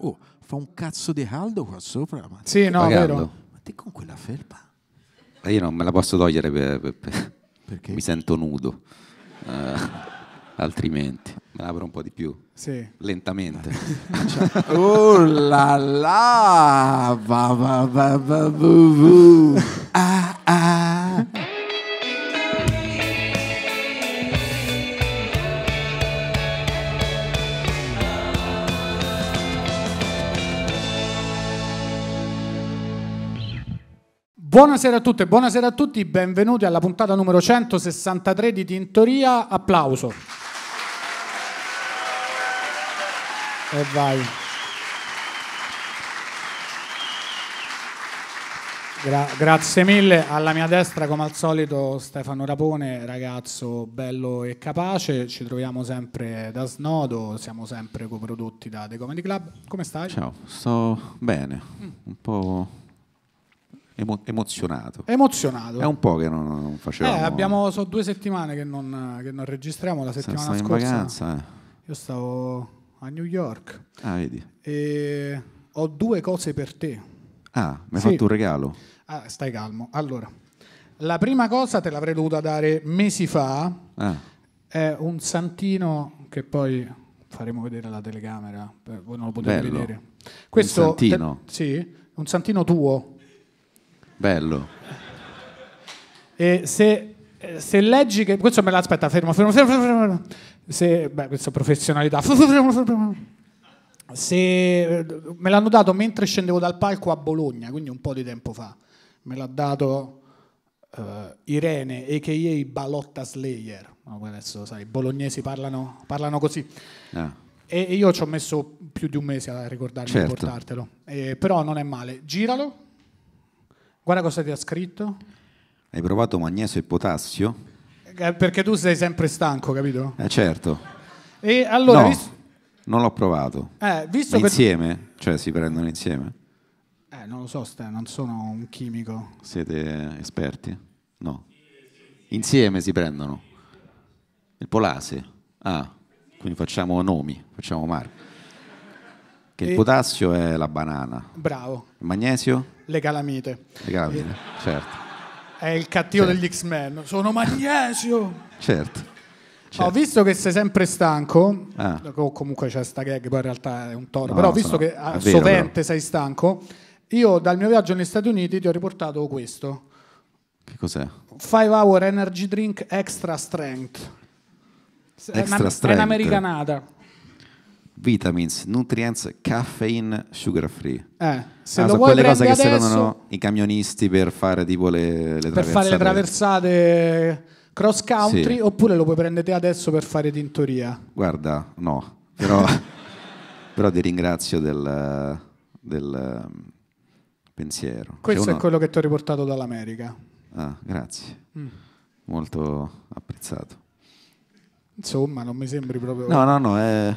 oh, fa un cazzo di caldo qua sopra. Ma sì, no, vero. Ma te con quella felpa? Ma eh, io non me la posso togliere per, per, per. perché mi sento nudo. Uh, altrimenti me la apro un po' di più. Sì. Lentamente. oh la la! Va, va, va, va, Buonasera a tutte, buonasera a tutti, benvenuti alla puntata numero 163 di Tintoria. Applauso. E vai. Gra- grazie mille, alla mia destra come al solito Stefano Rapone, ragazzo bello e capace, ci troviamo sempre da Snodo, siamo sempre coprodotti da The Comedy Club, come stai? Ciao, sto bene, mm. un po' Emo- emozionato. Emozionato. È un po' che non, non facevamo. Eh, abbiamo so due settimane che non, che non registriamo. La settimana scorsa. in vacanza. Eh. Io stavo a New York. Ah, vedi. E ho due cose per te. Ah, mi hai sì. fatto un regalo. Ah, stai calmo. Allora, la prima cosa te l'avrei dovuta dare mesi fa. Ah. È un santino che poi faremo vedere la telecamera. Voi non lo potete Bello. vedere. Questo un santino? Te, sì, un santino tuo. Bello. E se, se leggi che... Questo me l'aspetta, fermo, fermo, fermo, fermo. Se, beh, questa professionalità. se, me l'hanno dato mentre scendevo dal palco a Bologna, quindi un po' di tempo fa. Me l'ha dato uh, Irene, a.k.a. Balotta Slayer. adesso sai, i bolognesi parlano, parlano così. Ah. E io ci ho messo più di un mese a ricordarmi certo. di portartelo. Eh, però non è male. Giralo, Guarda cosa ti ha scritto. Hai provato magnesio e potassio? Eh, perché tu sei sempre stanco, capito? Eh certo. E allora, no, vis- non l'ho provato. eh, visto Ma che... insieme? Cioè si prendono insieme? Eh, non lo so, Ste, non sono un chimico. Siete esperti? No. Insieme si prendono. Il polase. Ah, quindi facciamo nomi, facciamo marchi. Che E- il potassio è la banana. Bravo. Il magnesio? Le calamite. Le calamite, certo. È il cattivo certo. degli X-Men. Sono magnesio! certo. certo. Ho visto che sei sempre stanco, ah. o comunque c'è sta gag, poi in realtà è un toro, no, però ho visto sono... che ah, vero, sovente però. sei stanco, io dal mio viaggio negli Stati Uniti ti ho riportato questo. Che cos'è? 5 Hour Energy Drink Extra Strength. Extra è una, strength. È un'americanata vitamins, nutrients, caffeine, sugar free. Eh, se ah, lo so, quelle cose che adesso, servono i camionisti per fare tipo le, le per fare le traversate cross country sì. oppure lo puoi prendere te adesso per fare tintoria. Guarda, no, però, però ti ringrazio del, del mm, pensiero. Cioè, Questo uno... è quello che ti ho riportato dall'America. Ah, grazie. Mm. Molto apprezzato. Insomma, non mi sembri proprio... No, no, no, è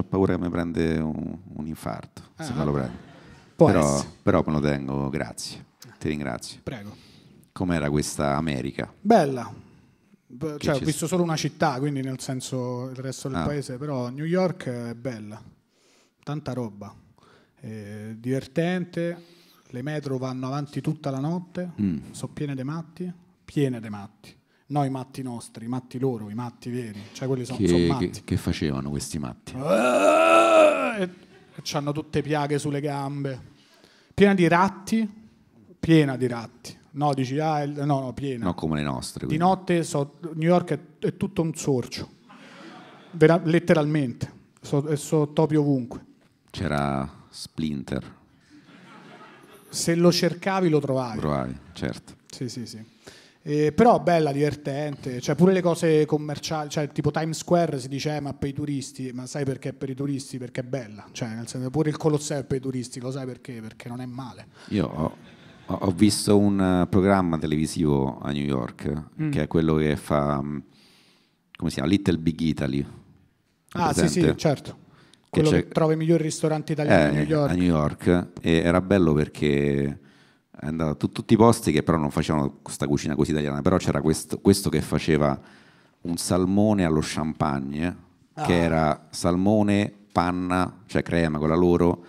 ho paura che mi prende un, un infarto, ah, se me ah. lo prende. Però, però, me lo tengo, grazie. Ah. Ti ringrazio. Prego. Com'era questa America? Bella. cioè, ho visto solo una città, quindi nel senso il resto del ah. paese, però New York è bella. Tanta roba. Eh, divertente. Le metro vanno avanti tutta la notte, mm. sono piene dei matti, piene dei matti No, i matti nostri, i matti loro, i matti veri, cioè quelli sono, che, sono matti. Che, che, facevano questi matti? Eh, e, e hanno tutte piaghe sulle gambe, piena di ratti, piena di ratti. No, dici, ah, no, no, piena. No, come le nostre. Quindi. Di notte so, New York è, è, tutto un sorcio, Vera, letteralmente, so, so topi ovunque. C'era Splinter. Se lo cercavi lo trovavi. Trovavi, certo. Sì, sì, sì. Eh, però bella, divertente, cioè pure le cose commerciali, cioè tipo Times Square si dice eh, ma per i turisti, ma sai perché è per i turisti? Perché è bella, cioè nel senso pure il Colosseo è per i turisti, lo sai perché? Perché non è male. Io ho, ho visto un eh, programma televisivo a New York mm. che è quello che fa, mm, come si chiama, Little Big Italy. Ah presente? sì sì, certo. Quello che, che trova i migliori ristoranti italiani eh, a New York. A New York e era bello perché è andato a t- tutti i posti che però non facevano questa cucina così italiana, però c'era questo, questo che faceva un salmone allo champagne, ah. che era salmone, panna, cioè crema, quella loro,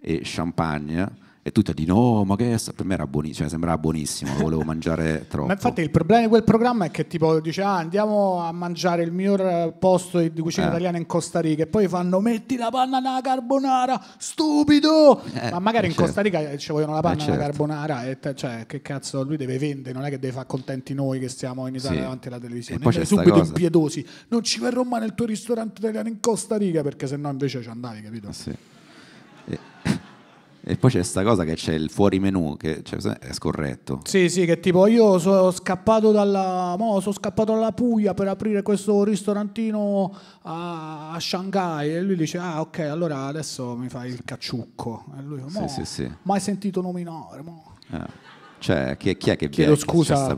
e champagne, e tutti di no, ma che è? per me era buonissimo cioè, sembrava buonissimo volevo mangiare troppo ma infatti il problema di quel programma è che tipo dice ah andiamo a mangiare il miglior eh, posto di cucina eh. italiana in Costa Rica e poi fanno metti la panna alla carbonara stupido eh, ma magari in certo. Costa Rica eh, ci vogliono la eh, panna nella certo. carbonara e te, cioè che cazzo lui deve vendere non è che deve far contenti noi che stiamo in Italia sì. davanti alla televisione e poi c'è subito cosa. impiedosi non ci verrò mai nel tuo ristorante italiano in Costa Rica perché sennò invece ci andavi capito sì e poi c'è questa cosa che c'è il fuori menu, che cioè, è scorretto. Sì, sì, che tipo io sono scappato dalla, mo, sono scappato dalla Puglia per aprire questo ristorantino a, a, Shanghai e lui dice ah ok allora adesso mi fai il cacciucco. E lui dice, sì, sì, sì. mai sentito nominare. Eh. Cioè chi è, chi è che Chiedo viene? scusa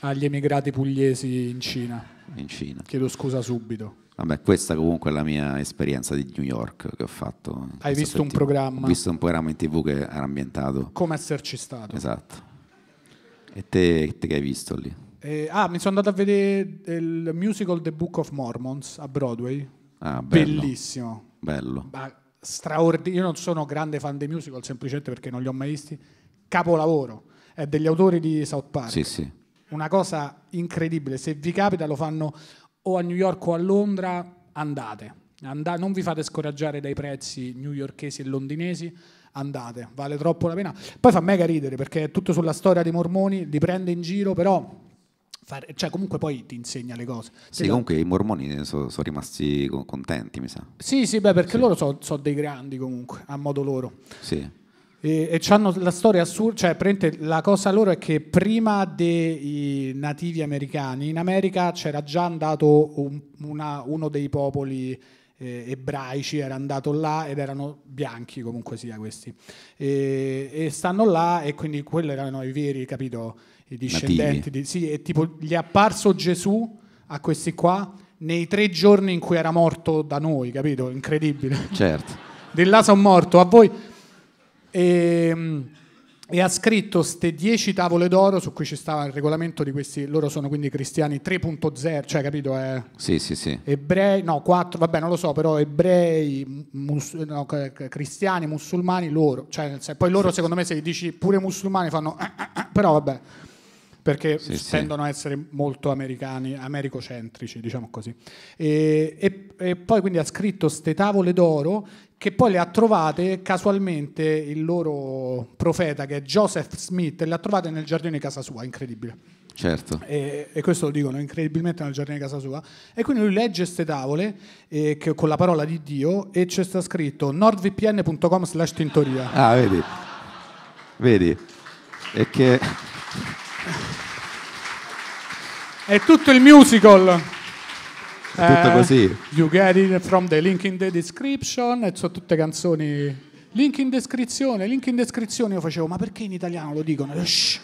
agli emigrati pugliesi in Cina. In Cina. Chiedo scusa subito. Vabbè, questa comunque è la mia esperienza di New York che ho fatto. Hai visto un programma? Ho visto un programma in tv che era ambientato. Come esserci stato. Esatto. E te, te che hai visto lì? Eh, ah, mi sono andato a vedere il musical The Book of Mormons a Broadway. Ah, bello. Bellissimo. Bello. straordinario. Io non sono grande fan dei musical semplicemente perché non li ho mai visti. Capolavoro. È degli autori di South Park. Sì, sì. Una cosa incredibile. Se vi capita lo fanno o a New York o a Londra, andate. Andate, non vi fate scoraggiare dai prezzi newyorkesi e londinesi, andate, vale troppo la pena. Poi fa mega ridere perché è tutto sulla storia dei mormoni, li prende in giro, però fare, cioè comunque poi ti insegna le cose. Sì, comunque i mormoni sono so rimasti contenti, mi sa. Sì, sì, beh, perché sì. loro sono so dei grandi comunque, a modo loro. Sì. E, e hanno la storia assurda, cioè la cosa loro è che prima dei nativi americani in America c'era già andato un, una, uno dei popoli eh, ebraici, era andato là ed erano bianchi comunque sia questi. E, e stanno là e quindi quelli erano i veri, capito, i discendenti. Di, sì, e tipo gli è apparso Gesù a questi qua nei tre giorni in cui era morto da noi, capito? Incredibile. Certo. Di là sono morto, a voi... E, ehm, e ha scritto queste 10 tavole d'oro su cui ci stava il regolamento di questi, loro sono quindi cristiani 3.0, cioè capito? Eh, sì, sì, sì. Ebrei, no, 4, vabbè non lo so, però ebrei, mus, no, cristiani, musulmani, loro, cioè, poi loro sì, secondo me se gli dici pure musulmani fanno, eh, eh, eh però vabbè, perché sì, tendono sì. a essere molto americani, americocentrici, diciamo così. E, e, e poi quindi ha scritto queste tavole d'oro che poi le ha trovate casualmente il loro profeta che è Joseph Smith, le ha trovate nel giardino di casa sua, incredibile. Certo. E, e, questo lo dicono incredibilmente nel giardino di casa sua. E quindi lui legge queste tavole eh, che, con la parola di Dio e c'è sta scritto nordvpn.com slash tintoria. Ah, vedi. Vedi. E che... È tutto il musical tutto eh, così. You get it from the link in the description, e sono tutte canzoni... Link in descrizione, link in descrizione, io facevo, ma perché in italiano lo dicono? Shh.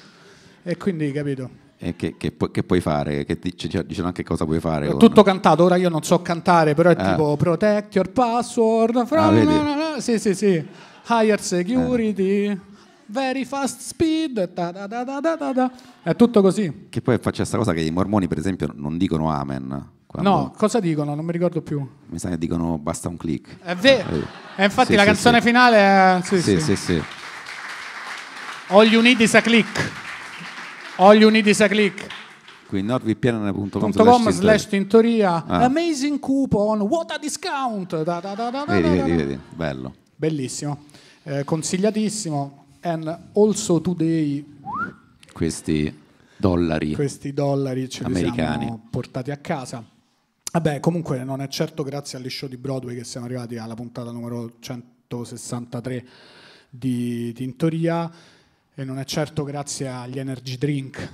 E quindi, capito? Che, che, pu- che, puoi fare, che ti, cioè, dicono anche cosa puoi fare. Tutto cantato, ora io non so cantare, però è eh. tipo protect your password, ah, from... ah, sì sì sì, higher security, eh. very fast speed, da da da è tutto così. Che poi faccia questa cosa che i mormoni per esempio non dicono amen. Quando no, cosa dicono? Non mi ricordo più. Mi sa che dicono basta un click. È vero. E eh, infatti sì, la sì, canzone sì. finale è... Sì, sì, sì. sì, All you need is a click. All you need is a click. Qui nordvpn.com slash tintoria. Ah. Amazing coupon. What a discount. Da, da, da, da, vedi, vedi, vedi. Bello. Bellissimo. Eh, consigliatissimo. And also today... Questi dollari. Questi dollari ce americani. li siamo portati a casa. Vabbè, comunque non è certo grazie agli show di Broadway che siamo arrivati alla puntata numero 163 di Tintoria e non è certo grazie agli energy drink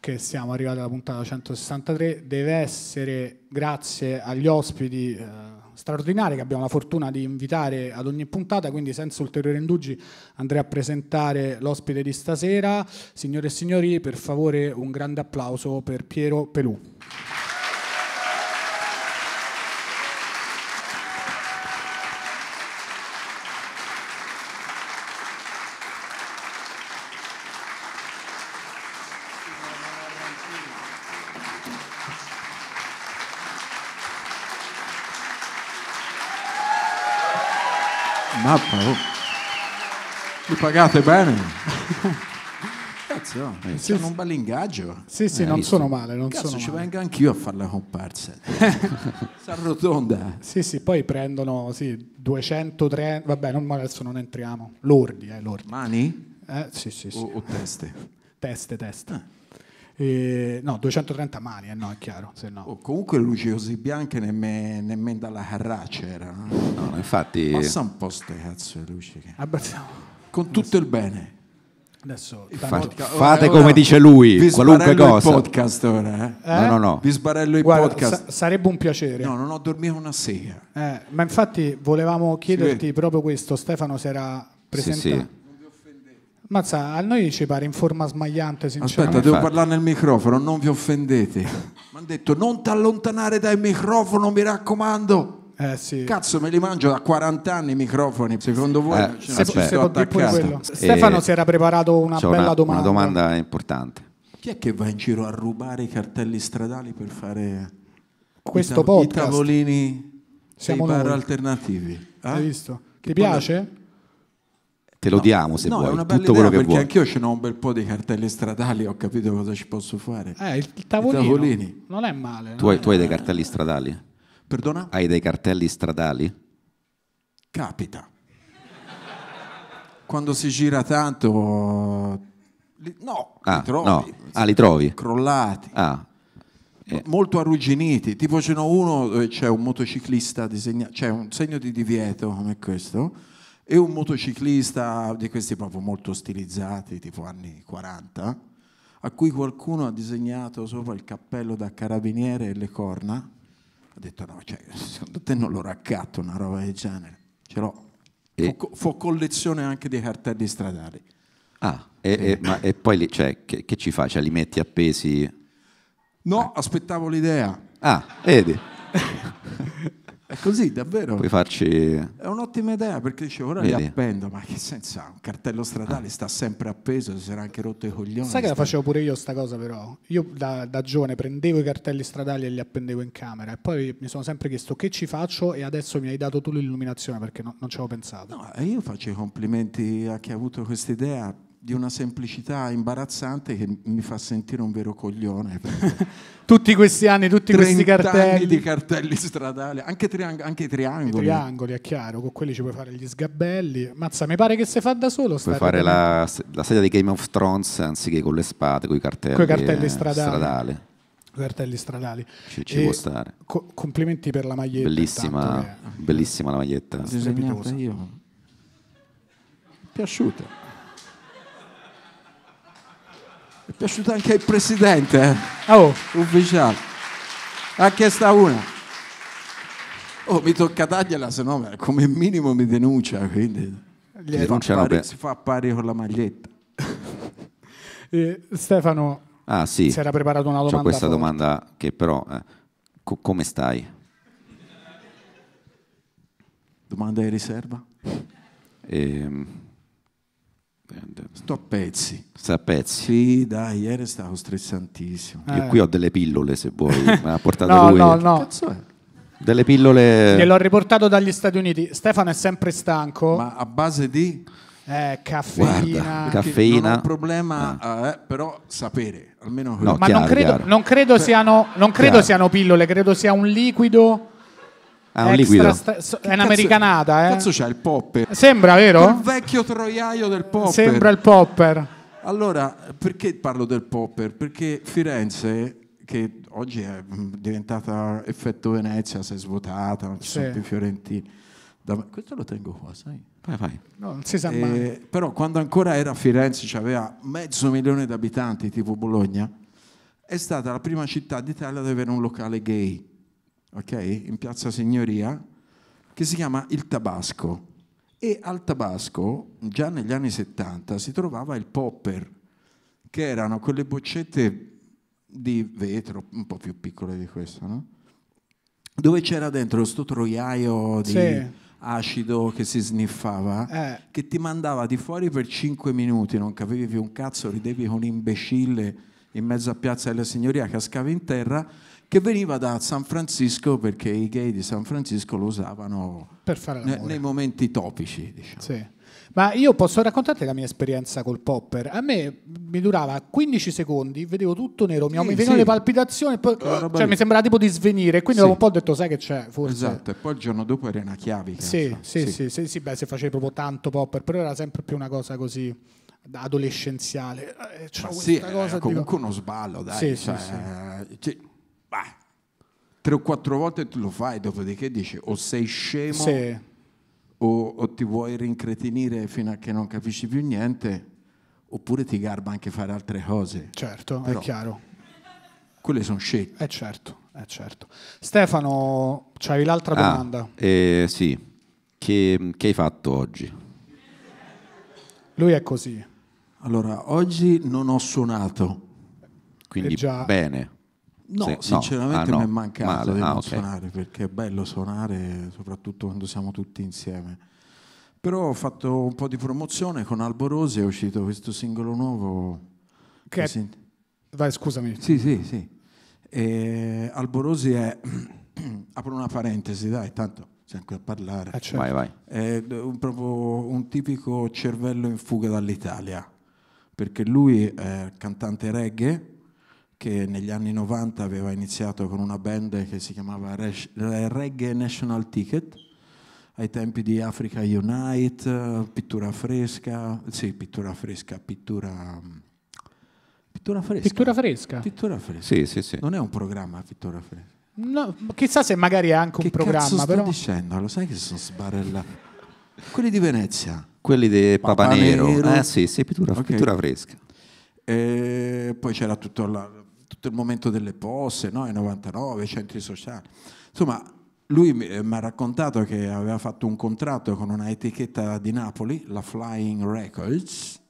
che siamo arrivati alla puntata 163, deve essere grazie agli ospiti eh, straordinari che abbiamo la fortuna di invitare ad ogni puntata, quindi senza ulteriori indugi andrei a presentare l'ospite di stasera. Signore e signori, per favore un grande applauso per Piero Pelù. Nappa, oh. mi pagate bene? Cazzo, sì, eh, sono un bel ingaggio. Sì, sì, eh, non visto? sono male. Non Cazzo, sono ci male. vengo anch'io a fare la comparsa. S'arrotonda. Sì, sì, poi prendono sì, 230, vabbè, non, adesso non entriamo. Lordi, eh, lordi. Mani? Eh, sì, sì, sì. O, o teste? Teste, teste. Ah. E, eh, no, 230 mani, eh, no, è chiaro. No. Oh, comunque luci così bianche nemmeno nemmen dalla Carrà c'erano. Eh. No, no, infatti... Passa un po' ste cazzo le luci. Che... Con tutto Adesso... il bene. Adesso, Fate, fate ora, come dice lui, qualunque cosa. Il podcast ora, eh? Eh? No, no, no. Vi sbarello i Guarda, podcast. Sa- sarebbe un piacere. No, non ho dormito una sera. Eh, ma infatti volevamo chiederti proprio questo, Stefano, si era presentato. Sì, sì. Mazza, a noi ci pare in forma smagliante, sinceramente. Aspetta, devo parlare nel microfono, non vi offendete. mi hanno detto non ti allontanare dal microfono, mi raccomando. Eh, sì. Cazzo, me li mangio da 40 anni i microfoni. Secondo voi? Eh, cioè, se, se quello. Stefano eh, si era preparato una bella una, domanda. Una domanda importante. Chi è che va in giro a rubare i cartelli stradali per fare questo i, tav- podcast? I tavolini siamo bar alternativi? Eh? Hai ah? visto? Ti che piace? Te lo no, diamo se no, vuoi, è una bella tutto idea, quello che perché vuoi. anch'io ce n'ho un bel po' di cartelle stradali, ho capito cosa ci posso fare. Eh, il tavolino. tavolini. Non è male. Tu, hai, tu hai dei cartelli stradali? Perdona? Hai dei cartelli stradali? Capita. Quando si gira tanto... Li, no, ah, li trovi. No. Ah, li trovi? Crollati. Ah, eh. molto arrugginiti. Tipo ce n'è uno dove c'è un motociclista disegnato, c'è un segno di divieto come questo e un motociclista di questi proprio molto stilizzati, tipo anni 40, a cui qualcuno ha disegnato sopra il cappello da carabiniere e le corna. Ha detto no, cioè, secondo te non lo raccatto una roba del genere? Ce l'ho. E... Fu, fu collezione anche dei cartelli stradali. Ah, e, sì. e, eh. ma, e poi li, cioè, che, che, ci fai? Cioè, li metti appesi? No, eh. aspettavo l'idea. Ah, vedi. È così, davvero. Puoi farci... È un'ottima idea perché dicevo, ora Vedi. li appendo, ma che senso ha? Un cartello stradale ah. sta sempre appeso, si sarà anche rotto i coglioni. Sai che la facevo pure io sta cosa però? Io da, da giovane prendevo i cartelli stradali e li appendevo in camera e poi mi sono sempre chiesto che ci faccio e adesso mi hai dato tu l'illuminazione perché no, non ci avevo pensato. No, io faccio i complimenti a chi ha avuto questa idea di una semplicità imbarazzante che mi fa sentire un vero coglione. tutti questi anni, tutti questi cartelli. anni di cartelli stradali, anche, triang- anche i triangoli. I triangoli, è chiaro, con quelli ci puoi fare gli sgabelli. Mazza, mi pare che se fa da solo. Puoi fare la, la sedia di Game of Thrones anziché con le spade, con i cartelli, con i cartelli stradali. stradali. Cartelli stradali. Ci, ci può stare. Co- complimenti per la maglietta. Bellissima, bellissima la maglietta. Io. Piaciuta è piaciuto anche il presidente. Eh? Oh. Ufficiale. Anche sta una. Oh, mi tocca tagliela, se no come minimo mi denuncia. Quindi Gli si, fa pari, si fa pari con la maglietta. eh, Stefano, ah, sì. si era preparato una domanda. C'ho questa forte. domanda che però... Eh, co- come stai? Domanda di riserva? Ehm... Sto a pezzi. Sto a pezzi. Sì, dai, ieri è stato stressantissimo. Eh. Io qui ho delle pillole se vuoi, ma portate no, lui. No, no, no. Delle pillole. Gliel'ho riportato dagli Stati Uniti. Stefano è sempre stanco. Ma a base di eh, caffeina. Guarda, caffeina. Non ho un problema, ah. Eh, eh, però sapere, almeno no, Ma chiaro, non credo, non cioè, credo, siano, non credo siano pillole, credo sia un liquido Ah, un liquido. Stra- so- è un'americanata, eh. Cazzo c'ha il popper. Sembra, vero? Il vecchio troiaio del popper. Sembra il popper. Allora, perché parlo del popper? Perché Firenze che oggi è mm, diventata effetto Venezia, si è svuotata, non ci sì. sono più fiorentini. Da... Questo lo tengo qua, sai? Vai, vai. No, non si sa eh, mai. Però quando ancora era Firenze, c'aveva mezzo milione di abitanti, tipo Bologna, è stata la prima città d'Italia ad avere un locale gay ok? In piazza Signoria, che si chiama Il Tabasco. E al Tabasco, già negli anni 70, si trovava il popper, che erano quelle boccette di vetro, un po' più piccole di questa, no? Dove c'era dentro questo troiaio di sì. acido che si sniffava, eh. che ti mandava di fuori per 5 minuti, non capivi più un cazzo, ridevi con un imbecille in mezzo a Piazza della Signoria, cascavi in terra che veniva da San Francisco perché i gay di San Francisco lo usavano ne, nei momenti topici. Diciamo. Sì. Ma io posso raccontarti la mia esperienza col popper. A me mi durava 15 secondi, vedevo tutto nero, mi, sì, mi venivano sì. le palpitazioni, poi, cioè, mi sembrava tipo di svenire. Quindi sì. dopo un po' ho detto, sai che c'è, forse. Esatto, e poi il giorno dopo era una chiavica. Sì, sì, sì, sì, beh, se facevi proprio tanto popper, però era sempre più una cosa così adolescenziale. Eh, c'è sì, cosa, comunque dico... uno sballo, dai. Sì, cioè, sì, sì. Cioè, bah, tre o quattro volte tu lo fai, dopodiché dici o sei scemo sì. o, o, ti vuoi rincretinire fino a che non capisci più niente, oppure ti garba anche fare altre cose. Certo, Però, è chiaro. Quelle sono scelte. Eh certo, eh certo. Stefano, c'hai l'altra ah, domanda? Eh, sì, che, che hai fatto oggi? Lui è così. Allora, oggi non ho suonato. Quindi eh, già... bene. No, sì, sinceramente no. Ah, no. mi è mancato Male. di ah, suonare okay. perché è bello suonare, soprattutto quando siamo tutti insieme. Però ho fatto un po' di promozione con Alborosi, è uscito questo singolo nuovo. Che... Si... Vai, scusami. Sì, sì, sì. E Alborosi è... apro una parentesi, dai, tanto siamo qui a parlare. Ah, certo. Vai, vai. È un, proprio un tipico cervello in fuga dall'Italia, perché lui è cantante reggae che negli anni 90 aveva iniziato con una band che si chiamava Reggae National Ticket, ai tempi di Africa Unite, pittura fresca, sì, pittura fresca, pittura... Pittura fresca. Pittura fresca. Pittura fresca. Sì, sì, sì. Non è un programma pittura fresca. No, chissà se magari è anche che un programma, cazzo però... sto dicendo? Lo sai che sono sbarella... Quelli di Venezia. Quelli di Papanero. Nero. Eh sì, sì, pittura, okay. pittura fresca. E poi c'era tutto la, tutto il momento delle poste, no? i 99, i centri sociali. Insomma, lui eh, mi ha raccontato che aveva fatto un contratto con una etichetta di Napoli, la Flying Records,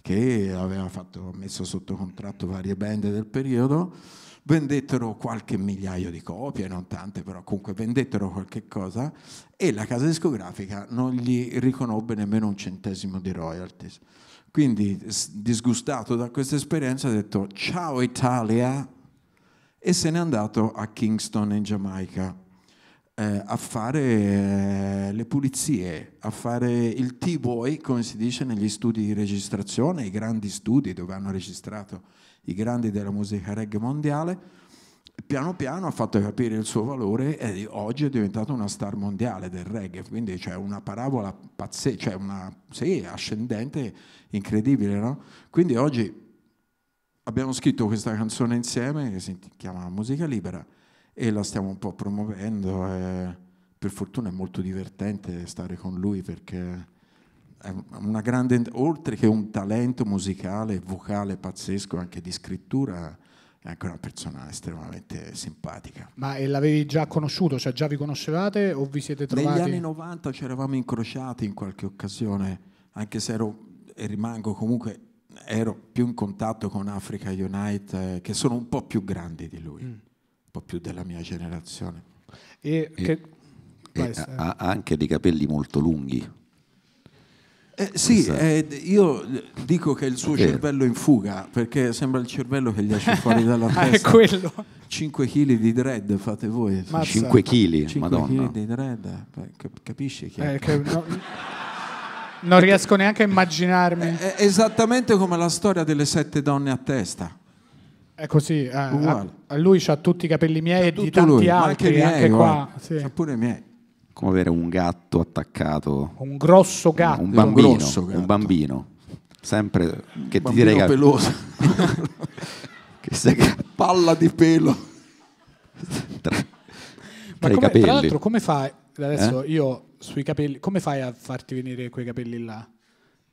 che aveva fatto, messo sotto contratto varie band del periodo, vendettero qualche migliaio di copie, non tante, però comunque vendettero qualche cosa e la casa discografica non gli riconobbe nemmeno un centesimo di royalties. Quindi, disgustato da questa esperienza, ha detto ciao Italia e se n'è andato a Kingston in Giamaica eh, a fare eh, le pulizie, a fare il T-Boy, come si dice negli studi di registrazione, i grandi studi dove hanno registrato i grandi della musica reggae mondiale piano piano ha fatto capire il suo valore e oggi è diventata una star mondiale del reggae, quindi c'è una parabola pazzesca, cioè una sì, ascendente incredibile, no? Quindi oggi abbiamo scritto questa canzone insieme che si chiama Musica Libera e la stiamo un po' promuovendo e per fortuna è molto divertente stare con lui perché è una grande oltre che un talento musicale, vocale pazzesco anche di scrittura è anche una persona estremamente simpatica. Ma l'avevi già conosciuto, cioè già vi conoscevate o vi siete trovati? Negli anni 90 ci eravamo incrociati in qualche occasione, anche se ero e rimango comunque ero più in contatto con Africa Unite eh, che sono un po' più grandi di lui, mm. un po' più della mia generazione. E, e, che... e ha anche dei capelli molto lunghi. Eh, sì, eh, io dico che il suo okay. cervello è in fuga perché sembra il cervello che gli esce fuori dalla ah, testa. è quello. 5 kg di dread fate voi. Mazza. 5 kg, madonna. 5 kg di dread, capisci chi è? Eh, che, no, non riesco neanche a immaginarmi. È, eh, è eh, esattamente come la storia delle sette donne a testa. È così, a, a, a lui ha tutti i capelli miei e di tanti lui, altri, anche, miei, anche qua. Sì. pure i miei come avere un gatto attaccato. Un grosso gatto. Un bambino. Un, gatto. un bambino. Sempre che ti direi peloso. che sei... palla di pelo. tra, tra come, i capelli. Tra l'altro come fai adesso eh? io sui capelli, come fai a farti venire quei capelli là?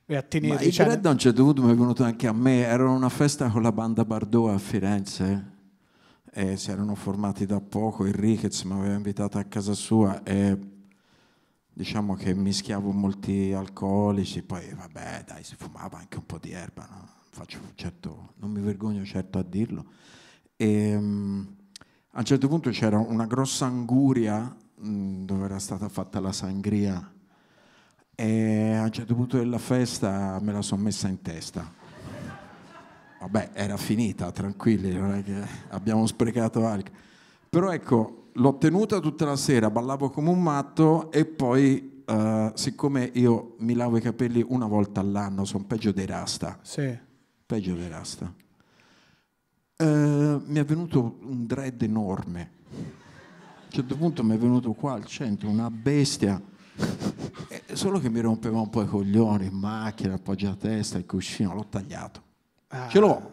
E a tenere, Ma cioè, dread a un certo mi è venuto anche a me, ero una festa con la banda Bardot a Firenze eh. e si erano formati da poco, Enriquez mi aveva invitato a casa sua e diciamo che mischiavo molti alcolici, poi vabbè dai si fumava anche un po' di erba, no? certo, non mi vergogno certo a dirlo. E, um, a un certo punto c'era una grossa anguria mh, mm, dove era stata fatta la sangria e a un certo punto della festa me la sono messa in testa. Vabbè, era finita, tranquilli, non è che abbiamo sprecato alcol. Però ecco, l'ho tenuta tutta la sera, ballavo come un matto e poi, uh, siccome io mi lavo i capelli una volta all'anno, sono peggio dei rasta. Sì. Peggio dei rasta. Uh, mi è venuto un dread enorme. A un certo punto mi è venuto qua al centro una bestia. Eh, solo che mi rompeva un po' i coglioni, in macchina, appoggia a testa, il cuscino, l'ho tagliato. Ah. Ce l'ho, ah.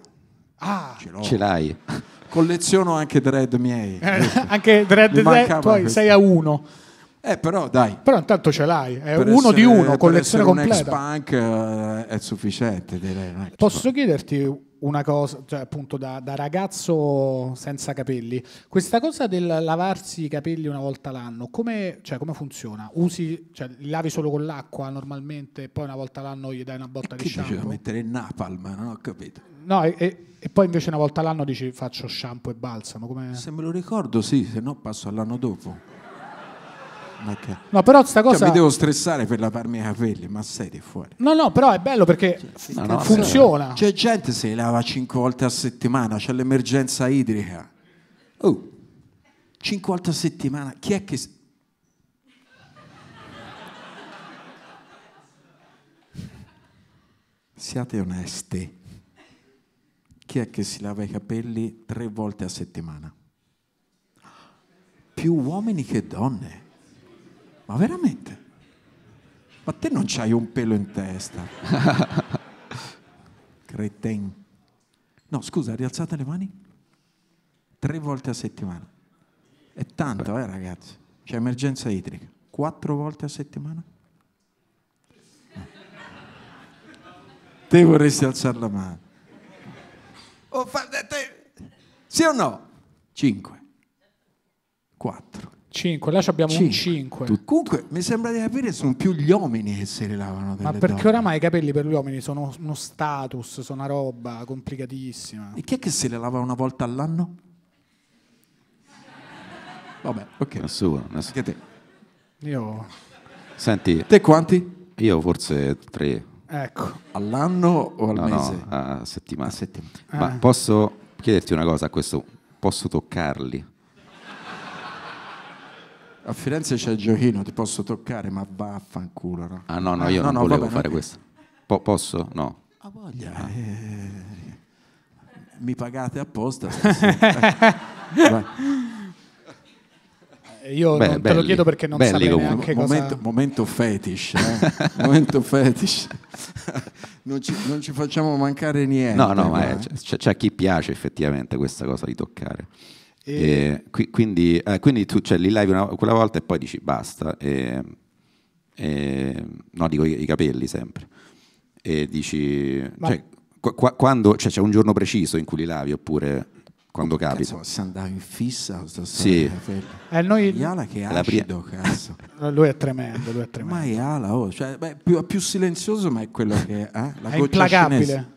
Ah, ce, ce l'hai. Colleziono anche dread miei. Eh, anche dread miei, tu 6 a uno. Eh, però dai. Però intanto ce l'hai, è per uno essere, di uno, collezione completa. Un ex punk eh, è sufficiente, direi. Posso chiederti una cosa, cioè, appunto da, da, ragazzo senza capelli, questa cosa del lavarsi i capelli una volta l'anno, come, cioè, come funziona? Usi, cioè, li lavi solo con l'acqua normalmente poi una volta l'anno gli dai una botta e di shampoo? Che diceva mettere il napalm, non ho capito. No, e, e e poi invece una volta all'anno dici faccio shampoo e balsamo. Come... Se me lo ricordo sì, se no passo all'anno dopo. Okay. No, però sta cioè, cosa. Cioè, mi devo stressare per lavarmi i capelli, ma serio fuori. No, no, però è bello perché cioè, no, no, funziona. C'è gente che si lava 5 volte a settimana, c'è l'emergenza idrica. Oh, 5 volte a settimana, chi è che. Siate onesti chi è che si lava i capelli tre volte a settimana? Più uomini che donne. Ma veramente? Ma te non c'hai un pelo in testa. Creten. No, scusa, rialzate le mani. Tre volte a settimana. È tanto, eh ragazzi. C'è emergenza idrica. Quattro volte a settimana? Eh. Te vorresti alzare la mano o oh, fa... Sì o no? 5. 4. 5, là abbiamo 5. un 5. Comunque mi sembra di capire sono più gli uomini che si rilavano Ma perché donne. oramai i capelli per gli uomini sono uno status, sono una roba complicatissima. E chi è che si le lava una volta all'anno? Vabbè, ok. Nessuno, nessuno. Che te? Io... Senti... Te quanti? Io forse tre. Ecco. All'anno o al no, mese? No, a settimana. A settimana. Eh. Ma posso chiederti una cosa a questo? Posso toccarli? A Firenze c'è Giochino, ti posso toccare, ma vaffanculo. No? Ah no, no, eh, io ah, non no, volevo vabbè, fare no, questo. Po- posso? No. A voglia. Ah. Eh, mi pagate apposta. Io Beh, non te belli. lo chiedo perché non belli, saprei neanche Mo- cosa... Momento, momento fetish, eh? momento fetish. non, ci, non, ci, facciamo mancare niente. No, no, ma eh. c'è, c'è, chi piace effettivamente questa cosa di toccare. E... E, quindi, eh, quindi, tu cioè, li live una, quella volta e poi dici basta. E, no, dico i, i, capelli sempre. E dici... Ma... Cioè, qua, quando, cioè, c'è un giorno preciso in cui li lavi oppure quando capita. si andava in fissa questa Sì. Eh, noi... Iala che acido, prima... cazzo. Lui è tremendo, lui è tremendo. Ma Iala, oh, cioè, beh, più, più, silenzioso, ma è quello che eh, la è implacabile. Cinese.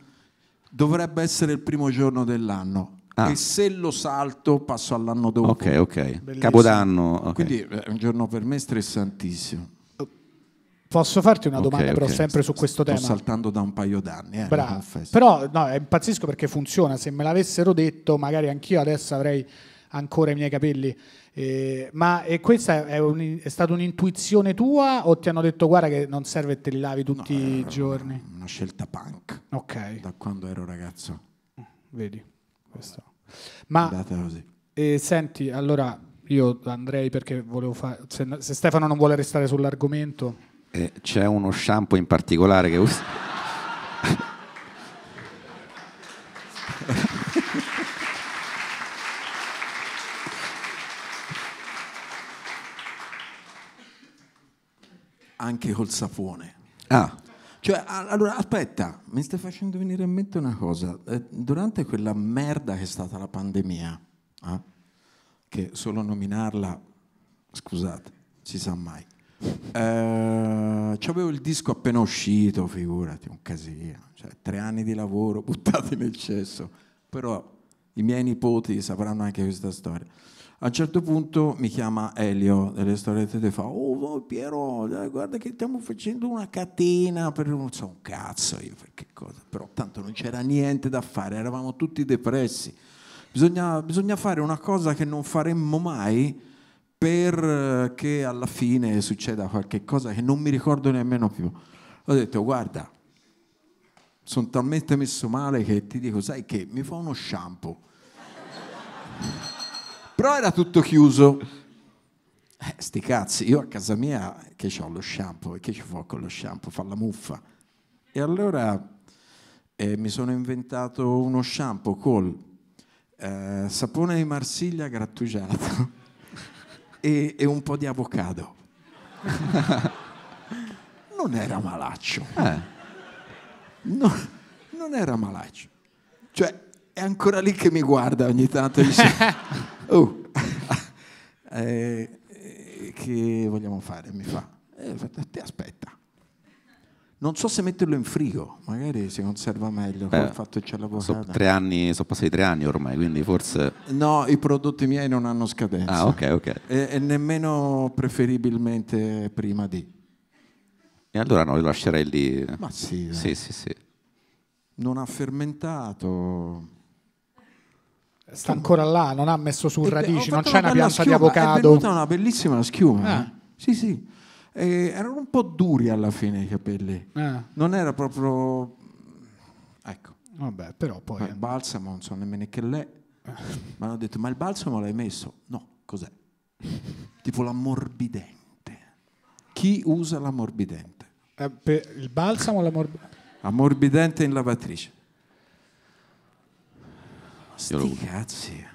Dovrebbe essere il primo giorno dell'anno. Ah. E se lo salto passo all'anno dopo. Ok, ok. Bellissimo. Capodanno. Okay. Quindi eh, è un giorno per me stressantissimo. Posso farti una domanda, okay, però, sempre su questo tema? Sto saltando da un paio d'anni, eh, Bravo. Però no, è pazzesco perché funziona. Se me l'avessero detto, magari anch'io adesso avrei ancora i miei capelli. Eh, ma questa è, un, è, stata un'intuizione tua o ti hanno detto guarda che non serve e te li lavi tutti no, i giorni? Una scelta punk. Ok. Da quando ero ragazzo. Vedi, questo. Ma eh, senti, allora io andrei perché volevo fare... Se, se Stefano non vuole restare sull'argomento eh, c'è uno shampoo in particolare che uso. Anche col sapone. Ah. Cioè, allora, aspetta, mi stai facendo venire in mente una cosa. Eh, durante quella merda che è stata la pandemia, eh, che solo nominarla, scusate, si sa mai eh, c'avevo il disco appena uscito, figurati, un casino. Cioè, tre anni di lavoro buttati nel cesso. Però i miei nipoti sapranno anche questa storia. A un certo punto mi chiama Elio delle storiette e fa Oh, oh Piero, guarda che stiamo facendo una catena per non so un cazzo io per che cosa, però tanto non c'era niente da fare, eravamo tutti depressi. Bisogna, bisogna fare una cosa che non faremmo mai perché eh, alla fine succeda qualche cosa che non mi ricordo nemmeno più. Ho detto, guarda, sono talmente messo male che ti dico, sai che mi fa uno shampoo. Però era tutto chiuso. Eh, sti cazzi, io a casa mia che ho lo shampoo, e che ci fa con lo shampoo? Fa la muffa. E allora eh, mi sono inventato uno shampoo col eh, sapone di Marsiglia grattugiato e, e un po' di avocado. non era malaccio. Eh. No, non era malaccio. Cioè, è ancora lì che mi guarda ogni tanto dice, oh, eh, eh, che vogliamo fare? Mi fa, eh, ti aspetta. Non so se metterlo in frigo, magari si conserva meglio. Beh, fatto che c'è la portata. So, tre anni, sono passati tre anni ormai, quindi forse. No, i prodotti miei non hanno scadenza. Ah, ok, ok. E, e nemmeno preferibilmente prima di. E allora no, lo lascerei lì. Ma sì. Eh. Sì, sì, sì. Non ha fermentato sta ancora là, non ha messo su radici, non c'è una pianta schiuma, di avocado. È venuta una bellissima schiuma. Eh? Sì, sì eh, erano un po' duri alla fine i capelli. Ah. Non era proprio... Ecco. Vabbè, però poi... Il balsamo, non so nemmeno che l'è. Eh. Mi hanno detto, ma il balsamo l'hai messo? No, cos'è? tipo l'ammorbidente. Chi usa l'ammorbidente? Eh, per il balsamo o l'ammorbidente? Ammorbidente in lavatrice. Sti cazzi.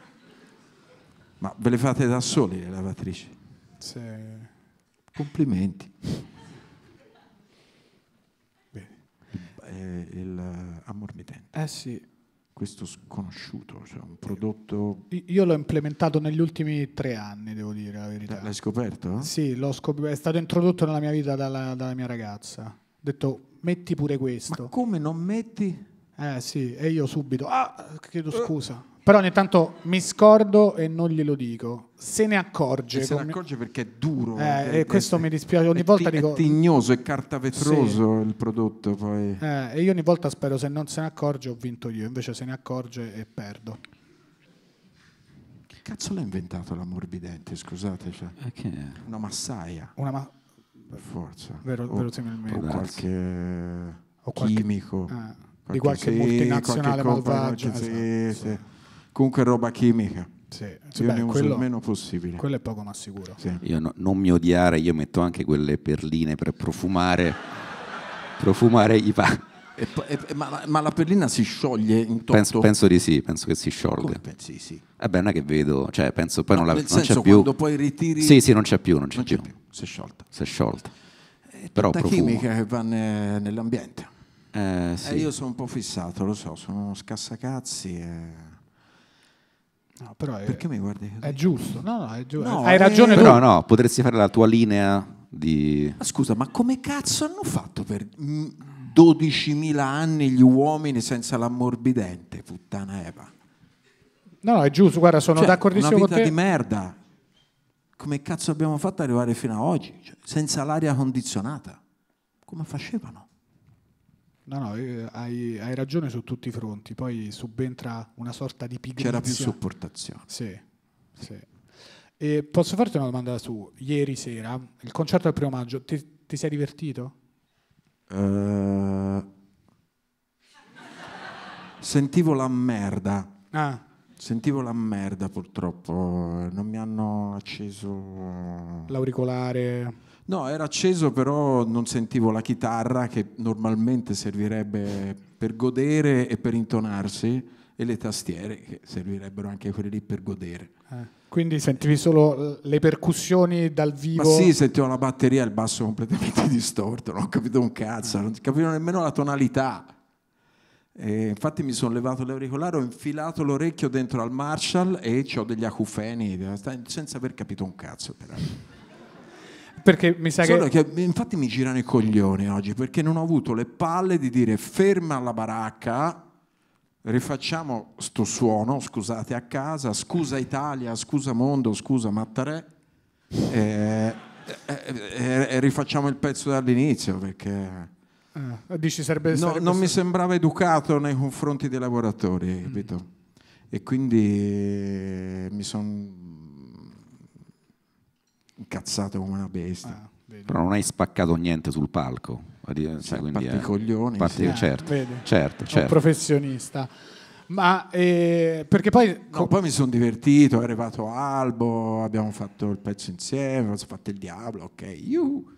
Ma ve le fate da soli le lavatrici? Sì. Complimenti. Bene. Il, il ammorbidente. Eh sì. Questo sconosciuto, cioè un prodotto... Io l'ho implementato negli ultimi tre anni, devo dire la verità. L'hai scoperto? Sì, scop- è stato introdotto nella mia vita dalla, dalla mia ragazza. Ho detto, metti pure questo. Ma come non metti? Eh sì, e io subito, ah, chiedo eh. scusa. Però ogni tanto mi scordo e non glielo dico. Se ne accorge. E se ne accorge perché è duro. Eh, è, eh, e questo è, mi dispiace. Ogni volta ti, dico... È tignoso, è carta vetroso sì. il prodotto poi. Eh, e io ogni volta spero se non se ne accorge ho vinto io, invece se ne accorge e perdo. Che cazzo l'ha inventato la morbidente, scusate? Cioè, eh, una massaia. Una ma... Forza. Vero, o, verosimilmente. O qualche o qualche, chimico. Eh, qualche, di qualche sì, multinazionale qualche malvagio. Qualche, esatto. sì, sì. Comunque roba chimica. Sì. Io Beh, ne uso quello, il meno possibile. Quello è poco ma sicuro. Sì. Io no, non mi odiare, io metto anche quelle perline per profumare. profumare i panni. E, e, ma, ma, la perlina si scioglie in toto? Penso, penso di sì, penso che si sciolga. Pensi, sì. Eh beh, non è che vedo, cioè penso poi no, non, la, non c'è più. quando poi ritiri... Sì, sì, non c'è più, non c'è, non più. c'è più. Si è sciolta. Si è sciolta. È eh, Però profumo. chimica che va ne, nell'ambiente. Eh, eh sì. eh, io sono un po' fissato, lo so, sono uno scassacazzi e... No, però è, Perché mi guardi così? È giusto, no, no, è giusto. No, hai ragione eh, Però no, potresti fare la tua linea di... Ma scusa, ma come cazzo hanno fatto per 12.000 anni gli uomini senza l'ammorbidente, puttana Eva? No, è giusto, guarda, sono cioè, d'accordissimo con te. Una vita di merda. Come cazzo abbiamo fatto ad arrivare fino ad oggi? Cioè, senza l'aria condizionata. Come facevano? No, no, eh, hai, hai, ragione su tutti i fronti, poi subentra una sorta di pigrizia. C'era più sopportazione. Sì, sì. E posso farti una domanda su ieri sera, il concerto del primo maggio, ti, ti sei divertito? Uh, sentivo la merda. Ah. Sentivo la merda purtroppo, eh, non mi hanno acceso... Eh. L'auricolare? No, era acceso però non sentivo la chitarra che normalmente servirebbe per godere e per intonarsi e le tastiere che servirebbero anche quelle lì per godere. Eh, quindi sentivi solo le percussioni dal vivo? Ma sì, sentivo la batteria e il basso completamente distorto, non ho capito un cazzo, non capivo nemmeno la tonalità. E infatti mi sono levato l'auricolare, ho infilato l'orecchio dentro al Marshall e ho degli acufeni, senza aver capito un cazzo però. Perché mi sa che... che... Infatti mi girano i coglioni oggi perché non ho avuto le palle di dire ferma la baracca, rifacciamo sto suono, scusate a casa, scusa Italia, scusa mondo, scusa Mattarè. E, e, e, e rifacciamo il pezzo dall'inizio perché... Ah, dici sarebbe, sarebbe no, non mi sembrava educato nei confronti dei lavoratori, mm. capito? E quindi eh, mi sono incazzato come una bestia. Ah, Però non hai spaccato niente sul palco. Cioè, quindi parte eh, coglioni. Parte, sì. certo, eh, certo, certo. Un certo. professionista. Ma eh, perché poi. No, poi mi sono divertito, è arrivato Albo, abbiamo fatto il pezzo insieme, abbiamo fatto il diavolo, ok. You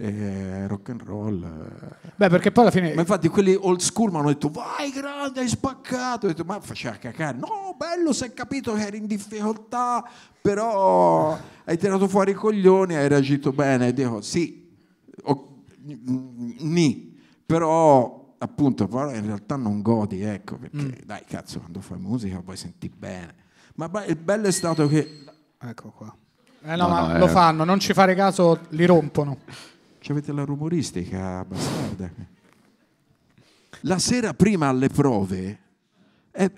eh, rock and roll. Eh. Beh, perché poi alla fine. Ma infatti quelli old school mi hanno detto: Vai, grande, hai spaccato. Ho detto, ma faceva cacare. No, bello, si è capito che eri in difficoltà, però hai tirato fuori i coglioni, hai reagito bene. E Dico, sì, ho, ni, però appunto in realtà non godi, ecco, perché mm. dai, cazzo, quando fai musica poi senti bene. Ma il bello è stato che. Ecco qua. Eh no, no ma no, lo eh. fanno, non ci fare caso, li rompono. C'avete la rumoristica bastarda. La sera prima alle prove eh,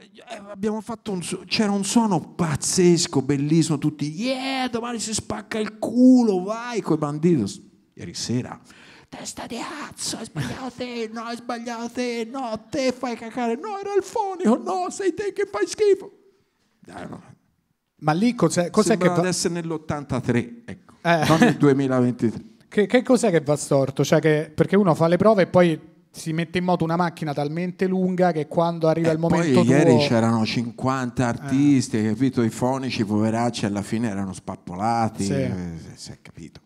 eh un, c'era un suono pazzesco, bellissimo, tutti, yeah, domani si spacca il culo, vai coi banditi. Ieri sera, testa di azzo, hai sbagliato te, no, hai sbagliato te, no, te fai cacare, no, era il fonico, no, sei te che fai schifo. Dai, no. Ma lì cos'è, cos'è che... Adesso è nell'83, ecco, eh. non nel 2023. Che, che cos'è che va storto? Cioè che, perché uno fa le prove e poi si mette in moto una macchina talmente lunga che quando arriva eh, il momento poi tuo... ieri c'erano 50 artisti, eh. capito? I fonici, poveracci, alla fine erano spappolati, sì. eh, si è capito.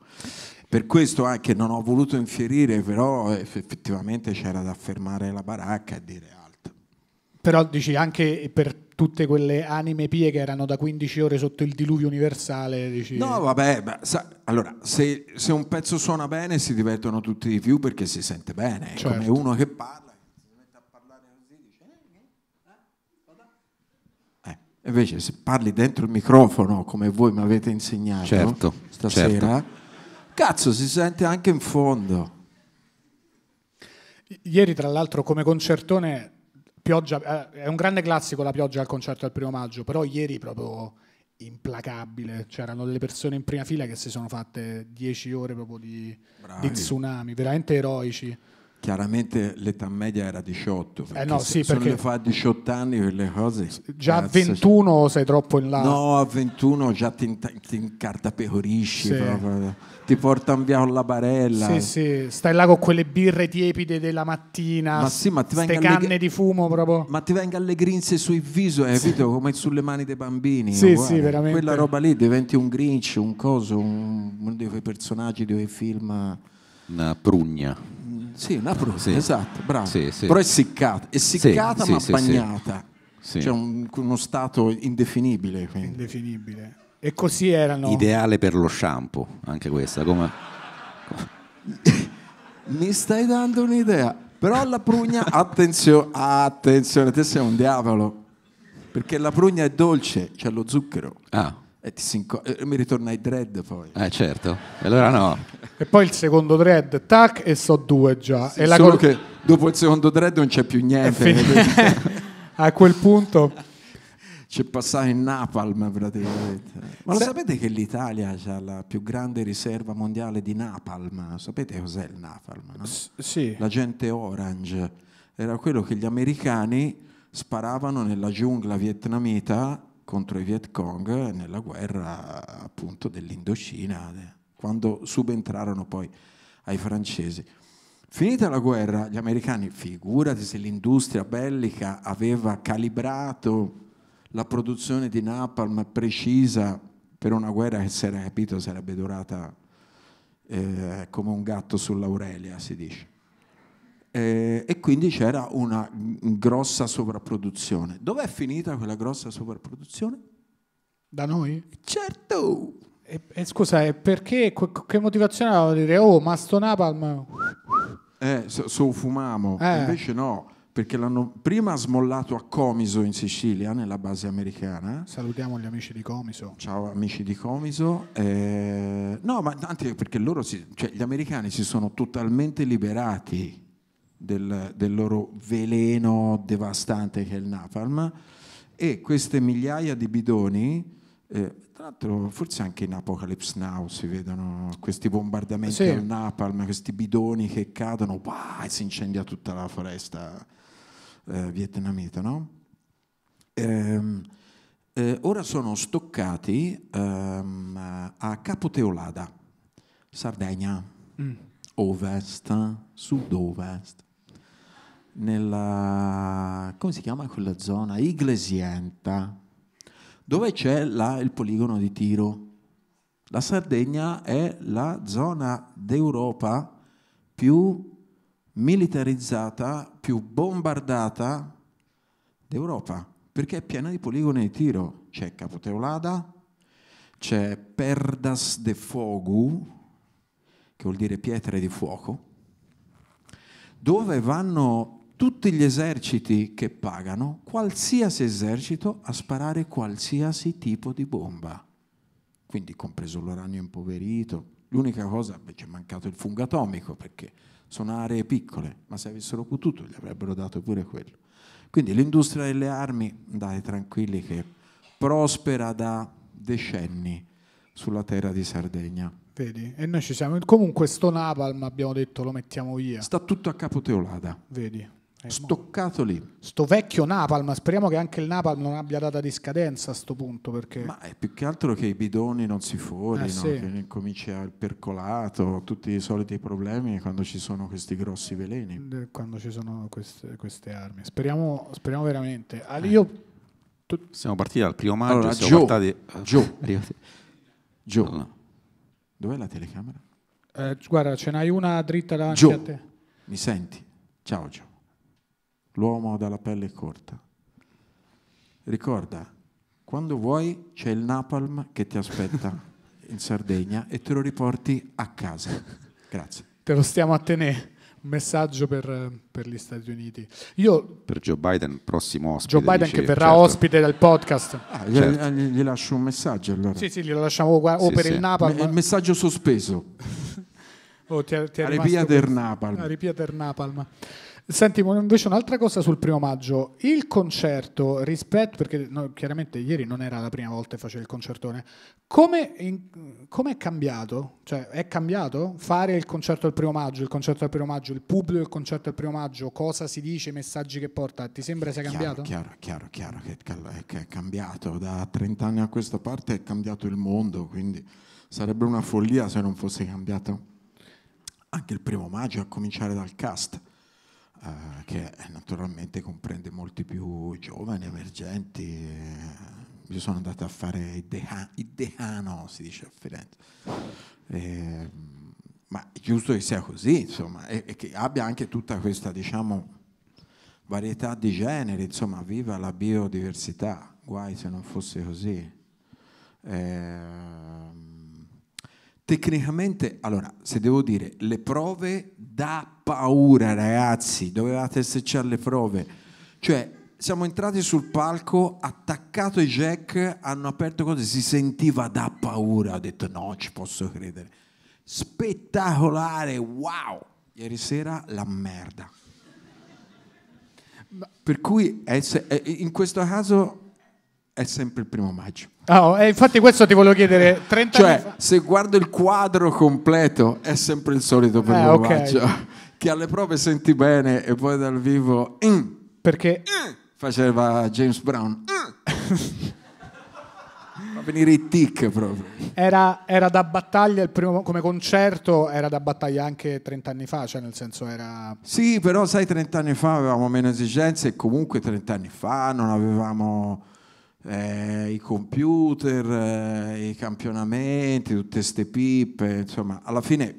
Per questo anche non ho voluto infierire, però effettivamente c'era da fermare la baracca e dire alto. Però dici anche per tutte quelle anime pie che erano da 15 ore sotto il diluvio universale. Dici... No, vabbè, ma, sa, allora se, se, un pezzo suona bene si divertono tutti di più perché si sente bene, certo. come uno che parla, che si mette a parlare così, dice... Eh eh, eh, eh, eh. invece se parli dentro il microfono come voi mi avete insegnato certo, stasera, certo. cazzo si sente anche in fondo. Ieri tra l'altro come concertone pioggia, eh, è un grande classico la pioggia al concerto del primo maggio, però ieri proprio implacabile, c'erano delle persone in prima fila che si sono fatte 10 ore proprio di, di tsunami, veramente eroici. Chiaramente l'età media era 18. Eh no, sì, se perché... fa a 18 anni quelle cose. Già a 21 cioè sei troppo in là. No, a 21 già ti, ti incartapecorisci. Sì. Ti portano via con la barella. Sì, sì, stai là con quelle birre tiepide della mattina. Ma sì, ma ti venga canne alle... di fumo proprio. Ma ti venga alle grinze sui viso, hai capito? Sì. Come sulle mani dei bambini. Sì, sì, veramente. Quella roba lì diventi un grinch, un coso, un... uno di quei personaggi di quei film. Una prugna sì, una prugna, sì. esatto, bravo. Sì, sì. Però è siccata, è siccata ma bagnata. C'è cioè, un, uno stato indefinibile. Quindi. Indefinibile. E così erano... Ideale per lo shampoo, anche questa. Come... Mi stai dando un'idea. Però la prugna, attenzio, attenzione, te sei un diavolo. Perché la prugna è dolce, c'è lo zucchero. Ah e eh, ti si e eh, mi ritorna ai dread poi. Eh certo, e allora no. E poi il secondo dread, tac, e so due già. Sì, e la solo col- che dopo il secondo dread non c'è più niente. A quel punto... C'è passato in napalm praticamente. Ma lo sapete che l'Italia ha la più grande riserva mondiale di napalm? Sapete cos'è il napalm? No? S- sì. La gente orange. Era quello che gli americani sparavano nella giungla vietnamita contro i Viet Cong nella guerra appunto dell'Indocina, quando subentrarono poi ai francesi. Finita la guerra, gli americani, figurati se l'industria bellica aveva calibrato la produzione di napalm precisa per una guerra che si capito sarebbe durata eh, come un gatto sull'Aurelia, si dice eh, e quindi c'era una grossa sovrapproduzione. Dov'è finita quella grossa sovrapproduzione? Da noi? Certo! E, e scusa, e perché, che motivazione avevano di dire, oh, ma sto Napalm... Eh, so, so fumamo, eh. invece no perché l'hanno prima smollato a Comiso in Sicilia, nella base americana. Salutiamo gli amici di Comiso. Ciao amici di Comiso. Eh, no, ma anche perché loro, si, cioè, gli americani si sono totalmente liberati del, del loro veleno devastante che è il napalm e queste migliaia di bidoni eh, tra l'altro forse anche in Apocalypse Now si vedono questi bombardamenti sì. al napalm, questi bidoni che cadono bah, e si incendia tutta la foresta eh, vietnamita. No? Ehm, eh, ora sono stoccati ehm, a Capoteolada, Sardegna, mm. ovest, sud-ovest nella, come si chiama quella zona? Iglesienta, dove c'è la, il poligono di tiro. La Sardegna è la zona d'Europa più militarizzata, più bombardata d'Europa, perché è piena di poligoni di tiro. C'è Capoteolada, c'è Perdas de Fogu, che vuol dire pietre di fuoco, dove vanno tutti gli eserciti che pagano, qualsiasi esercito, a sparare qualsiasi tipo di bomba. Quindi compreso l'uranio impoverito. L'unica cosa, beh, è mancato il fungo atomico perché sono aree piccole, ma se avessero potuto gli avrebbero dato pure quello. Quindi l'industria delle armi, dai tranquilli che prospera da decenni sulla terra di Sardegna. Vedi? E noi ci siamo. Comunque sto napalm abbiamo detto lo mettiamo via. Sta tutto a capo Vedi? stoccato lì. Sto vecchio Napalm, speriamo che anche il Napalm non abbia data di scadenza a questo punto. Perché... Ma è più che altro che i bidoni non si fuori, eh, sì. che incomincia il percolato, tutti i soliti problemi quando ci sono questi grossi veleni. Eh, quando ci sono queste, queste armi. Speriamo, speriamo veramente. Ah, eh. io... tu... Siamo partiti dal primo maggio, allora, siamo Joe, portati... Joe. Dov'è la telecamera? Eh, guarda, ce n'hai una dritta davanti Joe. a te. Mi senti? Ciao Joe l'uomo dalla pelle corta. Ricorda, quando vuoi c'è il napalm che ti aspetta in Sardegna e te lo riporti a casa. Grazie. Te lo stiamo a tenere. Un messaggio per, per, gli Stati Uniti. Io, per Joe Biden, prossimo ospite. Joe Biden dice, che verrà certo. ospite del podcast. Ah, certo. gli, gli, lascio un messaggio allora. Sì, sì, glielo lasciamo qua. O per sì. il napalm. il messaggio sospeso. oh, ti ti è del Napalm. Aripia del Napalm. Senti, invece un'altra cosa sul primo maggio, il concerto rispetto, perché no, chiaramente ieri non era la prima volta che facevi il concertone, come, è cambiato? Cioè, è cambiato fare il concerto al primo maggio, il concerto al primo maggio, il pubblico del concerto al primo maggio, cosa si dice, i messaggi che porta, ti sembra sia cambiato? Chiaro, chiaro, chiaro, chiaro che è cambiato, da 30 anni a questa parte è cambiato il mondo, quindi sarebbe una follia se non fosse cambiato anche il primo maggio, a cominciare dal cast eh, che naturalmente comprende molti più giovani, emergenti. Eh, io sono andato a fare il, deha, il Dehano, si dice a Firenze. Eh, ma è giusto che sia così, insomma, e, e che abbia anche tutta questa, diciamo, varietà di generi, insomma, viva la biodiversità, guai se non fosse così. Eh, Tecnicamente, allora, se devo dire, le prove da paura, ragazzi, dovevate essere le prove. Cioè, siamo entrati sul palco, attaccato i jack, hanno aperto cose, si sentiva da paura, ho detto no, ci posso credere. Spettacolare, wow! Ieri sera la merda. Per cui in questo caso è sempre il primo maggio. Ah, oh, eh, infatti questo ti volevo chiedere, 30 cioè, fa... se guardo il quadro completo è sempre il solito per eh, okay. che alle prove senti bene e poi dal vivo... Mm, Perché... Mm, faceva James Brown. Mm. Fa venire i tic proprio. Era, era da battaglia il primo, come concerto, era da battaglia anche 30 anni fa, cioè nel senso era... Sì, però sai, 30 anni fa avevamo meno esigenze e comunque 30 anni fa non avevamo eh, i computer, eh, i campionamenti, tutte queste pippe, insomma, alla fine,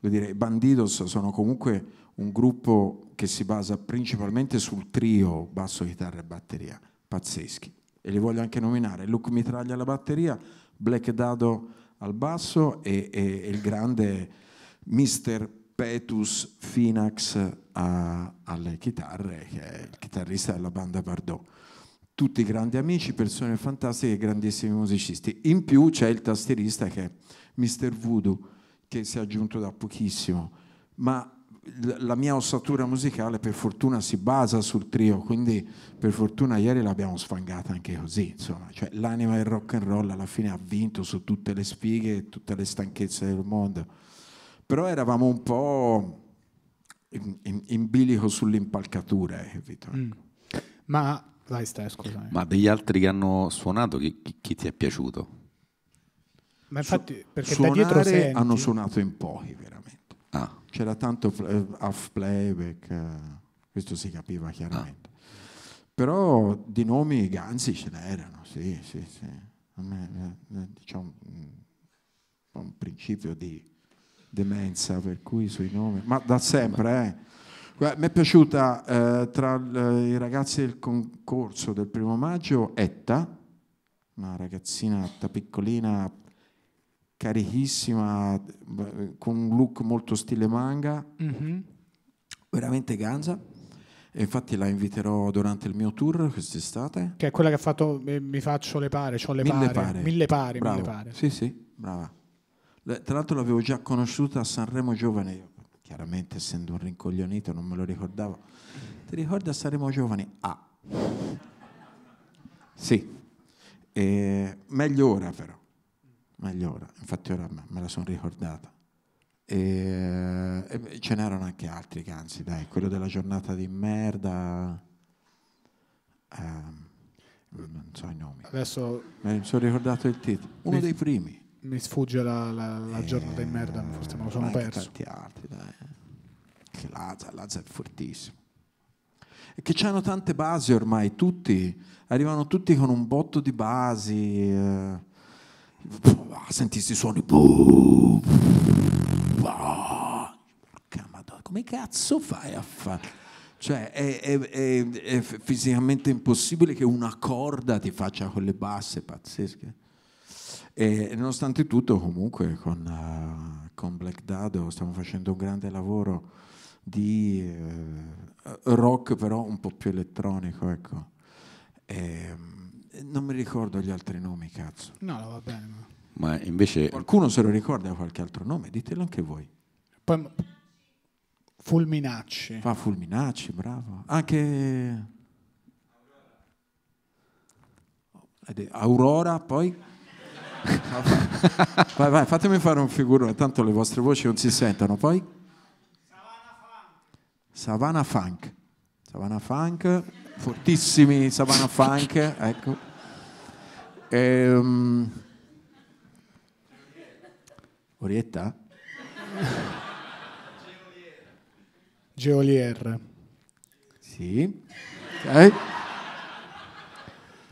voglio dire, i Bandidos sono comunque un gruppo che si basa principalmente sul trio basso, chitarra e batteria, pazzeschi. E li voglio anche nominare, Luke Mitraglia alla batteria, Black Dado al basso e, e, e il grande Mr. Petus Finax a, alle chitarre, che è il chitarrista della banda Bardot tutti grandi amici, persone fantastiche, grandissimi musicisti. In più c'è il tastierista che è Mr. Voodoo, che si è aggiunto da pochissimo, ma la mia ossatura musicale per fortuna si basa sul trio, quindi per fortuna ieri l'abbiamo sfangata anche così, insomma, cioè, l'anima del rock and roll alla fine ha vinto su tutte le sfighe e tutte le stanchezze del mondo. Però eravamo un po' in, in, in bilico sull'impalcatura, eh, capito? Mm. Ma dai, stai, scusami. Ma degli altri che hanno suonato, chi, chi, chi ti è piaciuto? Ma infatti, Su- perché da dietro senti... hanno suonato in pochi, veramente. Ah. C'era tanto fl- eh, half playback, eh, questo si capiva chiaramente. Ah. Però di nomi ganzi ce n'erano, sì, sì, sì. A me, eh, diciamo, mm, un principio di demenza, per cui sui nomi, ma da sempre, eh. Mi è piaciuta eh, tra i ragazzi del concorso del primo maggio Etta, una ragazzina ragazzinata piccolina, carichissima, con un look molto stile manga, mm-hmm. veramente ganza. E infatti la inviterò durante il mio tour quest'estate. Che è quella che ha fatto eh, Mi faccio le pare, ho le mille pare. pare. Mille pari, mille pare. Sì, sì, brava. Tra l'altro l'avevo già conosciuta a Sanremo Giovane chiaramente essendo un rincoglionito non me lo ricordavo, ti ricorda Saremo Giovani? Ah, sì, e meglio ora però, meglio ora, infatti ora me, la sono ricordata. E, ce n'erano anche altri canzi, dai, quello della giornata di merda. Um, non so i nomi. Adesso... Mi sono ricordato il titolo. Uno dei primi mi sfugge la, la, la eh, giornata di merda, forse me lo sono perso. Tanti altri, dai. Eh. Che Lazza, Lazza è fortissimo. E che hanno tante basi ormai, tutti, arrivano tutti con un botto di basi. Eh, ah, senti questi suoni. Ah. Porca madonna, come cazzo fai a fare? Cioè è, è, è, è fisicamente impossibile che una corda ti faccia quelle basse pazzesche. E nonostante tutto, comunque, con, uh, con Black Dado stiamo facendo un grande lavoro di uh, rock, però un po' più elettronico, ecco. E, ehm, non mi ricordo gli altri nomi, cazzo. No, va bene. Ma... ma invece... Qualcuno se lo ricorda qualche altro nome? Ditelo anche voi. Poi... Fulminacci. Fa Fulminacci, bravo. Anche... Aurora, poi vai, vai, fatemi fare un figurone, tanto le vostre voci non si sentono. Poi? Savana Funk. Savana Funk, fortissimi Savana Funk, ecco. Ehm... Orietta? Geolier. Sì. Okay.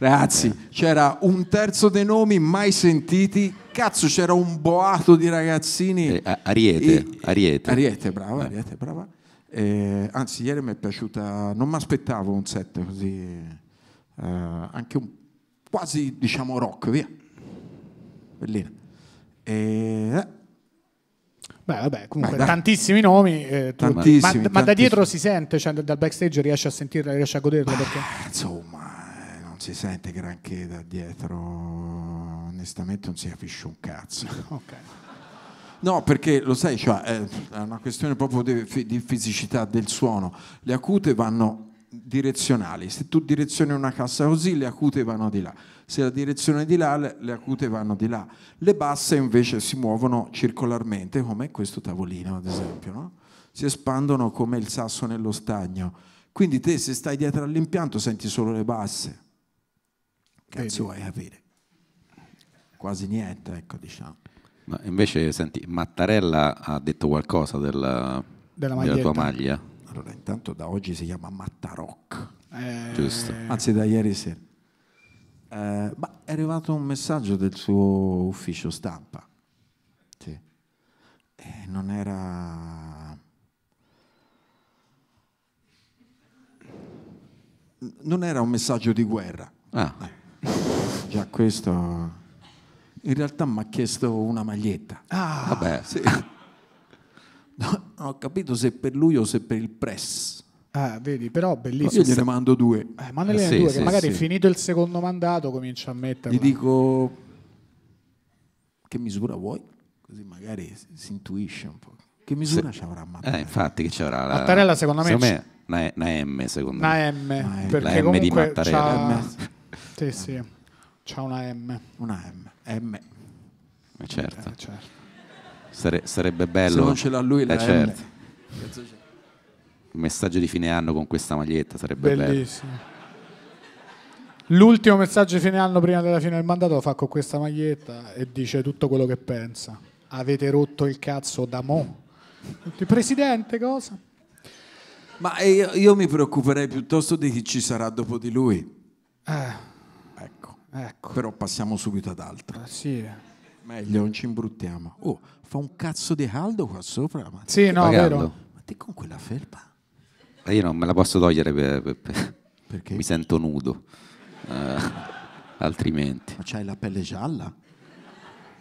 Ragazzi, c'era un terzo dei nomi mai sentiti. Cazzo, c'era un boato di ragazzini. Eh, Ariete, e, Ariete. Ariete, brava, eh. Ariete, brava. Eh, anzi, ieri mi è piaciuta, non mi aspettavo un set così, eh, anche un, quasi diciamo rock, via. Bellina. Eh, Beh, vabbè, comunque Beh, tantissimi nomi, eh, tantissimi, ma, ma, da dietro si sente, cioè dal backstage riesce a sentirla, riesce a goderla. Perché... insomma, si sente granché da dietro, onestamente non si capisce un cazzo. Ok. No, perché lo sai, cioè, è una questione proprio di, di fisicità del suono. Le acute vanno direzionali. Se tu direzioni una cassa così, le acute vanno di là. Se la direzione è di là, le, acute vanno di là. Le basse invece si muovono circolarmente, come questo tavolino, ad esempio, no? si espandono come il sasso nello stagno. Quindi te se stai dietro all'impianto senti solo le basse cazzo vuoi capire? Quasi niente, ecco, diciamo. Ma invece, senti, Mattarella ha detto qualcosa della, della, della tua maglia? Allora, intanto da oggi si chiama Mattarock. Eh... Giusto. Anzi, da ieri sera. Eh, ma è arrivato un messaggio del suo ufficio stampa. Sì. E non era... Non era un messaggio di guerra. Ah. Eh Già questo... In realtà mi ha chiesto una maglietta. Ah, vabbè, sì. non ho capito se per lui o se per il press. Ah, vedi, però bellissimo. Io gliene mando due. Eh, ma ne eh, sì, due, sì, che magari sì. finito il secondo mandato comincia a mettere. Gli dico, che misura vuoi? Così magari si intuisce un po'. Che misura ci avrà Mattarella? Eh, infatti che ci avrà la... Mattarella secondo me... Secondo me una, una M, secondo una me. Una M, perché la M comunque di Mattarella. Sì, sì, c'ha una M. Una M. M. Ma eh, certo. Eh, certo. Sare- sarebbe bello. Se non ce l'ha lui, la eh, certo. Un messaggio di fine anno con questa maglietta sarebbe Bellissimo. bello. L'ultimo messaggio di fine anno prima della fine del mandato lo fa con questa maglietta e dice tutto quello che pensa. Avete rotto il cazzo da mo'. Presidente, cosa? Ma io, io mi preoccuperei piuttosto di chi ci sarà dopo di lui. Eh, ecco. ecco. Però passiamo subito ad altro. Eh, sì. Meglio, non ci imbruttiamo. Oh, fa un cazzo di caldo qua sopra. Ma sì, no, pagando. vero. Ma te con quella felpa? Eh, io non me la posso togliere per, per, per. perché mi sento nudo. Uh, altrimenti. Ma c'hai la pelle gialla?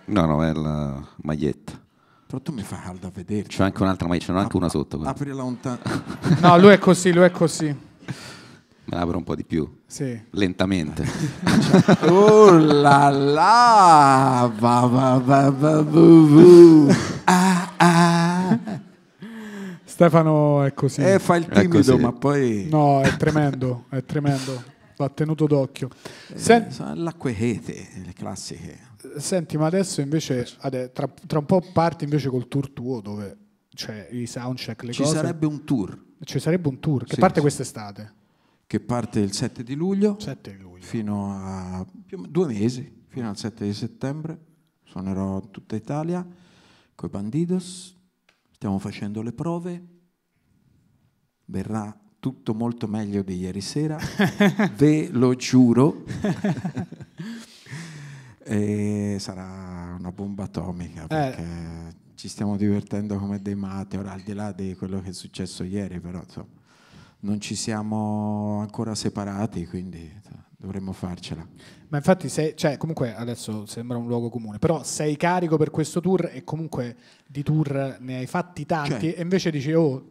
No, no, è la maglietta. Però tu mi fa caldo a vederci. C'è anche un'altra maglietta, ce c'è anche una sotto. Quindi. Aprila un no, lui è così, lui è così. Me l'apro un po' di più. Sì. Lentamente. oh la la! Ba, ba, ba, ba, Stefano è così. Eh, fa il timido, ma poi... No, è tremendo, è tremendo. Va tenuto d'occhio. Eh, Sen... Eh, L'acquehete, le classiche. Senti, ma adesso invece, tra, tra, un po' parti invece col tour tuo, dove c'è cioè, i soundcheck, le Ci cose. sarebbe un tour. Ci sarebbe un tour, che sì, parte sì. quest'estate che parte il 7 di luglio, 7 di luglio. fino a più, due mesi, fino al 7 di settembre. Suonerò tutta Italia con i Bandidos, stiamo facendo le prove, verrà tutto molto meglio di ieri sera, ve lo giuro. e sarà una bomba atomica eh. perché ci stiamo divertendo come dei matti, ora al di là di quello che è successo ieri, però insomma non ci siamo ancora separati, quindi dovremmo farcela. Ma infatti, sei, cioè, comunque adesso sembra un luogo comune, però sei carico per questo tour e comunque di tour ne hai fatti tanti cioè. e invece dici, oh,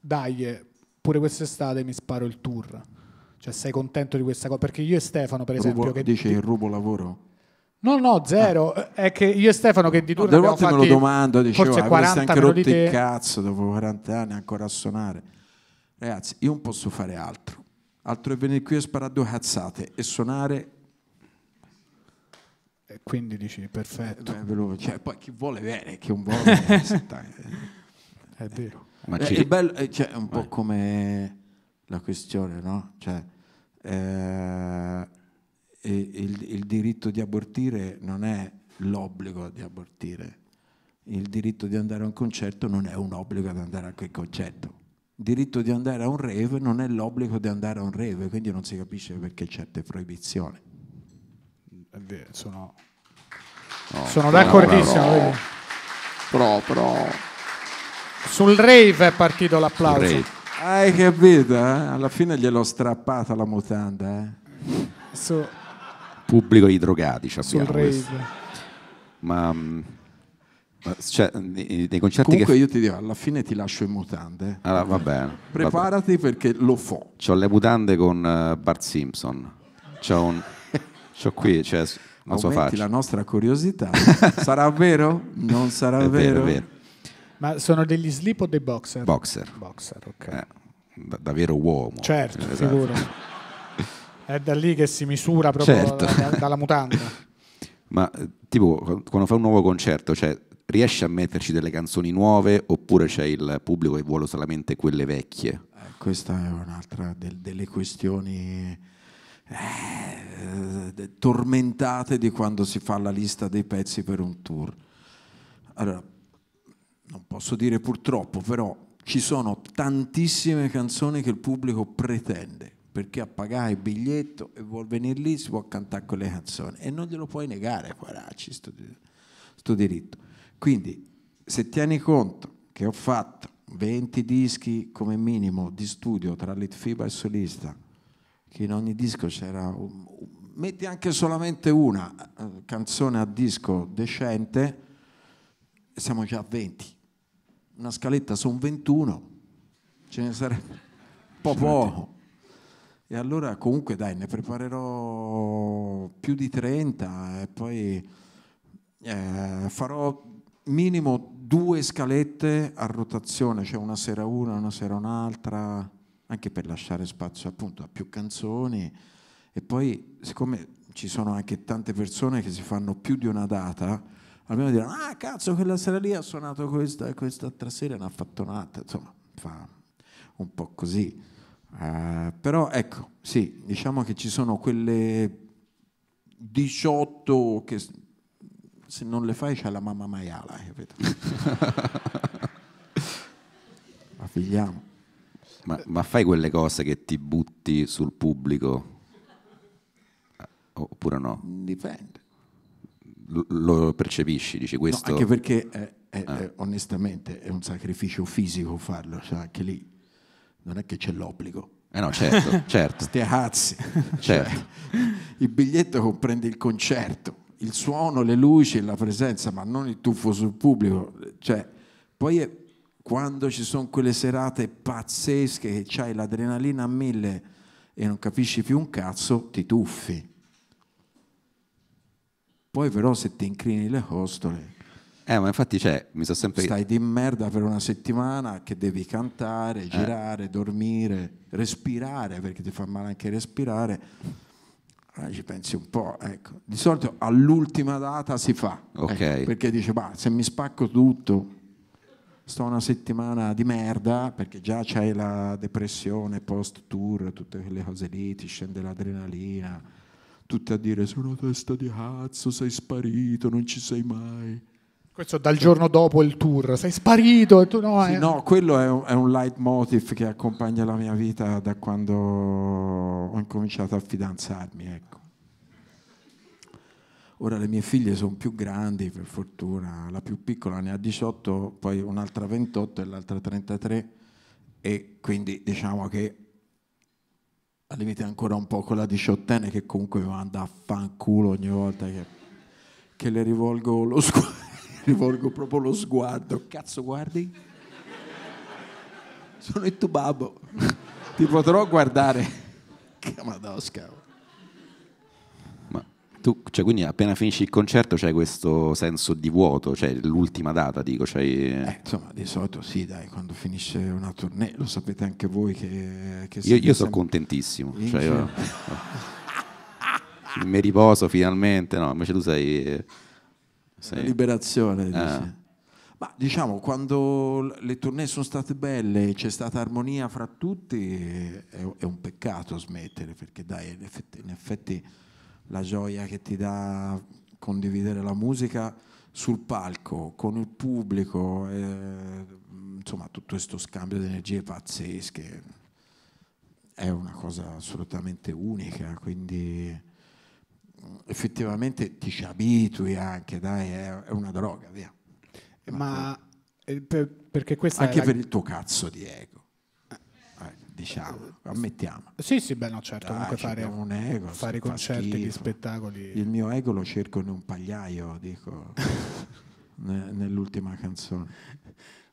dai, eh, pure quest'estate mi sparo il tour. Cioè, sei contento di questa cosa? Perché io e Stefano, per esempio... Rubo, che dice il rubo lavoro? No, no, ah. zero. Ah. È che io e Stefano che di turno... No, delle volte me lo domando, dicevo, oh, forse 40 anche rotto il cazzo dopo 40 anni ancora a suonare. Ragazzi, io non posso fare altro. Altro che venire qui a sparare due cazzate e suonare. E quindi dici, perfetto. Beh, Cioè, poi chi vuole bene, chi non vuole. Eh, eh. è vero. Ma eh, ci... è, bello, cioè, è un Vai. po' come la questione, no? Cioè, eh, il, il diritto di abortire non è l'obbligo di abortire. Il diritto di andare a un concerto non è un obbligo di andare a quel concerto diritto di andare a un rave non è l'obbligo di andare a un rave, quindi non si capisce perché certe proibizioni. Sono, no, sono d'accordissimo. Però, però, però, Sul rave è partito l'applauso. Hai capito? Eh? Alla fine gliel'ho strappata la mutanda. Eh? Su... Pubblico di drogati, ci abbiamo Sul rave. Questo. Ma mm, cioè, dei, mm, eh, concerti Comunque che... io ti dirò, alla fine ti lascio in mutande. Allora, va bene. Preparati va perché lo fo. C'ho le mutande con uh, Bart Simpson. C'ho, un... C'ho qui, cioè, non Aumenti faccia. la nostra curiosità. sarà vero? Non sarà è vero? vero, vero. Ma sono degli slip o dei boxer? Boxer. Boxer, ok. Eh, da, da, vero uomo. Certo, esatto. sicuro. è da lì che si misura proprio certo. da, dalla mutanda. Ma eh, tipo, quando fai un nuovo concerto, cioè riesci a metterci delle canzoni nuove oppure c'è il pubblico che vuole solamente quelle vecchie? Eh, questa è un'altra del, delle questioni eh, tormentate di quando si fa la lista dei pezzi per un tour. Allora, non posso dire purtroppo, però ci sono tantissime canzoni che il pubblico pretende perché ha pagato il biglietto e vuol venire lì si può cantare quelle canzoni e non glielo puoi negare, guarda, sto, sto diritto quindi se tieni conto che ho fatto 20 dischi come minimo di studio tra Litfiba e solista, che in ogni disco c'era... Un, metti anche solamente una eh, canzone a disco decente, siamo già a 20. Una scaletta sono 21, ce ne sarebbe un po' poco. E allora comunque dai, ne preparerò più di 30 e poi eh, farò minimo due scalette a rotazione, cioè una sera una, una sera un'altra, anche per lasciare spazio appunto a più canzoni. E poi, siccome ci sono anche tante persone che si fanno più di una data, almeno diranno, ah cazzo, quella sera lì ha suonato questa e quest'altra sera ne ha fatto un'altra, insomma, fa un po' così. Uh, però ecco, sì, diciamo che ci sono quelle 18 che se non le fai c'è la mamma maiala, eh, capito? la figliamo. Ma, ma, fai quelle cose che ti butti sul pubblico? Eh, oppure no? Dipende. L- lo percepisci, dici questo? No, anche perché eh, eh, ah. eh, onestamente è un sacrificio fisico farlo, cioè anche lì non è che c'è l'obbligo. Eh no, certo, certo. Ste cazzi. Certo. Cioè, il biglietto comprende il concerto il suono, le luci, la presenza, ma non il tuffo sul pubblico. Cioè, poi è, quando ci sono quelle serate pazzesche che c'hai l'adrenalina a mille e non capisci più un cazzo, ti tuffi. Poi però se ti inclini le costole... Eh, ma infatti c'è, cioè, mi so sempre... Stai di merda per una settimana che devi cantare, eh. girare, eh. dormire, respirare, perché ti fa male anche respirare eh, ci pensi un po', ecco. Di solito all'ultima data si fa, okay. ecco, perché dice, bah, se mi spacco tutto, sto una settimana di merda, perché già c'hai la depressione post-tour, tutte quelle cose lì, ti scende l'adrenalina, tutti a dire, sono testa di cazzo, sei sparito, non ci sei mai. Questo dal giorno dopo il tour, sei sparito e tu no. Sì, eh. no, quello è un, è un leitmotiv che accompagna la mia vita da quando ho incominciato a fidanzarmi. Ecco. Ora le mie figlie sono più grandi, per fortuna, la più piccola ne ha 18, poi un'altra 28 e l'altra 33 e quindi diciamo che al limite ancora un po' con la diciottenne che comunque mi manda a fanculo ogni volta che, che le rivolgo lo sguardo rivolgo proprio lo sguardo. Cazzo guardi? Sono il tuo babbo. Ti potrò guardare. Camadosca. Ma tu, cioè, quindi appena finisci il concerto c'è questo senso di vuoto, cioè l'ultima data, dico. Cioè... Eh, insomma, di solito sì, dai, quando finisce una tournée, lo sapete anche voi che... che io, io sono contentissimo. Cioè, io, mi riposo finalmente, no, invece tu sei sì. la liberazione. Ah. Ma diciamo, quando le tournée sono state belle, e c'è stata armonia fra tutti, è, è un peccato smettere, perché dai, in effetti, in effetti la gioia che ti dà condividere la musica sul palco, con il pubblico, eh, insomma tutto questo scambio di energie pazzesche è una cosa assolutamente unica, quindi effettivamente ti ci abitui anche, dai, è una droga, via. Ma eh, per, perché questa anche la... per il tuo cazzo di ego. Eh, diciamo, ammettiamo. Sì, sì, beh, no, certo, dai, fare, un ego, fare concerti, gli spettacoli. Il mio ego lo cerco in un pagliaio, dico, nell'ultima canzone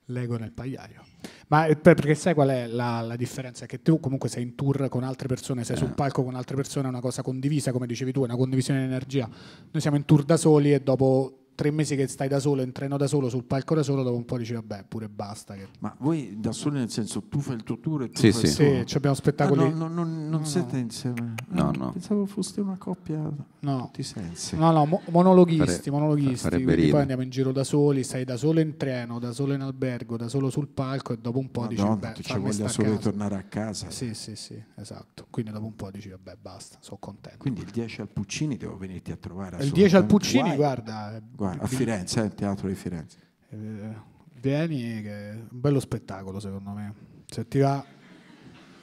l'ego nel pagliaio. Ma eh, perché sai qual è la, la, differenza? Che tu comunque sei in tour con altre persone, sei sul eh. palco con altre persone, è una cosa condivisa, come dicevi tu, è una condivisione di energia. Noi siamo in tour da soli e dopo tre mesi che stai da solo, in treno da solo, sul palco da solo, dopo un po' dici vabbè, pure basta. Che... Ma voi da solo nel senso tu fai il tuo tour e tu sì, fai sì. il Sì, abbiamo spettacoli... Ah, no, no, no, non siete insieme? No, no. Pensavo foste una coppia... No. Ti sensi? No, no, mo- monologhisti, Fare... monologhisti. Poi andiamo in giro da soli, stai da solo in treno, da solo in albergo, da solo sul palco e dopo un po' dici vabbè, ti ci voglia solo di tornare a casa. Sì, sì, sì, esatto. Quindi dopo un po' dici vabbè, basta, sono contento. Quindi il 10 al Puccini devo venirti a trovare. Il 10 al Puccini, guarda, guarda guarda, a Firenze, eh, teatro di Firenze. Eh, Vieni, che è un bello spettacolo secondo me. Se ti va...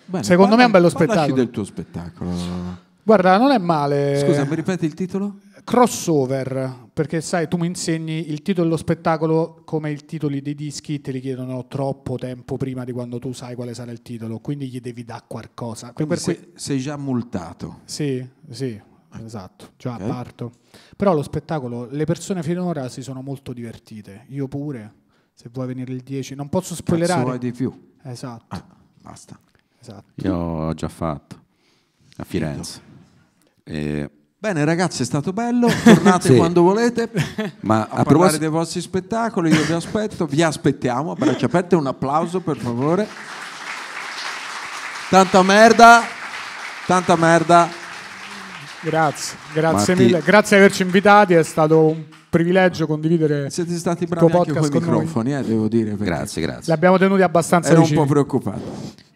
Bene, secondo parla, me è un bello spettacolo. del tuo spettacolo. Guarda, non è male. Scusa, mi ripeti il titolo? crossover, perché sai, tu mi insegni il titolo dello spettacolo come i titoli dei dischi te li chiedono troppo tempo prima di quando tu sai quale sarà il titolo, quindi gli devi dare qualcosa. Quindi sei, que... sei già multato. Sì, sì, Esatto, già okay. parto. Però lo spettacolo, le persone finora si sono molto divertite, io pure, se vuoi venire il 10, non posso spoilerare. Se vuoi di più. Esatto. Ah, basta. Esatto. Io ho già fatto a Firenze. E... Bene ragazzi, è stato bello, tornate sì. quando volete Ma a, a proposito... dei vostri spettacoli, io vi aspetto, vi aspettiamo, a braccia aperte, un applauso per favore. Tanta merda, tanta merda. Grazie, grazie Marti. mille, grazie di averci invitati, è stato un privilegio condividere Siete stati bravi anche con i microfoni, eh, devo dire. Grazie, grazie. Li abbiamo tenuti abbastanza Ero vicini. un po' preoccupato.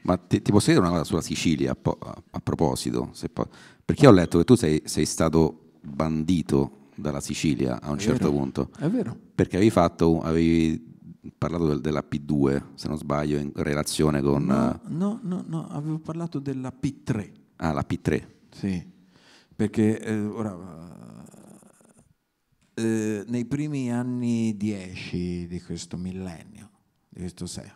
Ma ti, ti posso dire una cosa sulla Sicilia a, a proposito? Po- perché ho letto che tu sei, sei stato bandito dalla Sicilia a un è certo vero, punto. È vero. Perché avevi, fatto, avevi parlato del, della P2, se non sbaglio, in relazione con... No, eh, no, no, no avevo parlato della P3. Ah, la P3. Sì perché eh, ora, eh, nei primi anni 10 di questo millennio, di questo secolo,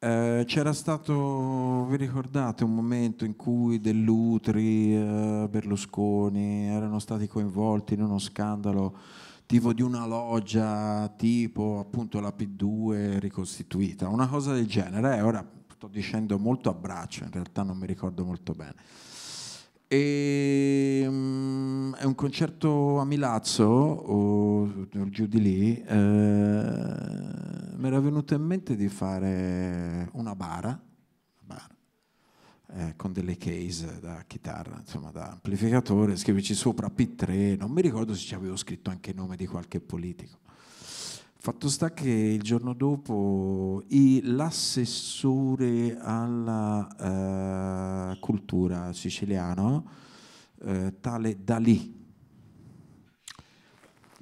eh, c'era stato, vi ricordate, un momento in cui Dell'Utri, eh, Berlusconi erano stati coinvolti in uno scandalo tipo di una loggia, tipo appunto la P2 ricostituita, una cosa del genere. Eh, ora sto dicendo molto a braccio, in realtà non mi ricordo molto bene e, um, è un concerto a Milazzo o, o giù di lì. Eh, mi era venuto in mente di fare una bara, bar, eh, con delle case da chitarra, insomma da amplificatore. Scrivici sopra P3. Non mi ricordo se ci avevo scritto anche il nome di qualche politico. Fatto sta che il giorno dopo l'assessore alla eh, cultura siciliano, eh, tale Dalì,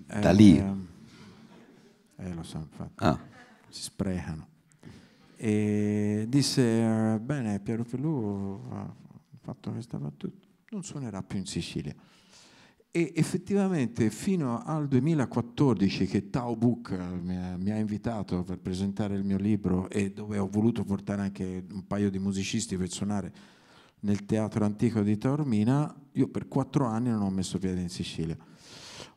eh, Dalì? Eh, lo so, infatti, ah. si sprecano. E disse, bene, Piero Pelù ha fatto questa battuta, non suonerà più in Sicilia. E effettivamente fino al 2014 che Tao Book eh, mi ha, invitato per presentare il mio libro e dove ho voluto portare anche un paio di musicisti per suonare nel teatro antico di Taormina, io per quattro anni non ho messo piede in Sicilia.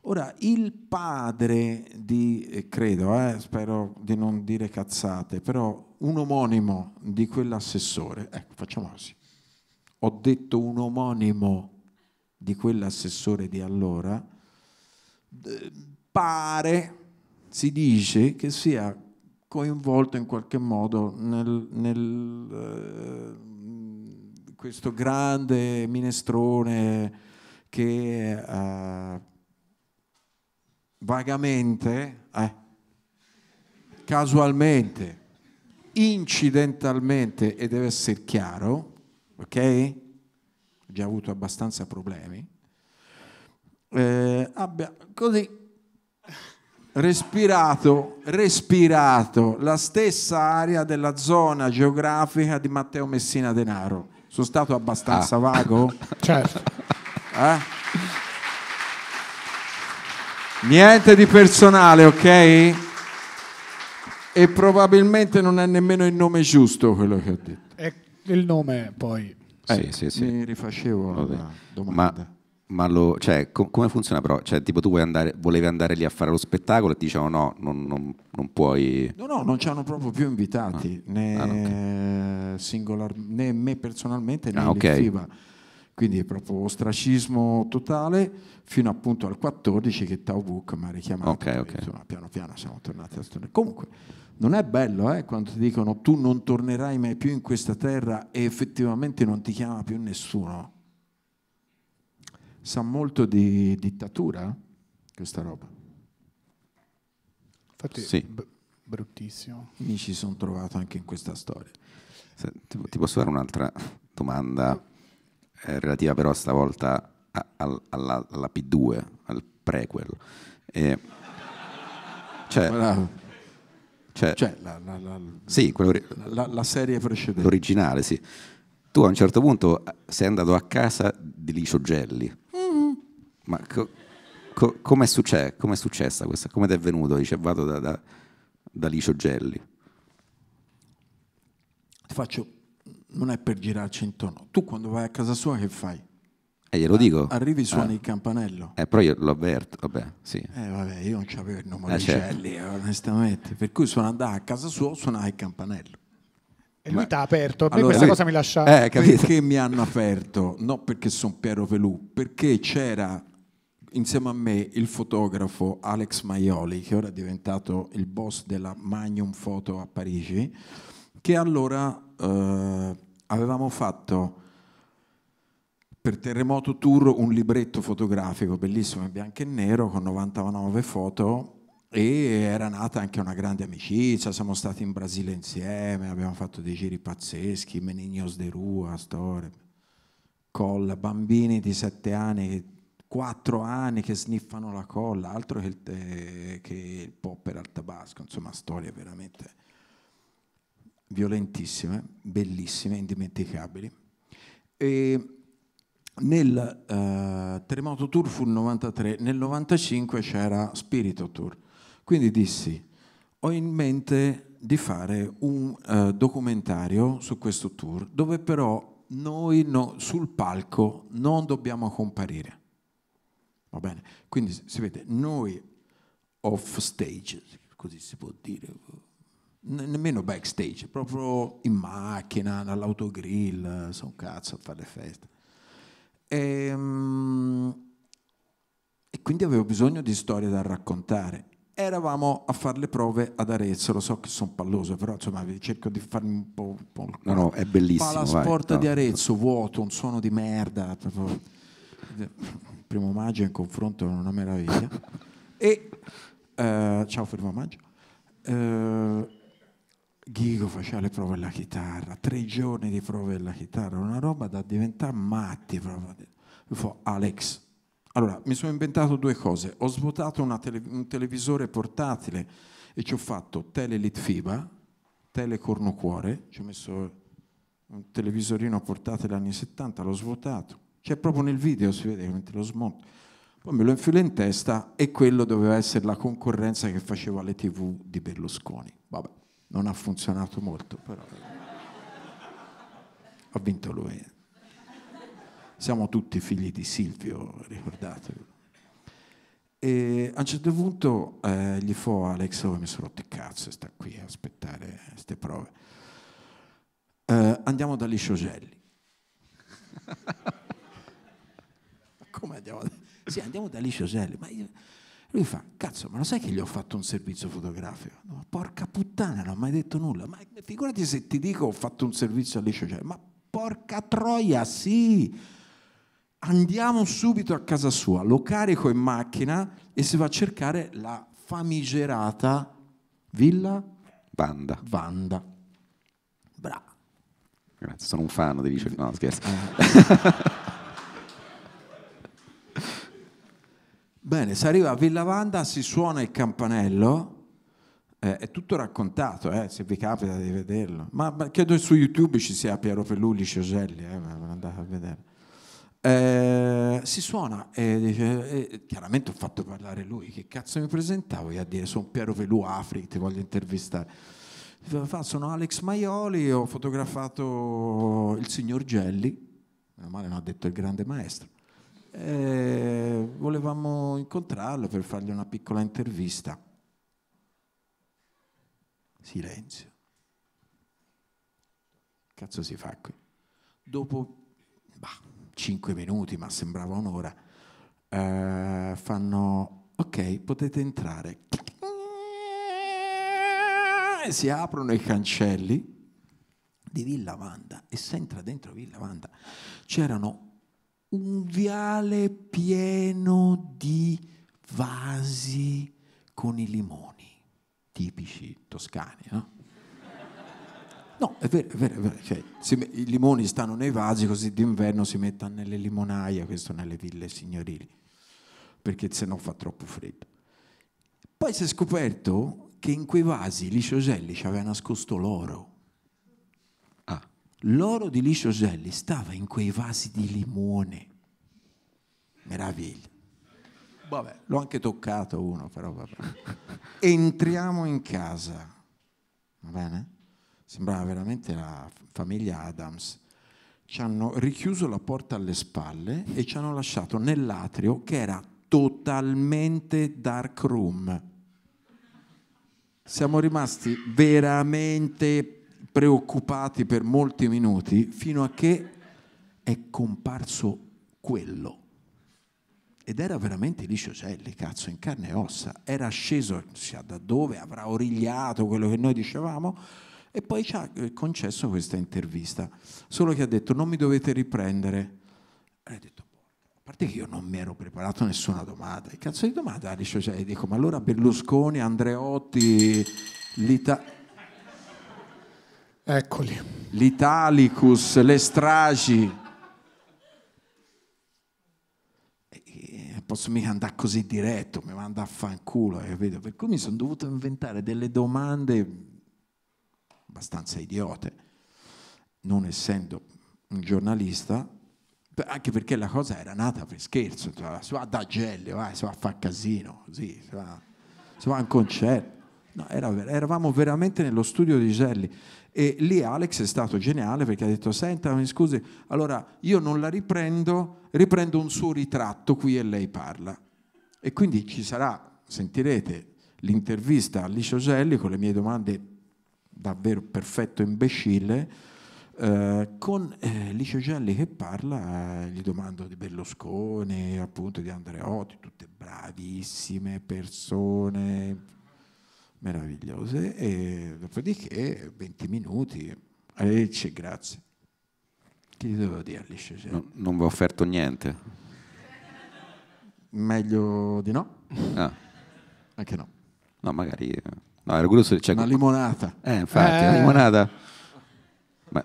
Ora, il padre di, eh, credo, eh, spero di non dire cazzate, però un omonimo di quell'assessore, ecco facciamo così, ho detto un omonimo di quell'assessore di allora, pare, si dice, che sia coinvolto in qualche modo nel, nel eh, questo grande minestrone che eh, vagamente, eh, casualmente, incidentalmente, e deve essere chiaro, ok? già avuto abbastanza problemi, eh, abbia così respirato, respirato la stessa area della zona geografica di Matteo Messina Denaro. Sono stato abbastanza ah. vago? Certo. Eh? Niente di personale, ok? E probabilmente non è nemmeno il nome giusto quello che ho detto. E il nome poi eh, sì, sì, sì. mi rifacevo la domanda. Ma... Ma lo, cioè, com- come funziona però? Cioè, tipo tu andare, volevi andare lì a fare lo spettacolo e ti dicevano no, non, non, non, puoi... No, no, non ci hanno proprio più invitati, ah. né, ah, okay. singolar, né me personalmente né ah, okay. Quindi è proprio ostracismo totale fino appunto al 14 che Taubook mi ha richiamato. Ok, ok. Insomma, piano piano siamo tornati a storia. Comunque... Non è bello eh, quando ti dicono tu non tornerai mai più in questa terra e effettivamente non ti chiama più nessuno. Sa molto di dittatura eh, questa roba. Infatti sì. b- bruttissimo. Mi ci sono trovato anche in questa storia. Se, ti, ti, posso fare un'altra domanda eh, relativa però stavolta a, a, alla, alla, P2, al prequel. Eh, cioè, Bravo cioè, cioè la, la, la, sì, quello, la, serie precedente. L'originale, sì. Tu a un certo punto eh, sei andato a casa di Licio Gelli. Mm-hmm. Ma co, co, come è successa questa? Come ti è venuto? Dice, vado da, da, da Licio Gelli. Ti faccio, non è per girarci intorno. Tu quando vai a casa sua che fai? E eh, glielo dico. Ah, arrivi, ah. suoni ah. il campanello. Eh, però io lo avverto, vabbè, sì. Eh, vabbè, io non c'avevo il numero eh, di certo. Celli, eh, onestamente. Per cui sono andato a casa sua, suonava il campanello. E lui ti ha aperto, a allora, questa lui... cosa mi lascia... Eh, capito. perché mi hanno aperto? Non perché sono Piero Velù, perché c'era insieme a me il fotografo Alex Maioli, che ora è diventato il boss della Magnum Photo a Parigi, che allora eh, avevamo fatto per Terremoto Tour un libretto fotografico bellissimo in bianco e nero con 99 foto e era nata anche una grande amicizia, siamo stati in Brasile insieme, abbiamo fatto dei giri pazzeschi, Meninos de Rua, storie, colla, bambini di 7 anni, 4 anni che sniffano la colla, altro che il, te, che il popper al tabasco, insomma storie veramente violentissime, bellissime, indimenticabili. E nel eh, Terremoto Tour fu il 93, nel 95 c'era Spirito Tour. Quindi dissi, ho in mente di fare un eh, documentario su questo tour, dove però noi no, sul palco non dobbiamo comparire. Va bene? Quindi si vede, noi off stage, così si può dire, ne- nemmeno backstage, proprio in macchina, all'autogrill, sono cazzo a fare le feste. E, ehm, e quindi avevo bisogno di storie da raccontare. Eravamo a fare le prove ad Arezzo, lo so che sono palloso, però insomma cerco di farmi un po'... Un po no, no, è bellissimo. Palasport vai, no. di Arezzo, vuoto, un suono di merda. Proprio. Eh, primo maggio in confronto è una meraviglia. E, eh, ciao primo maggio. Eh, Ghigo faceva le prove alla chitarra, tre giorni di prove alla chitarra, una roba da diventare matti proprio. fa Alex. Allora, mi sono inventato due cose. Ho svuotato tele, un televisore portatile e ci ho fatto tele litfiba, tele cornocuore, ci ho messo un televisorino portatile anni 70, l'ho svuotato. c'è proprio nel video si vede mentre lo smonto. Poi me lo infilo in testa e quello doveva essere la concorrenza che faceva le tv di Berlusconi. Vabbè. Non ha funzionato molto, però ha vinto lui. Siamo tutti figli di Silvio, ricordatevi. E a un certo punto eh, gli fo Alex, oh, mi sono rotto il cazzo, sta qui a aspettare queste prove. Eh, andiamo da Lisciogelli. Come andiamo? Da... Sì, andiamo da Gelli. Ma io lui fa, cazzo, ma lo sai che gli ho fatto un servizio fotografico? No, porca puttana, non ho mai detto nulla. Ma figurati se ti dico ho fatto un servizio al liceo. Cioè, ma porca troia, sì! Andiamo subito a casa sua, lo carico in macchina e si va a cercare la famigerata villa Vanda. Vanda. Bravo. Grazie, sono un fan di Liceo. No, scherzo. Eh. Bene, si arriva a Villa Vanda, si suona il campanello, eh, è tutto raccontato, eh, se vi capita di vederlo, ma, ma credo su YouTube ci sia Piero Pellulli, Cioselli, eh, andate a vedere. Eh, si suona e dice, eh, chiaramente ho fatto parlare lui, che cazzo mi presentavo io a dire sono Piero Pelù Afri, ti voglio intervistare. Sono Alex Maioli, ho fotografato il signor Gelli, meno male non ha detto il grande maestro, eh, volevamo incontrarlo per fargli una piccola intervista. Silenzio. Cazzo si fa qui? Dopo bah, 5 minuti, ma sembrava un'ora, eh, fanno ok, potete entrare. E si aprono i cancelli di Villa Vanda e si entra dentro Villa Vanda. C'erano un viale pieno di vasi con i limoni, tipici toscani, no? No, è vero, è vero, è vero. Cioè, si, i limoni stanno nei vasi così d'inverno si mettono nelle limonaie, questo nelle ville signorili, perché se no fa troppo freddo. Poi si è scoperto che in quei vasi Licio Gelli ci aveva nascosto l'oro. L'oro di Liscio Gelli stava in quei vasi di limone. Meraviglia. Vabbè, l'ho anche toccato uno, però vabbè. Entriamo in casa. Va bene? Sembrava veramente la famiglia Adams. Ci hanno richiuso la porta alle spalle e ci hanno lasciato nell'atrio che era totalmente dark room. Siamo rimasti veramente preoccupati per molti minuti fino a che è comparso quello. Ed era veramente liscio celli, cioè, cazzo, in carne e ossa. Era sceso cioè, da dove avrà origliato quello che noi dicevamo e poi ci ha eh, concesso questa intervista. Solo che ha detto non mi dovete riprendere. E ha detto, a parte che io non mi ero preparato nessuna domanda. Che cazzo di domanda liscio celli? Dico, ma allora Berlusconi, Andreotti, l'Italia... Eccoli. L'Italicus, le stragi. Posso mica andare così diretto, mi manda a fanculo, capito? Eh, per cui mi sono dovuto inventare delle domande abbastanza idiote, non essendo un giornalista, anche perché la cosa era nata per scherzo, cioè, si va da Gelli, vai, si va a fare casino, così, si va, si va a un concerto. No, era, eravamo veramente nello studio di Gelli e lì Alex è stato geniale perché ha detto: Senta, mi scusi, allora io non la riprendo, riprendo un suo ritratto qui e lei parla. E quindi ci sarà, sentirete, l'intervista a Licio Gelli con le mie domande davvero perfetto imbecille. Eh, con eh, Licio Gelli che parla, eh, gli domando di Berlusconi, appunto di Andreotti, tutte bravissime persone, meravigliose e dopodiché 20 minuti. Arrivederci, grazie. Che ti dovevo dire, Alice? No, non vi ho offerto niente. Meglio di no? Ah. Anche no. No, magari... Eh, no, ero curioso se cioè Una limonata. Eh, infatti, eh. una limonata. Ma,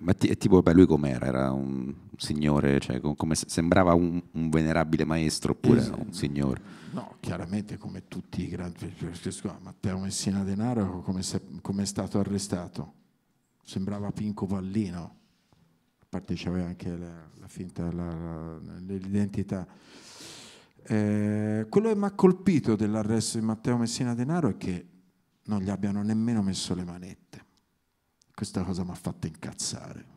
ma t- tipo, beh, lui com'era? Era un signore, cioè, com- come sembrava un, un venerabile maestro oppure esatto. un signore? No, chiaramente come tutti i grandi... Matteo Messina Denaro come, se, come è stato arrestato? Sembrava Pinco Vallino, a parte c'aveva anche la, la finta, l'identità. Eh, quello che mi ha colpito dell'arresto di Matteo Messina Denaro è che non gli abbiano nemmeno messo le manette. Questa cosa mi ha fatto incazzare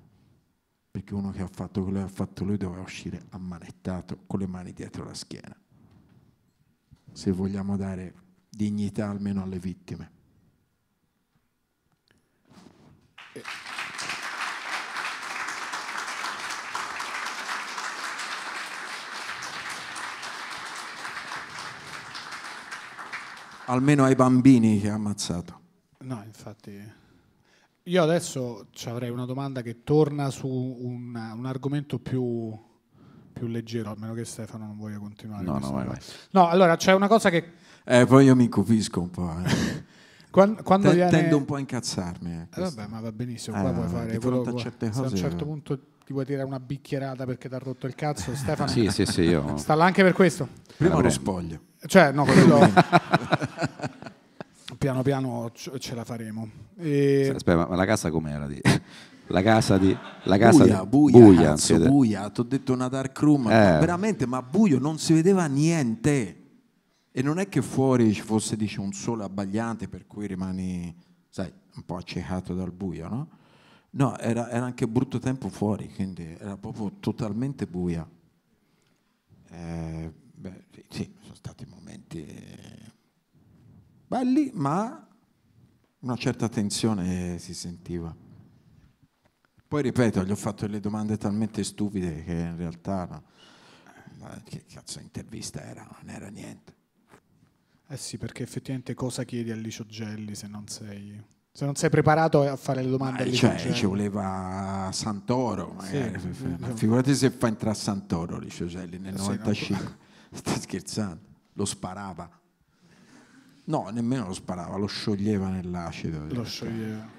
perché uno che ha fatto quello che ha fatto lui doveva uscire ammanettato con le mani dietro la schiena se vogliamo dare dignità almeno alle vittime. Almeno ai bambini che ha ammazzato. No, infatti. Io adesso ci avrei una domanda che torna su un, un argomento più più leggero, a meno che Stefano non voglia continuare. No, no, vai, vai. no allora c'è una cosa che... Eh, poi io mi incupisco un po'. Eh. quando, quando T- viene... Tendo un po' a incazzarmi. Eh, eh vabbè, ma va benissimo, eh, qua puoi fare quello, a certe cose, a un certo punto ti vuoi tirare una bicchierata perché ti ha rotto il cazzo, Stefano. sì, sì, sì, io... Sta là anche per questo. Prima lo spoglio. Cioè, no, quello... piano piano ce la faremo. E... Aspetta, ma la casa com'era? Di la casa di la casa buia, buia, buia, cazzo, buia ti ho detto una dark room, eh. ma veramente, ma buio, non si vedeva niente. E non è che fuori ci fosse dice, un sole abbagliante per cui rimani, sai, un po' accecato dal buio, no? No, era, era anche brutto tempo fuori, quindi era proprio totalmente buia. Eh, beh, sì, sono stati momenti eh, belli, ma una certa tensione si sentiva. Poi ripeto, gli ho fatto delle domande talmente stupide che in realtà no, ma che cazzo intervista era, non era niente. Eh sì, perché effettivamente cosa chiedi a Licio Gelli se non sei, se non sei preparato a fare le domande? Ma, cioè, Gelli? ci voleva Santoro, magari. Sì, eh, ma eh. figurati se fa entrare Santoro Licio Gelli nel eh sì, 95. Sta scherzando, lo sparava. No, nemmeno lo sparava, lo scioglieva nell'acido. Lo scioglieva.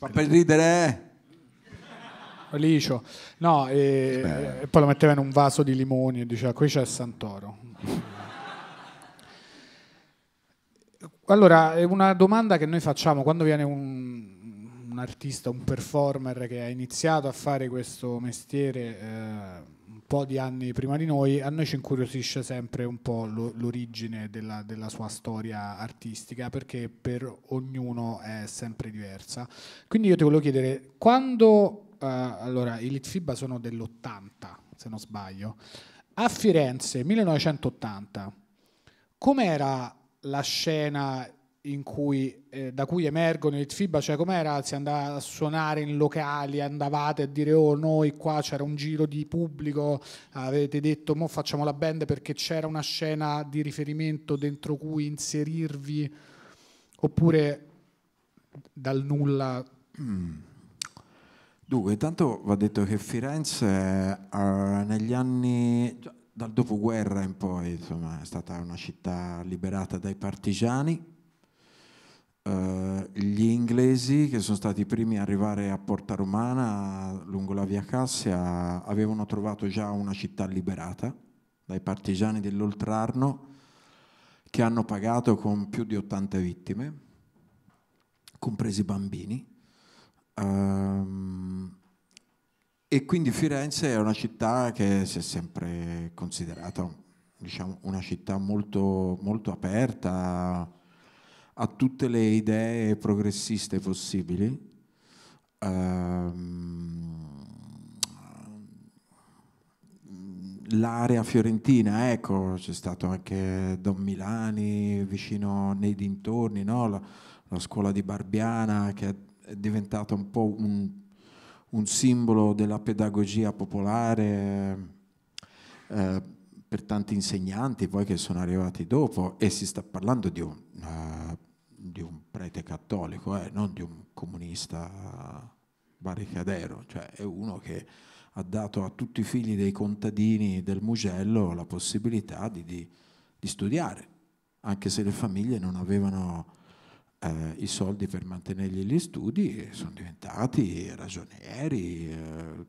Ma per ridere! eh? Licio. No, e, e poi lo metteva in un vaso di limoni e diceva qui c'è Santoro. allora, è una domanda che noi facciamo quando viene un, un artista, un performer che ha iniziato a fare questo mestiere eh, un po' di anni prima di noi, a noi ci incuriosisce sempre un po' lo, l'origine della, della, sua storia artistica perché per ognuno è sempre diversa. Quindi io ti volevo chiedere, quando eh, allora, i Litfiba sono dell'80, se non sbaglio. A Firenze, 1980, com'era la scena cui, eh, da cui emergono i Litfiba? Cioè com'era se andava a suonare in locali, andavate a dire oh noi qua c'era un giro di pubblico, avete detto mo facciamo la band perché c'era una scena di riferimento dentro cui inserirvi, oppure dal nulla... Mm Dunque, intanto va detto che Firenze eh, negli anni, dal dopoguerra in poi, insomma, è stata una città liberata dai partigiani. Eh, gli inglesi, che sono stati i primi a arrivare a Porta Romana, lungo la via Cassia, avevano trovato già una città liberata dai partigiani dell'Oltrarno, che hanno pagato con più di 80 vittime, compresi bambini Um, e quindi Firenze è una città che si è sempre considerata diciamo, una città molto, molto aperta a tutte le idee progressiste possibili. Um, l'area fiorentina, ecco, c'è stato anche Don Milani vicino nei dintorni, no? la, la, scuola di Barbiana che è è diventata un po' un, un, simbolo della pedagogia popolare eh, per tanti insegnanti poi che sono arrivati dopo e si sta parlando di un, uh, di un prete cattolico, eh, non di un comunista barricadero, cioè è uno che ha dato a tutti i figli dei contadini del Mugello la possibilità di, di, di studiare, anche se le famiglie non avevano eh, i soldi per mantenergli gli studi e sono diventati ragionieri, eh,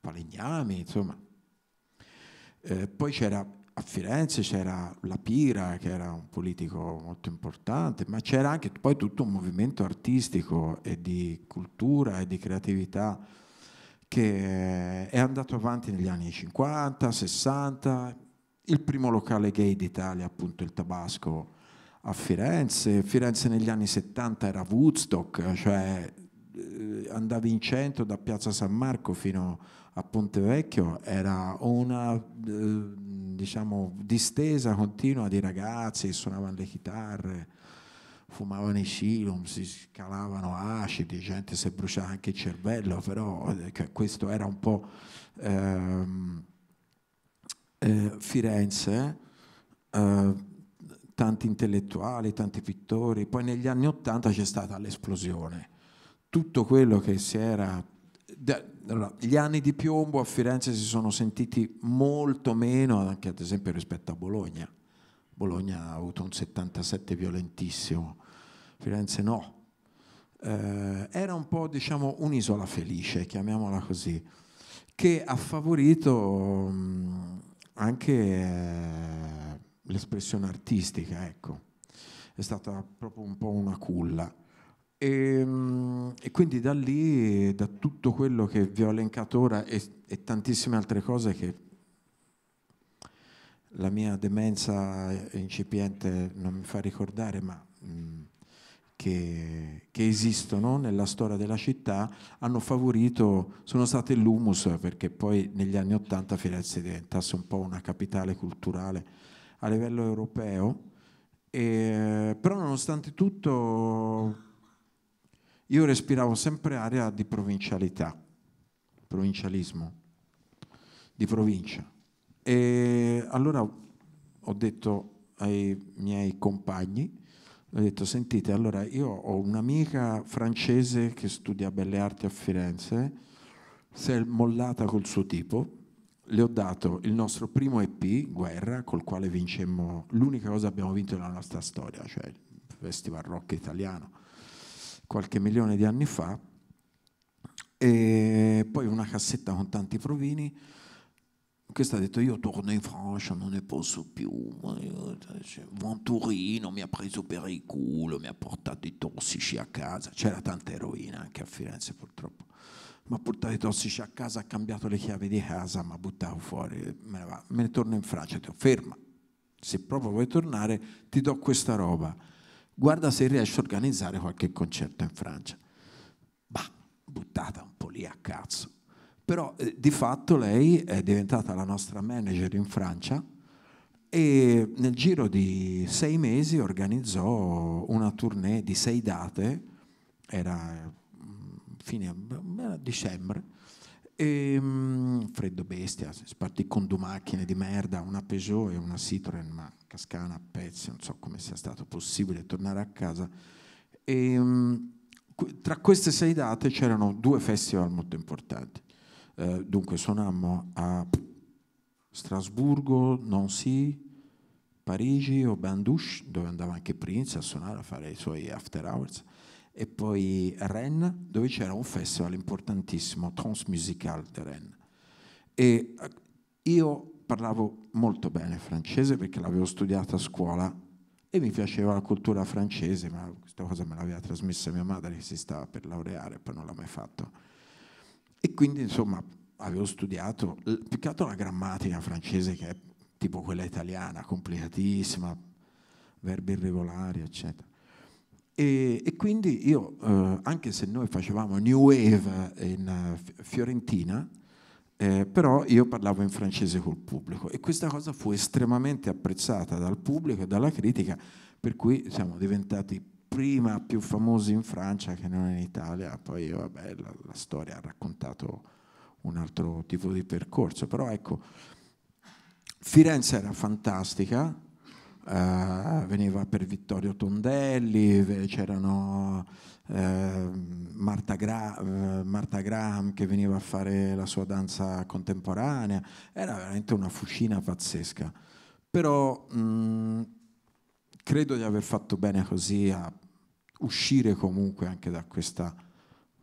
falegnami, insomma. Eh, poi c'era a Firenze c'era La Pira, che era un politico molto importante, ma c'era anche poi tutto un movimento artistico e di cultura e di creatività che eh, è andato avanti negli anni 50, 60. Il primo locale gay d'Italia, appunto il Tabasco, a Firenze, Firenze negli anni 70 era Woodstock, cioè eh, andavi in centro da Piazza San Marco fino a Ponte Vecchio, era una eh, diciamo, distesa continua di ragazzi che suonavano le chitarre, fumavano i silum, si scalavano acidi, gente si bruciava anche il cervello, però eh, questo era un po' ehm, eh, Firenze. Eh, tanti intellettuali, tanti pittori, poi negli anni Ottanta c'è stata l'esplosione. Tutto quello che si era... Allora, gli anni di piombo a Firenze si sono sentiti molto meno, anche ad esempio rispetto a Bologna. Bologna ha avuto un 77 violentissimo, Firenze no. Eh, era un po' diciamo un'isola felice, chiamiamola così, che ha favorito mh, anche... Eh, l'espressione artistica, ecco. È stata proprio un po' una culla. E, ehm, e, quindi da lì, da tutto quello che vi ho elencato ora e, e tantissime altre cose che la mia demenza incipiente non mi fa ricordare, ma mh, mm, che, che, esistono nella storia della città, hanno favorito, sono state l'humus perché poi negli anni Ottanta Firenze diventasse un po' una capitale culturale a livello europeo, e, però nonostante tutto io respiravo sempre aria di provincialità, provincialismo, di provincia. E allora ho detto ai miei compagni, ho detto sentite, allora io ho un'amica francese che studia belle arti a Firenze, si è mollata col suo tipo, le ho dato il nostro primo EP, Guerra, col quale vincemmo l'unica cosa che abbiamo vinto nella nostra storia, cioè il Festival Rock Italiano, qualche milione di anni fa, e poi una cassetta con tanti provini. Questo ha detto io torno in Francia, non ne posso più. Venturino mi ha preso per il culo, mi ha portato i tossici a casa. C'era tanta eroina anche a Firenze purtroppo mi portato i tossici a casa, ha cambiato le chiavi di casa, mi ha buttato fuori, me ne, va, me ne torno in Francia, ti ho ferma, se proprio vuoi tornare ti do questa roba, guarda se riesci a organizzare qualche concerto in Francia. Bah, buttata un po' lì a cazzo. Però eh, di fatto lei è diventata la nostra manager in Francia e nel giro di sei mesi organizzò una tournée di sei date, era fine dicembre, e, um, freddo bestia, si spartì con due macchine di merda, una Peugeot e una Citroen, ma cascana a pezzi, non so come sia stato possibile tornare a casa. Ehm, e, um, tra queste sei date c'erano due festival molto importanti. Eh, dunque suonammo a Strasburgo, Nancy, Parigi o Bandouche, dove andava anche Prince a suonare, a fare i suoi after hours e poi Rennes, dove c'era un festival importantissimo, Transmusical di Rennes. E eh, io parlavo molto bene francese perché l'avevo studiato a scuola e mi piaceva la cultura francese, ma questa cosa me l'aveva trasmessa mia madre che si stava per laureare, poi non l'ha mai fatto. E quindi insomma avevo studiato, peccato la grammatica francese che è tipo quella italiana, complicatissima, verbi irregolari, eccetera. E, e quindi io, eh, anche se noi facevamo New Wave in eh, Fiorentina, eh, però io parlavo in francese col pubblico e questa cosa fu estremamente apprezzata dal pubblico e dalla critica, per cui siamo diventati prima più famosi in Francia che non in Italia, poi vabbè, la, la storia ha raccontato un altro tipo di percorso, però ecco, Firenze era fantastica, Uh, veniva per Vittorio Tondelli, c'erano uh, Marta, Gra- uh, Marta, Graham che veniva a fare la sua danza contemporanea, era veramente una fucina pazzesca. Però mh, mm, credo di aver fatto bene così a uscire comunque anche da questa,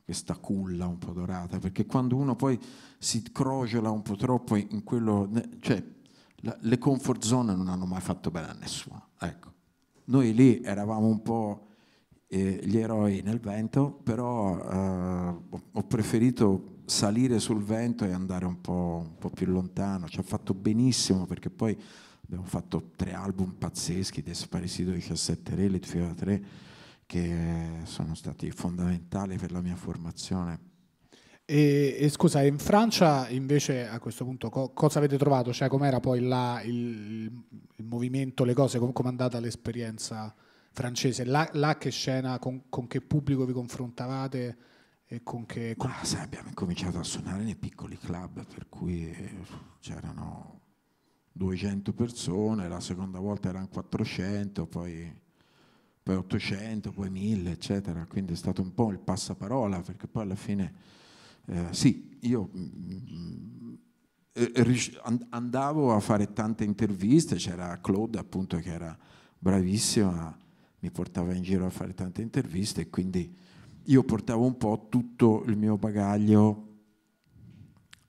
questa culla un po' dorata, perché quando uno poi si crogiola un po' troppo in quello, cioè le comfort zone non hanno mai fatto bene a nessuno. Ecco. Noi lì eravamo un po' eh, gli eroi nel vento, però eh, ho preferito salire sul vento e andare un po', un po', più lontano. Ci ha fatto benissimo perché poi abbiamo fatto tre album pazzeschi, Desparecido 17 Relit, Fiora 3, che sono stati fondamentali per la mia formazione e, e, scusa, in Francia invece a questo punto co- cosa avete trovato? Cioè com'era poi la, il, il, movimento, le cose, com- com'è andata l'esperienza francese? Là, là che scena, con, con, che pubblico vi confrontavate e con che... Con... Ma, sai, abbiamo cominciato a suonare nei piccoli club per cui eh, c'erano 200 persone, la seconda volta erano 400, poi... 800, poi 1000, eccetera, quindi è stato un po' il passaparola perché poi alla fine eh, sì, io mm, mm, eh, andavo a fare tante interviste, c'era Claude appunto che era bravissima, mi portava in giro a fare tante interviste e quindi io portavo un po' tutto il mio bagaglio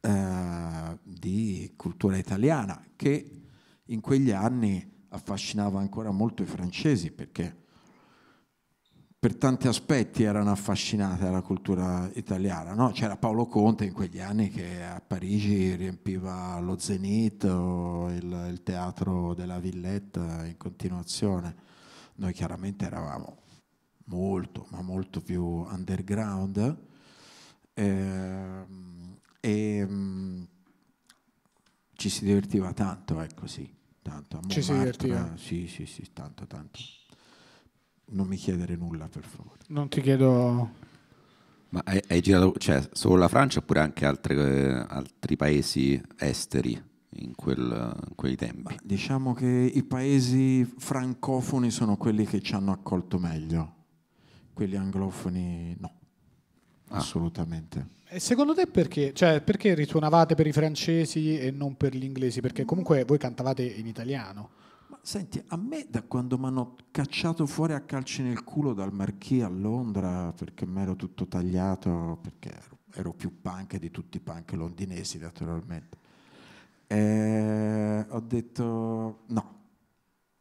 eh, di cultura italiana che in quegli anni affascinava ancora molto i francesi perché per tanti aspetti erano affascinate dalla cultura italiana. No? C'era Paolo Conte in quegli anni che a Parigi riempiva lo Zenit il, il teatro della Villette in continuazione. Noi chiaramente eravamo molto, ma molto più underground. Eh, e mm, ci si divertiva tanto, ecco sì. Tanto. A ci si divertiva? Sì, sì, sì, tanto, tanto non mi chiedere nulla, per favore. Non ti chiedo... Ma hai, hai girato cioè, solo la Francia oppure anche altre, eh, altri paesi esteri? In, quel, in, quei tempi. Diciamo che i paesi francofoni sono quelli che ci hanno accolto meglio, quelli anglofoni no, ah. assolutamente. E secondo te perché? Cioè, perché risuonavate per i francesi e non per gli inglesi? Perché comunque voi cantavate in italiano senti, a me da quando mi hanno cacciato fuori a calci nel culo dal Marquis a Londra perché mi ero tutto tagliato, perché ero, ero, più punk di tutti i punk londinesi naturalmente, e eh, ho detto no,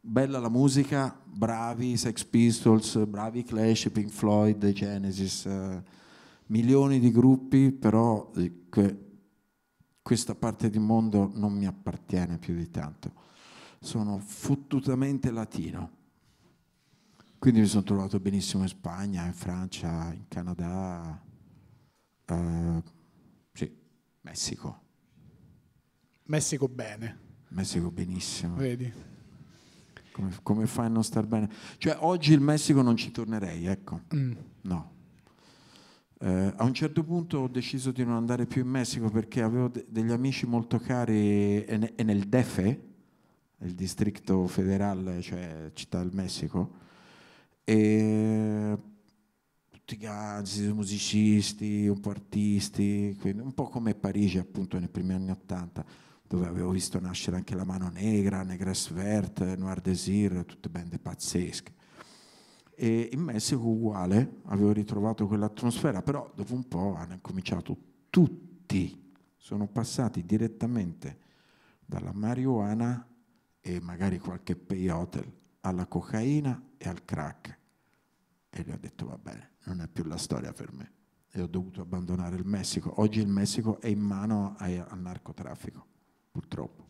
bella la musica, bravi Sex Pistols, bravi Clash, Pink Floyd, Genesis, eh, milioni di gruppi, però eh, que- questa parte di mondo non mi appartiene più di tanto sono fottutamente latino. Quindi mi sono trovato benissimo in Spagna, in Francia, in Canada, eh, sì, Messico. Messico bene. Messico benissimo. Vedi? Come, come, fai a non star bene? Cioè oggi il Messico non ci tornerei, ecco. Mm. No. Eh, a un certo punto ho deciso di non andare più in Messico perché avevo de- degli amici molto cari e, ne- e nel DEFE, il Distrito Federale, cioè Città del Messico, e tutti i ganzi, musicisti, un po' artisti, un po' come Parigi appunto nei primi anni Ottanta, dove avevo visto nascere anche La Mano Negra, Negres Vert, Noir Désir, tutte bande pazzesche. E in Messico uguale, avevo ritrovato quell'atmosfera, però dopo un po' hanno cominciato tutti, sono passati direttamente dalla marijuana e magari qualche peyote alla cocaina e al crack. E gli ho detto va bene, non è più la storia per me. E ho dovuto abbandonare il Messico. Oggi il Messico è in mano al narcotraffico, purtroppo.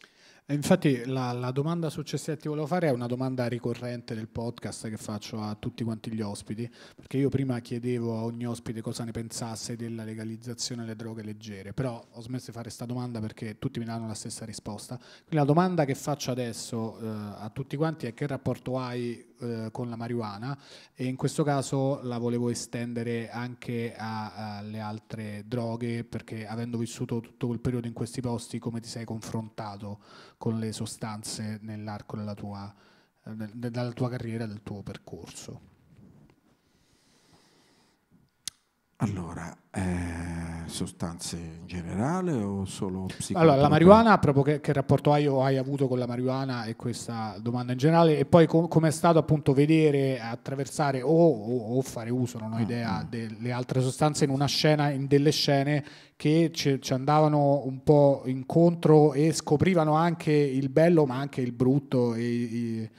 Eh, infatti la, la, domanda successiva che ti volevo fare è una domanda ricorrente del podcast che faccio a tutti quanti gli ospiti, perché io prima chiedevo a ogni ospite cosa ne pensasse della legalizzazione delle droghe leggere, però ho smesso di fare questa domanda perché tutti mi danno la stessa risposta. Quindi la domanda che faccio adesso eh, a tutti quanti è che rapporto hai eh, con la marijuana e in questo caso la volevo estendere anche alle altre droghe perché avendo vissuto tutto quel periodo in questi posti come ti sei confrontato con le sostanze nell'arco della tua, della eh, tua carriera, del tuo percorso? Allora, eh, sostanze in generale o solo psicologiche? Allora, la marijuana, proprio che, che rapporto hai o hai avuto con la marijuana e questa domanda in generale e poi com- com'è stato appunto vedere, attraversare o, o, o fare uso, non ho ah, idea, ah. delle altre sostanze in una scena, in delle scene che ci, ci, andavano un po' incontro e scoprivano anche il bello ma anche il brutto e, e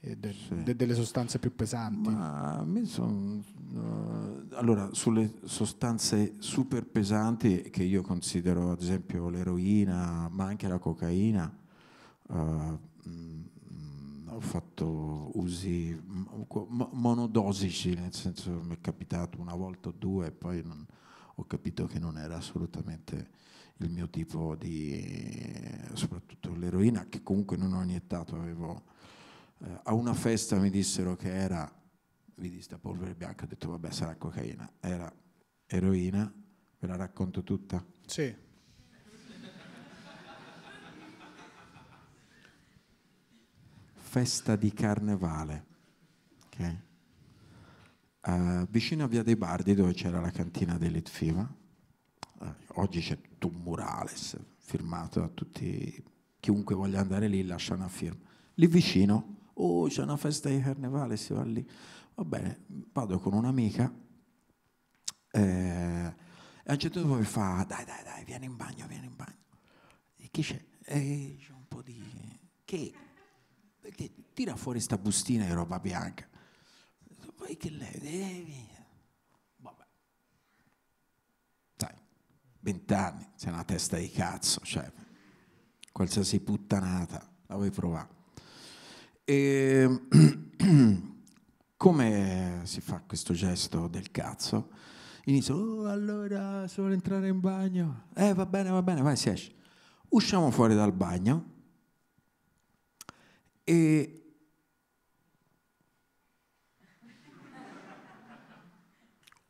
de, sì. de, delle sostanze più pesanti? Ma son, uh, allora, sulle sostanze super pesanti che io considero ad esempio l'eroina, ma anche la cocaina, uh, eh, mh, mm, ho fatto usi monodosici, nel senso mi è capitato una volta o due e poi non, ho capito che non era assolutamente il mio tipo di, soprattutto l'eroina, che comunque non ho iniettato, avevo eh, a una festa mi dissero che era, vidi sta polvere bianca, ho detto vabbè sarà cocaina, era eroina, ve la racconto tutta? Sì. Festa di carnevale, okay. uh, vicino a Via dei Bardi dove c'era la cantina dell'Itfiva, uh, eh, oggi c'è tutto un murales firmato da tutti, chiunque voglia andare lì lascia una firma. Lì vicino oh c'è una festa di carnevale, si va lì. Va bene, vado con un'amica eh, e a un certo punto mi fa, dai dai dai, vieni in bagno, vieni in bagno. E chi c'è? E c'è un po' di... Che? Perché tira fuori sta bustina di roba bianca. Poi che lei... Eh, via. Vabbè. Sai, vent'anni, sei una testa di cazzo, cioè qualsiasi puttanata la vuoi provare. E ehm, come si fa questo gesto del cazzo? Inizio, oh, allora solo entrare in bagno. Eh, va bene, va bene, vai, si esce. Usciamo fuori dal bagno e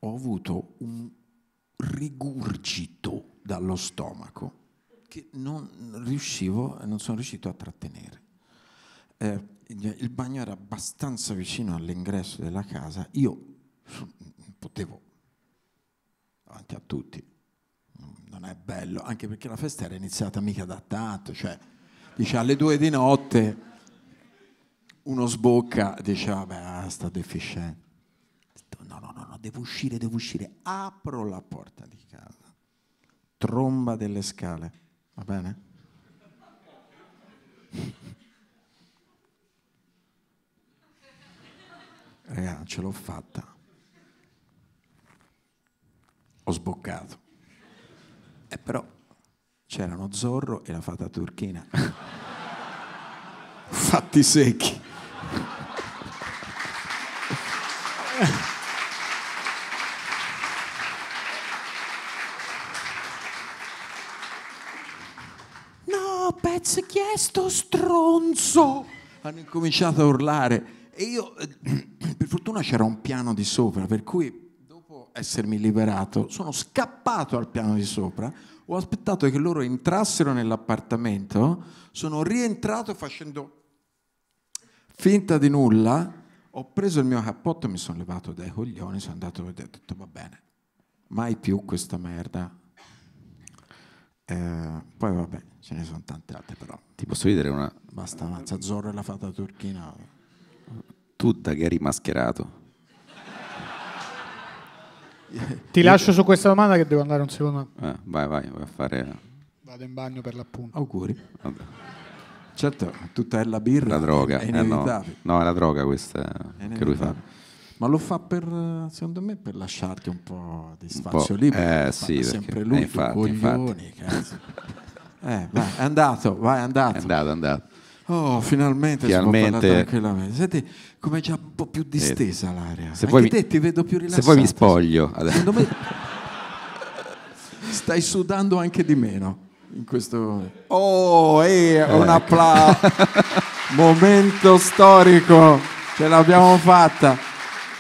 ho avuto un rigurgito dallo stomaco che non riuscivo, non sono riuscito a trattenere eh, il bagno era abbastanza vicino all'ingresso della casa, io potevo, davanti a tutti, non è bello, anche perché la festa era iniziata mica da tanto, cioè dice alle due di notte uno sbocca, dice vabbè, ah, sta deficiente. No, no, no, no, devo uscire, devo uscire. Apro la porta di casa. Tromba delle scale, va bene? Raga, ce l'ho fatta. Ho sboccato. E eh, però c'erano Zorro e la fata turchina. Fatti secchi. no, pezzo, chiesto, stronzo? Hanno incominciato a urlare. E io, eh, per fortuna c'era un piano di sopra, per cui dopo essermi liberato sono scappato al piano di sopra, ho aspettato che loro entrassero nell'appartamento, sono rientrato facendo finta di nulla, ho preso il mio cappotto mi sono levato dai coglioni, sono andato e ho detto va bene, mai più questa merda. Eh, poi vabbè, ce ne sono tante altre però. Ti posso vedere una... Basta, avanza, Zorro e la fata turchina tu da che eri mascherato? Ti lascio su questa domanda che devo andare un secondo. Eh, vai, vai, vai a fare... Vado in bagno per l'appunto. Auguri. Vabbè. Certo, tutta è la birra. La droga. È Eh no. no, è la droga questa è che lui fa. Ma lo fa per, secondo me, per lasciarti un po' di spazio libero. Eh sì, sempre eh, lui, eh, infatti, coglioni, infatti. eh, vai, è andato, vai, è andato. È andato, è andato. Oh, finalmente, finalmente. tranquillamente. Senti, come già un po' più distesa eh, l'area. Se Anche te mi, ti vedo più rilassato. Se vuoi mi spoglio. Secondo me stai sudando anche di meno in questo... Oh, eh, ecco. un applauso. Momento storico, ce l'abbiamo fatta.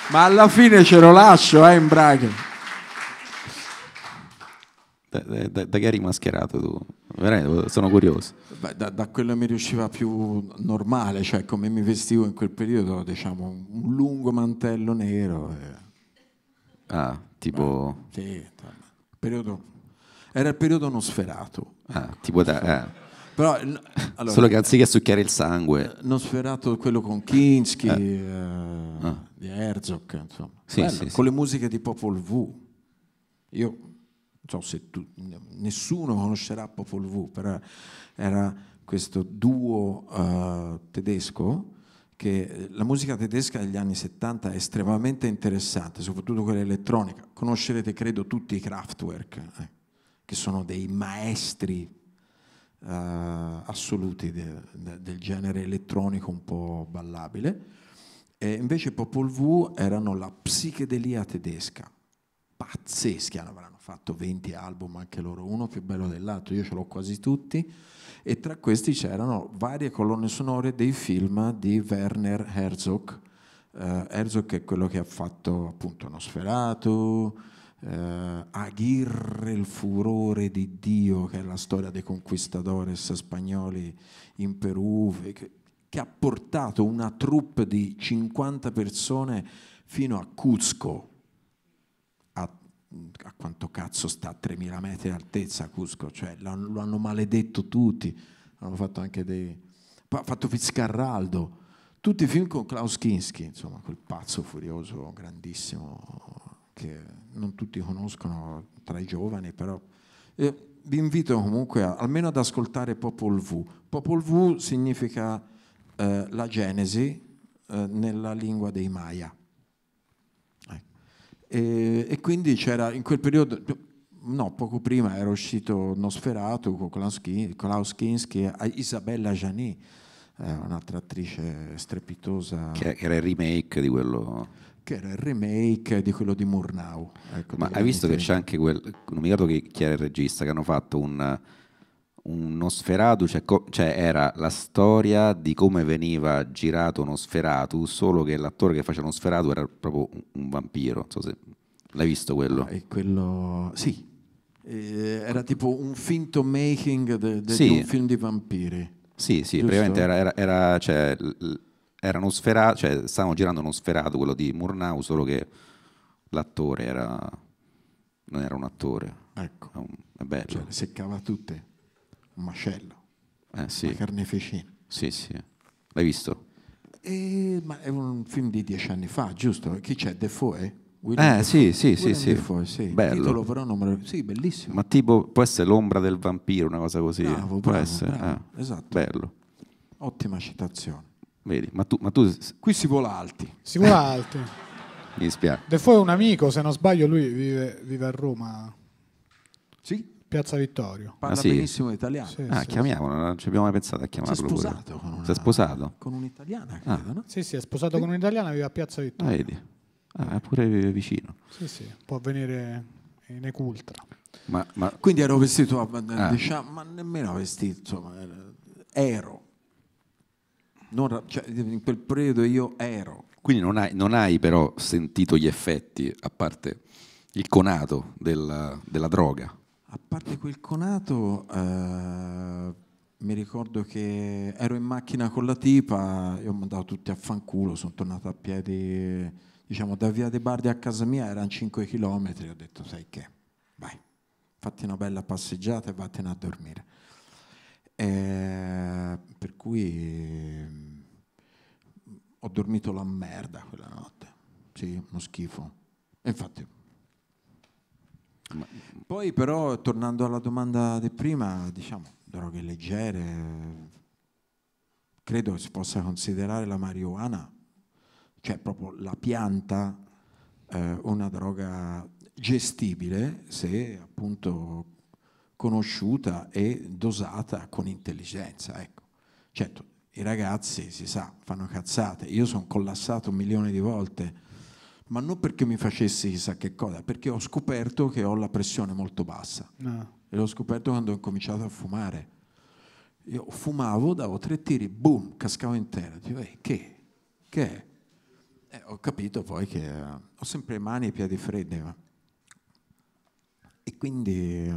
Ma alla fine ce lo lascio, eh, in Braga. Da, da, da, che eri mascherato tu? Veramente, sono curioso. Beh, da, da, quello mi riusciva più normale, cioè come mi vestivo in quel periodo, diciamo, un lungo mantello nero. E... Ah, tipo... Beh, sì, periodo... era il periodo non sferato. Ah, tipo da... Eh. Però, allora, Solo che anziché succhiare il sangue... Eh, non sferato quello con Kinski, eh. Eh, ah. di Herzog, insomma. Sì, Bello, sì, con sì. le musiche di Popol V. Io so se tu, nessuno conoscerà Popol Vuh, però era questo duo uh, tedesco che eh, la musica tedesca degli anni 70 è estremamente interessante, soprattutto quella elettronica. Conoscerete, credo, tutti i Kraftwerk, eh, che sono dei maestri uh, assoluti de, de, del genere elettronico un po' ballabile. E invece Popol Vuh erano la psichedelia tedesca, pazzeschi, avranno fatto 20 album anche loro, uno più bello dell'altro, io ce l'ho quasi tutti, e tra questi c'erano varie colonne sonore dei film di Werner Herzog. Eh, Herzog è quello che ha fatto appunto Nosferatu, eh, Aguirre il furore di Dio, che è la storia dei conquistadores spagnoli in Perù, che, che ha portato una troupe di 50 persone fino a Cuzco, a quanto cazzo sta a 3000 metri di altezza Cusco, cioè lo hanno maledetto tutti, hanno fatto anche dei... ha fatto Fitzcarraldo, tutti i film con Klaus Kinski, insomma quel pazzo furioso grandissimo che non tutti conoscono tra i giovani, però eh, vi invito comunque a, almeno ad ascoltare Popol V. Popol V significa eh, la Genesi eh, nella lingua dei Maya e, e quindi c'era in quel periodo, no, poco prima era uscito Nosferatu con Klaus Kinski e Isabella Gianni, eh, un'altra attrice strepitosa. Che era il remake di quello che era il remake di quello di Murnau. Ecco, Ma hai visto che c'è anche quel, non mi ricordo chi era il regista, che hanno fatto un, uno sferato, cioè, co- cioè, era la storia di come veniva girato uno sferato, solo che l'attore che faceva uno sferato era proprio un vampiro. Non so se l'hai visto quello. Ah, quello... Sì, eh, era tipo un finto making de- de- sì. di un film di vampiri. Sì, sì, praticamente era, era, era, cioè, era uno sferato, cioè, stavano girando uno sferato, quello di Murnau, solo che l'attore era... non era un attore. Ecco. Un... Vabbè, cioè, seccava tutte un macello, eh, sì. una carneficina. Sì, sì, l'hai visto? E, ma è un film di dieci anni fa, giusto? Chi c'è? Defoe? William eh, Defoe. sì, sì, sì, Defoe, sì. Bello. Titolo, però, me... Sì, bellissimo. Ma tipo, può essere l'ombra del vampiro, una cosa così. Bravo, bravo, può essere. Bravo, ah, esatto. Bello. Ottima citazione. Vedi, ma tu, ma tu... Qui si vola alti. Si vola alti. Mi spiace. dispiace. Foe è un amico, se non sbaglio, lui vive, vive a Roma. Sì? Piazza Vittorio. Parla ah, sì? benissimo italiano. Sì, ah, sì, chiamiamolo, non ci abbiamo mai pensato a chiamarlo. Si è sposato, con, una, si è sposato? con un'italiana, ah. credo, ah. no? Sì, sì, è sposato con un'italiana, vive a Piazza ah, Vittorio. Ah, vedi. Ah, è pure vicino. Sì, sì, può venire in Ecultra. Ma, ma... Quindi ero vestito, a, ah. diciamo, ma nemmeno vestito, ma ero. Non, cioè, in quel periodo io ero. Quindi non hai, non hai, però sentito gli effetti, a parte il conato della, della droga? A parte quel conato, eh, mi ricordo che ero in macchina con la tipa, e ho mandato tutti a fanculo, sono tornato a piedi, diciamo, da via De Bardi a casa mia erano 5 km, ho detto sai che, vai, fatti una bella passeggiata e vattene a dormire. Eh, per cui mm, ho dormito la merda quella notte, sì, uno schifo. Infatti Mm. Poi però, tornando alla domanda di prima, diciamo, droghe leggere, credo si possa considerare la marijuana, cioè proprio la pianta, eh, una droga gestibile se appunto conosciuta e dosata con intelligenza. Ecco. Certo, i ragazzi si sa, fanno cazzate, io sono collassato un milione di volte ma non perché mi facessi chissà che cosa, perché ho scoperto che ho la pressione molto bassa. No. Ah. E l'ho scoperto quando ho cominciato a fumare. Io fumavo, davo tre tiri, boom, cascavo in terra. Dico, che? Che è? ho capito poi che eh, ho sempre mani e piedi freddi. Ma... E quindi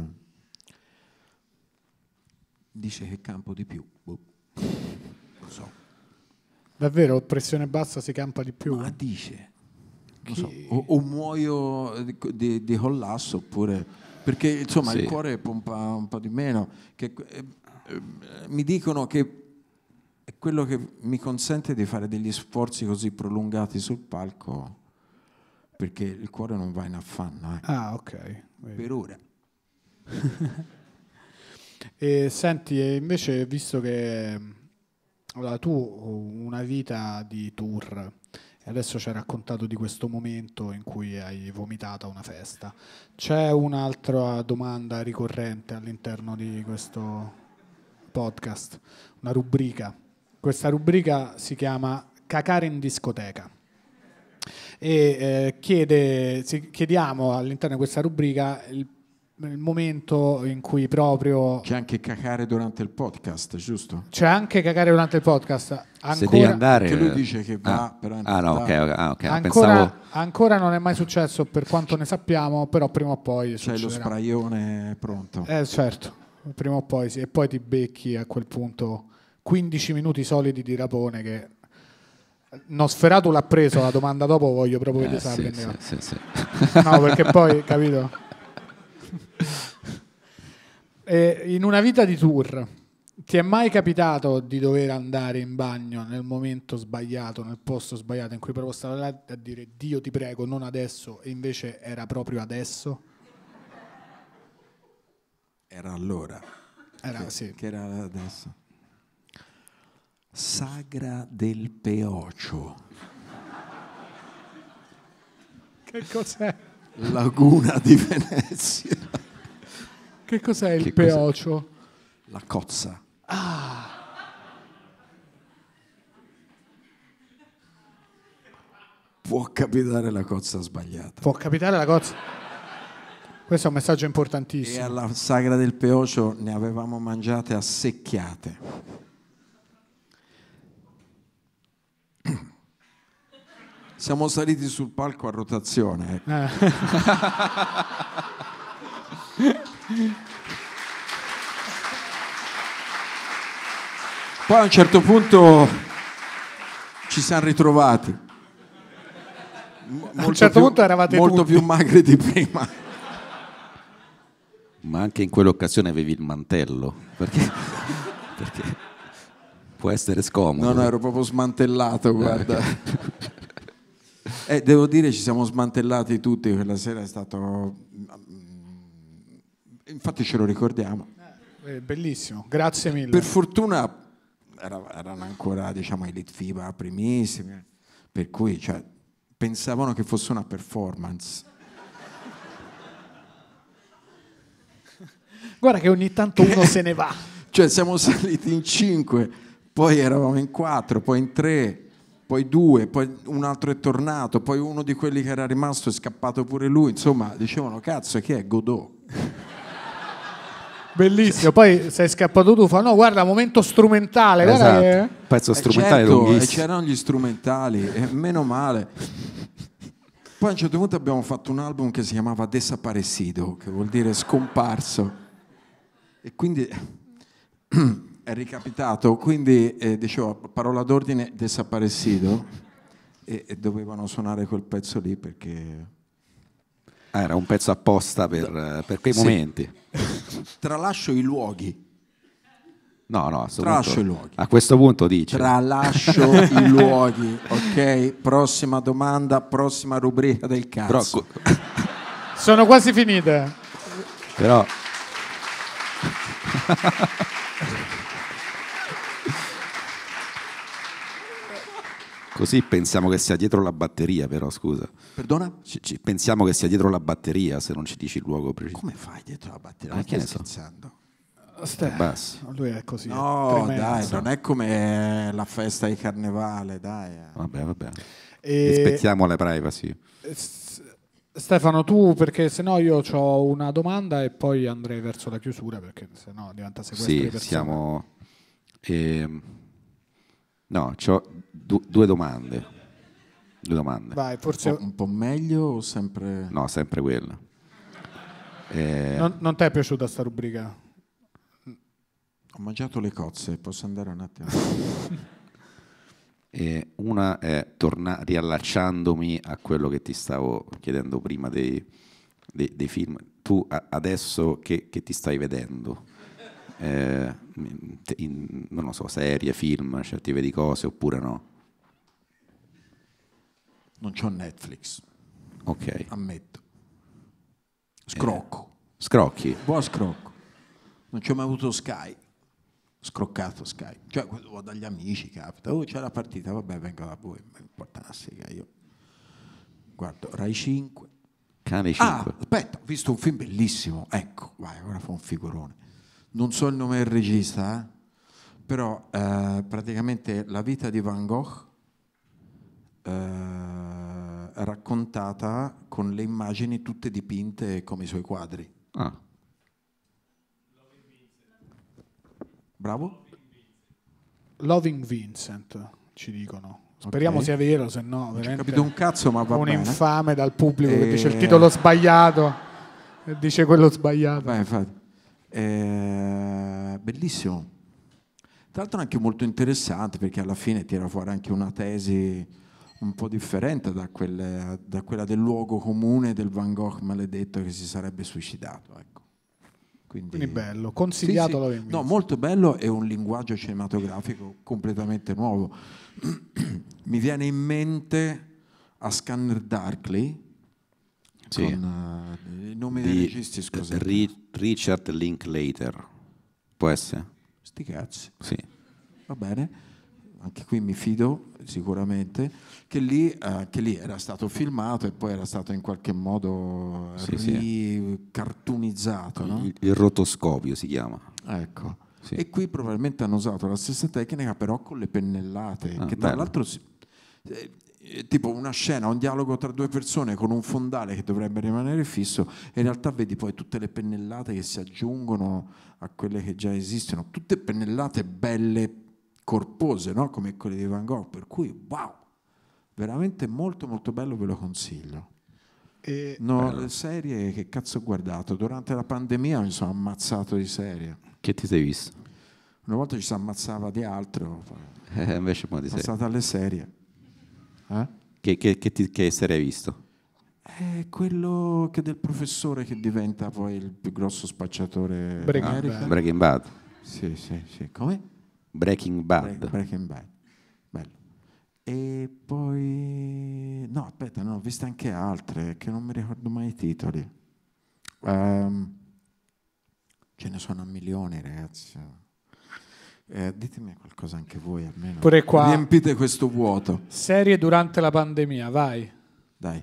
dice che campo di più. Boh. Lo so. Davvero, pressione bassa si campa di più? Ma dice che... so, o, o, muoio di, di, di, collasso oppure perché insomma sì. il cuore pompa un po' di meno che, eh, eh, mi dicono che è quello che mi consente di fare degli sforzi così prolungati sul palco perché il cuore non va in affanno eh. ah ok per ora e senti invece visto che allora, tu una vita di tour e adesso ci hai raccontato di questo momento in cui hai vomitato a una festa. C'è un'altra domanda ricorrente all'interno di questo podcast, una rubrica. Questa rubrica si chiama Cacare in discoteca e eh, chiede, chiediamo all'interno di questa rubrica il nel momento in cui proprio... C'è anche cacare durante il podcast, giusto? C'è anche cacare durante il podcast. Ancora... Se devi andare... Che lui dice che va, ah, però... Ah, no, ok, ah, okay. Ancora, Pensavo... ancora, non è mai successo per quanto ne sappiamo, però prima o poi... C'è succederà. lo spraione pronto. Eh certo, prima o poi sì. E poi ti becchi a quel punto 15 minuti solidi di rapone che... Nosferatu l'ha preso, la domanda dopo voglio proprio eh, vedere eh, sì, sì, sì, sì, No, perché poi, capito... E eh, in una vita di tour, ti è mai capitato di dover andare in bagno nel momento sbagliato, nel posto sbagliato in cui proprio stavo là a dire Dio ti prego, non adesso, e invece era proprio adesso? Era allora. Era, che, sì. che era adesso. Sagra del Peocio. che cos'è? Laguna di Venezia. Che cos'è il che peocio? La cozza. Ah. Può capitare la cozza sbagliata. Può capitare la cozza. Questo è un messaggio importantissimo. E alla sagra del peocio ne avevamo mangiate assecchiate. secchiate. Siamo saliti sul palco a rotazione. Ecco. Eh. Poi a un certo punto ci siamo ritrovati. Molto a un certo più, punto eravate molto tutti. più magri di prima. Ma anche in quell'occasione avevi il mantello, perché, perché può essere scomodo. No, no, ero proprio smantellato, eh, guarda. Eh, devo dire ci siamo smantellati tutti quella sera, è stato Infatti ce lo ricordiamo. Eh, eh, bellissimo, grazie mille. Per fortuna erano ancora diciamo elite FIBA primissime per cui cioè, pensavano che fosse una performance. Guarda che ogni tanto uno se ne va. Cioè siamo saliti in cinque, poi eravamo in quattro, poi in tre, poi due, poi un altro è tornato, poi uno di quelli che era rimasto è scappato pure lui. Insomma, dicevano cazzo, chi è Godot? Bellissimo, poi sei scappato tu, fa no, guarda, momento strumentale, esatto. guarda che... pezzo eh, strumentale certo, lunghissimo. E c'erano gli strumentali, e meno male. Poi a un certo punto abbiamo fatto un album che si chiamava Desaparecido, che vuol dire scomparso. E quindi è ricapitato, quindi eh, dicevo, parola d'ordine Desaparecido, e, e dovevano suonare quel pezzo lì perché Ah, era un pezzo apposta per, per quei sì. momenti. Tralascio i luoghi. No, no, a Tralascio punto, i luoghi. a questo punto dice. Tralascio i luoghi, ok? Prossima domanda, prossima rubrica del cazzo. Però... Sono quasi finite. Però... Così pensiamo che sia dietro la batteria, però scusa. Perdona? Ci, ci, pensiamo che sia dietro la batteria se non ci dici il luogo preciso. Come fai dietro la batteria? Ma che ne scherzando? So. Eh, stai, eh, lui è così. No, è dai, non è come la festa di carnevale, dai. Eh. Vabbè, vabbè. E... Rispettiamo la privacy. Stefano, tu perché sennò io ho una domanda e poi andrei verso la chiusura perché sennò diventa sequestro sì, di Siamo, eh, No, ho du due domande. Due domande. Vai, forse... Un po', un po' meglio o sempre... No, sempre quella. Eh... Non, non ti è piaciuta sta rubrica? Ho mangiato le cozze, posso andare un attimo? eh, una è torna, riallacciandomi a quello che ti stavo chiedendo prima dei, dei, dei film. Tu adesso che, che ti stai vedendo? eh, in, non so, serie, film, certi tipo di cose oppure no? Non c'ho Netflix. Ok. Ammetto. Eh, scrocco. Eh, scrocchi. Buon scrocco. Non ci ho mai avuto Sky. Scroccato Sky. Cioè, ho dagli amici, capita. Oh, c'è la partita, vabbè, venga da voi. Mi importa una sega io. Guardo Rai 5. Cane 5. Ah, aspetta, ho visto un film bellissimo. Ecco, vai, ora fa un figurone non so il nome del regista, eh? però eh, praticamente la vita di Van Gogh eh, raccontata con le immagini tutte dipinte come i suoi quadri. Ah. Bravo. Loving Vincent, ci dicono. Speriamo okay. sia vero, se no veramente... Ho capito un cazzo, ma va Un bene. infame dal pubblico e... che dice il eh. titolo sbagliato e dice quello sbagliato. Beh, infatti. Eh, bellissimo. Tra l'altro anche molto interessante perché alla fine tira fuori anche una tesi un po' differente da, quelle, da quella del luogo comune del Van Gogh maledetto che si sarebbe suicidato. Ecco. Quindi, Quindi bello, consigliato sì, sì. No, molto bello e un linguaggio cinematografico completamente nuovo. Mi viene in mente a Scanner Darkly, sì. con uh, i nomi dei registi, scusate. Ri- Richard Linklater, può essere? Sti cazzi. Sì. Va bene, anche qui mi fido sicuramente, che lì, uh, che lì era stato filmato e poi era stato in qualche modo sì, ricartunizzato. Sì. No? Il, il rotoscopio si chiama. Ecco. Sì. E qui probabilmente hanno usato la stessa tecnica però con le pennellate, ah, che tra bello. l'altro si, eh, eh, tipo una scena, un dialogo tra due persone con un fondale che dovrebbe rimanere fisso, e in realtà vedi poi tutte le pennellate che si aggiungono a quelle che già esistono, tutte pennellate belle, corpose, no? come quelle di Van Gogh, per cui wow, veramente molto molto bello, ve lo consiglio. E no, le serie che cazzo ho guardato? Durante la pandemia mi sono ammazzato di serie. Che ti sei visto? Una volta ci si ammazzava di altro, eh, invece poi di serie. alle serie. Eh? Che, che, che, ti, che serie hai visto? È quello che del professore che diventa poi il più grosso spacciatore Breaking Bad. Breaking Bad. Sì, sì, sì. Come? Breaking Bad. Bre- Breaking Bad. Bello. E poi... No, aspetta, no, ho visto anche altre che non mi ricordo mai i titoli. Um, ce ne sono milioni, ragazzi. Eh, ditemi qualcosa anche voi almeno. Pure qua. Riempite questo vuoto. Serie durante la pandemia, vai. Dai.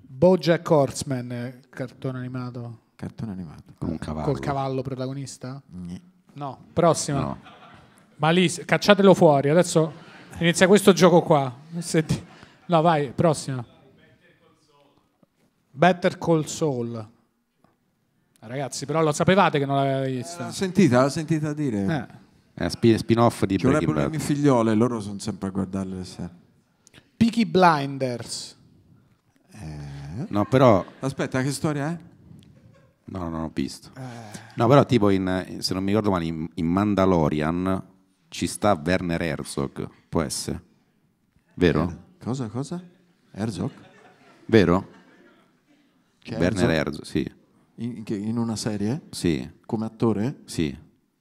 Bojack Horseman, eh, cartone animato. Cartone animato. Con un cavallo. Col cavallo protagonista? Nye. No, prossima. No. Ma cacciatelo fuori, adesso inizia questo gioco qua. Senti. No, vai, prossima. Better Call Saul. Ragazzi, però lo sapevate che non l'aveva eh, vista? L'ha sentita, l'ha sentita dire. Eh. È eh, spin- off di Ci Breaking vorrebbero le Bad. mie loro sono sempre a guardarle le serie. Peaky Blinders. Eh? No, però Aspetta, che storia è? No, non ho visto. No, però tipo in, se non mi ricordo male, in, in Mandalorian ci sta Werner Herzog, può essere. Vero? Cosa, cosa? Herzog? Vero? Che Werner Herzog, sì. In, in una serie? Sì. Come attore? Sì.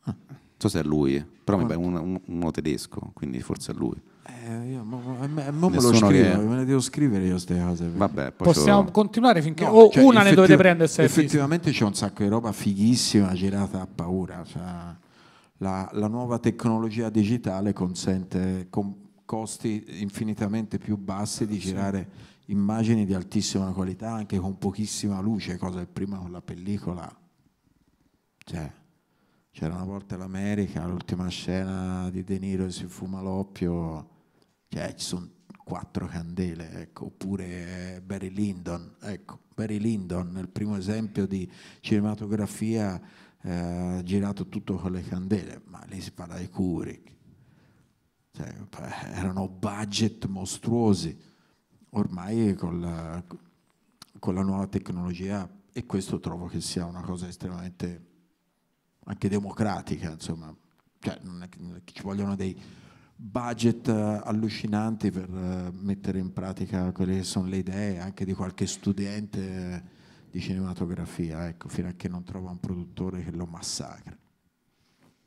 Ah. so se è lui, però Quanto? mi pare uno, uno tedesco, quindi forse è lui. Eh, io, mo, mo me lo scrivo, che... me le devo scrivere io queste cose. Vabbè, Possiamo lo... continuare finché no, o cioè, una ne dovete prendere se Effettivamente c'è un sacco di roba fighissima girata a paura. Cioè, la, la, nuova tecnologia digitale consente con costi infinitamente più bassi di girare immagini di altissima qualità anche con pochissima luce, cosa che prima con la pellicola. Cioè, c'era una volta l'America, l'ultima scena di De Niro si fuma l'oppio, cioè ci sono quattro candele, ecco. oppure eh, Barry Lyndon, ecco. Barry Lyndon, nel primo esempio di cinematografia eh, girato tutto con le candele, ma lì si parla di Kubrick. Cioè, erano budget mostruosi ormai con la, con la nuova tecnologia e questo trovo che sia una cosa estremamente anche democratica, insomma, cioè, non è che, ci vogliono dei budget eh, allucinanti per eh, mettere in pratica quelle che sono le idee anche di qualche studente eh, di cinematografia, ecco, fino a che non trova un produttore che lo massacra.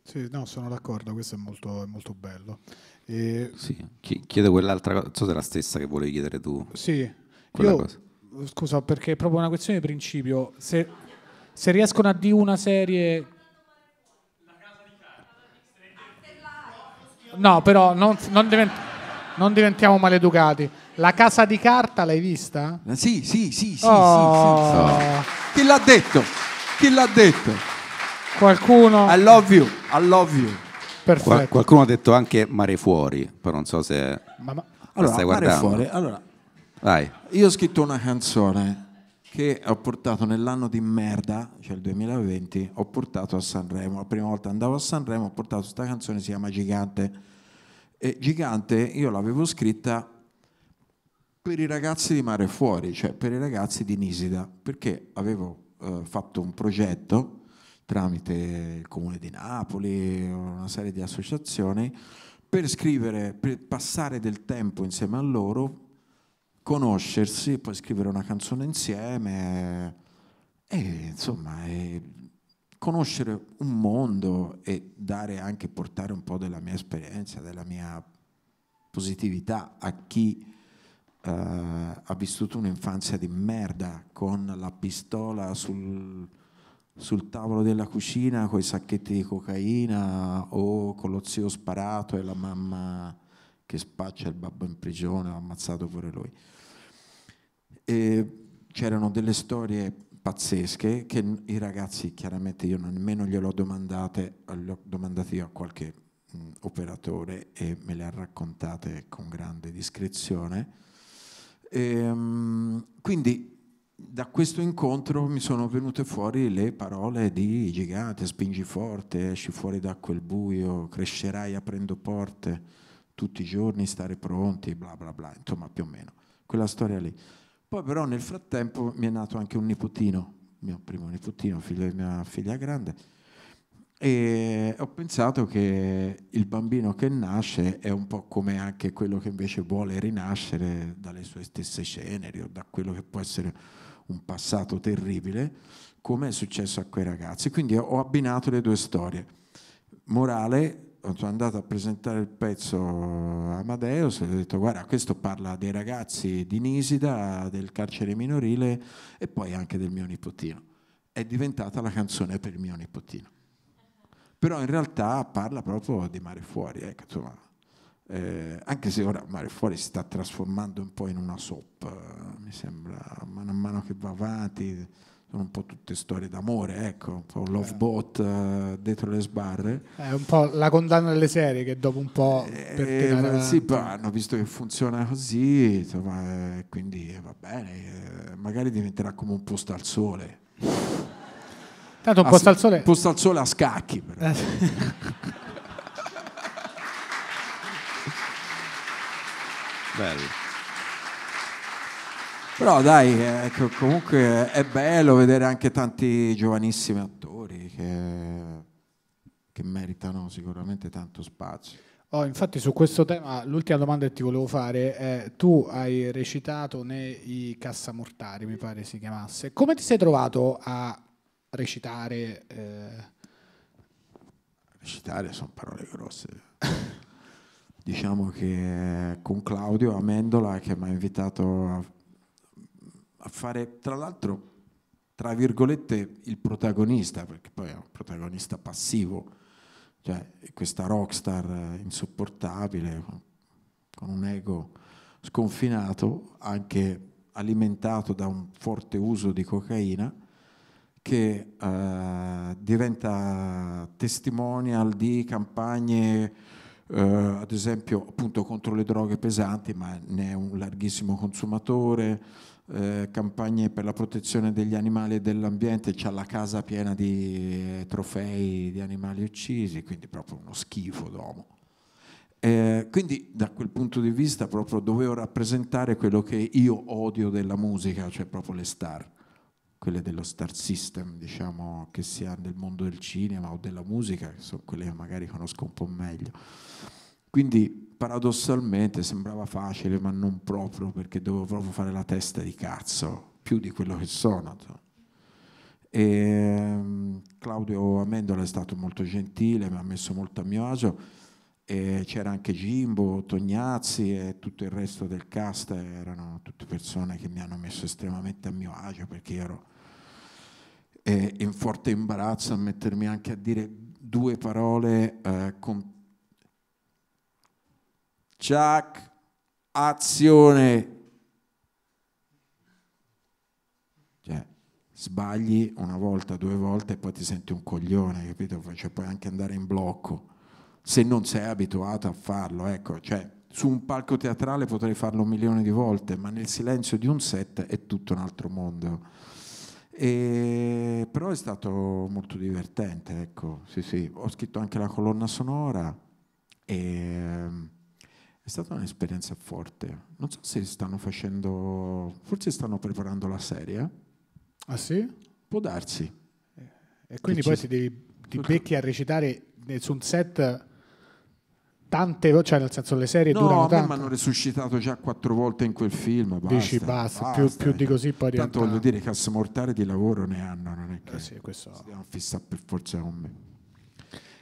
Sì, no, sono d'accordo, questo è molto, è molto bello. E... Sì, chiedo quell'altra cosa, so la stessa che volevi chiedere tu. Sì, Quella io, cosa. scusa, perché è proprio una questione di principio. Se, se riescono a di una serie... No, però non, non, divent... non diventiamo maleducati. La casa di carta l'hai vista? Eh, sì, sì, sì, sì. Oh. sì, sì, sì. Chi l'ha detto? Chi l'ha detto? Qualcuno. I love you, I love you. Perfetto. qualcuno ha detto anche mare fuori, però non so se... Ma, ma... Allora, stai mare fuori. Allora, Vai. Io ho scritto una canzone che ho portato nell'anno di merda, cioè il 2020, ho portato a Sanremo. La prima volta andavo a Sanremo, ho portato questa canzone, si chiama Gigante. E Gigante io l'avevo scritta per i ragazzi di Mare Fuori, cioè per i ragazzi di Nisida, perché avevo eh, fatto un progetto tramite il Comune di Napoli, una serie di associazioni, per scrivere, per passare del tempo insieme a loro, conoscersi, poi scrivere una canzone insieme e insomma e conoscere un mondo e dare anche, portare un po' della mia esperienza, della mia positività a chi eh, ha vissuto un'infanzia di merda con la pistola sul sul tavolo della cucina con i sacchetti di cocaina o con lo zio sparato e la mamma che spaccia il babbo in prigione, ha ammazzato pure lui. E c'erano delle storie pazzesche che i ragazzi, chiaramente io nemmeno gliel'ho domandate, le ho domandate io a qualche mh, operatore e me le ha raccontate con grande discrezione. E, ehm, mh, quindi da questo incontro mi sono venute fuori le parole di gigante, spingi forte, esci fuori da quel buio, crescerai aprendo porte, tutti i giorni stare pronti, bla bla bla, insomma più o meno, quella storia lì. Poi però nel frattempo mi è nato anche un nipotino, mio primo nipotino, figlio di mia figlia grande, e ho pensato che il bambino che nasce è un po' come anche quello che invece vuole rinascere dalle sue stesse ceneri o da quello che può essere un passato terribile, come è successo a quei ragazzi. Quindi ho abbinato le due storie. Morale, sono andato a presentare il pezzo a Amadeus e ho detto guarda questo parla dei ragazzi di Nisida, del carcere minorile e poi anche del mio nipotino. È diventata la canzone per il mio nipotino. Però in realtà parla proprio di mare fuori, ecco, insomma, eh, anche se ora Mare Fuori si sta trasformando un po' in una soppa, eh, mi sembra, mano a mano che va avanti, sono un po' tutte storie d'amore, ecco, un po' love eh. boat uh, eh, dentro le sbarre. È un po' la condanna delle serie che dopo un po'... Eh, eh, sì, però hanno visto che funziona così, insomma, quindi va bene, magari diventerà come un posto al sole. Tanto un posto al sole... Un posto al sole a scacchi, però. Bello. Però dai, eh, ecco, comunque è bello vedere anche tanti giovanissimi attori che, che meritano sicuramente tanto spazio. Oh, infatti su questo tema l'ultima domanda che ti volevo fare è tu hai recitato nei Cassamortari, mi pare si chiamasse. Come ti sei trovato a recitare? Eh... Recitare sono parole grosse. diciamo che con Claudio Amendola che mi ha invitato a, a fare, tra l'altro, tra virgolette, il protagonista, perché poi è un protagonista passivo, cioè questa rockstar insopportabile, con un ego sconfinato, anche alimentato da un forte uso di cocaina, che eh, diventa testimonial di campagne eh, ad esempio appunto contro le droghe pesanti, ma ne è un larghissimo consumatore, eh, campagne per la protezione degli animali e dell'ambiente, c'ha la casa piena di eh, trofei di animali uccisi, quindi proprio uno schifo d'uomo. Eh, quindi da quel punto di vista proprio dovevo rappresentare quello che io odio della musica, cioè proprio le star quelle dello star system, diciamo, che sia nel mondo del cinema o della musica, che sono quelle che magari conosco un po' meglio. Quindi paradossalmente sembrava facile, ma non proprio, perché dovevo proprio fare la testa di cazzo, più di quello che sono. E, ehm, Claudio Amendola è stato molto gentile, mi ha messo molto a mio agio eh, c'era anche Gimbo, Tognazzi e tutto il resto del cast, erano tutte persone che mi hanno messo estremamente a mio agio perché ero eh, in forte imbarazzo a mettermi anche a dire due parole eh, con Ciac, azione. Cioè, sbagli una volta, due volte e poi ti senti un coglione, capito? Cioè, puoi anche andare in blocco se non sei abituato a farlo, ecco, cioè su un palco teatrale potrei farlo un milione di volte, ma nel silenzio di un set è tutto un altro mondo. E... però è stato molto divertente, ecco, sì, sì. Ho scritto anche la colonna sonora e ehm, è stata un'esperienza forte. Non so se stanno facendo, forse stanno preparando la serie. Ah sì? Può darsi. E quindi che poi ci... ti, devi, ti becchi a recitare su un set tante, cioè nel senso le serie no, durano tanto. No, mi hanno resuscitato già quattro volte in quel film, basta. Dici basta, basta, più, più di cioè, così poi diventa... Tanto voglio dire, cassa mortare di lavoro ne hanno, non è che eh sì, questo... stiamo fissati per forza con me.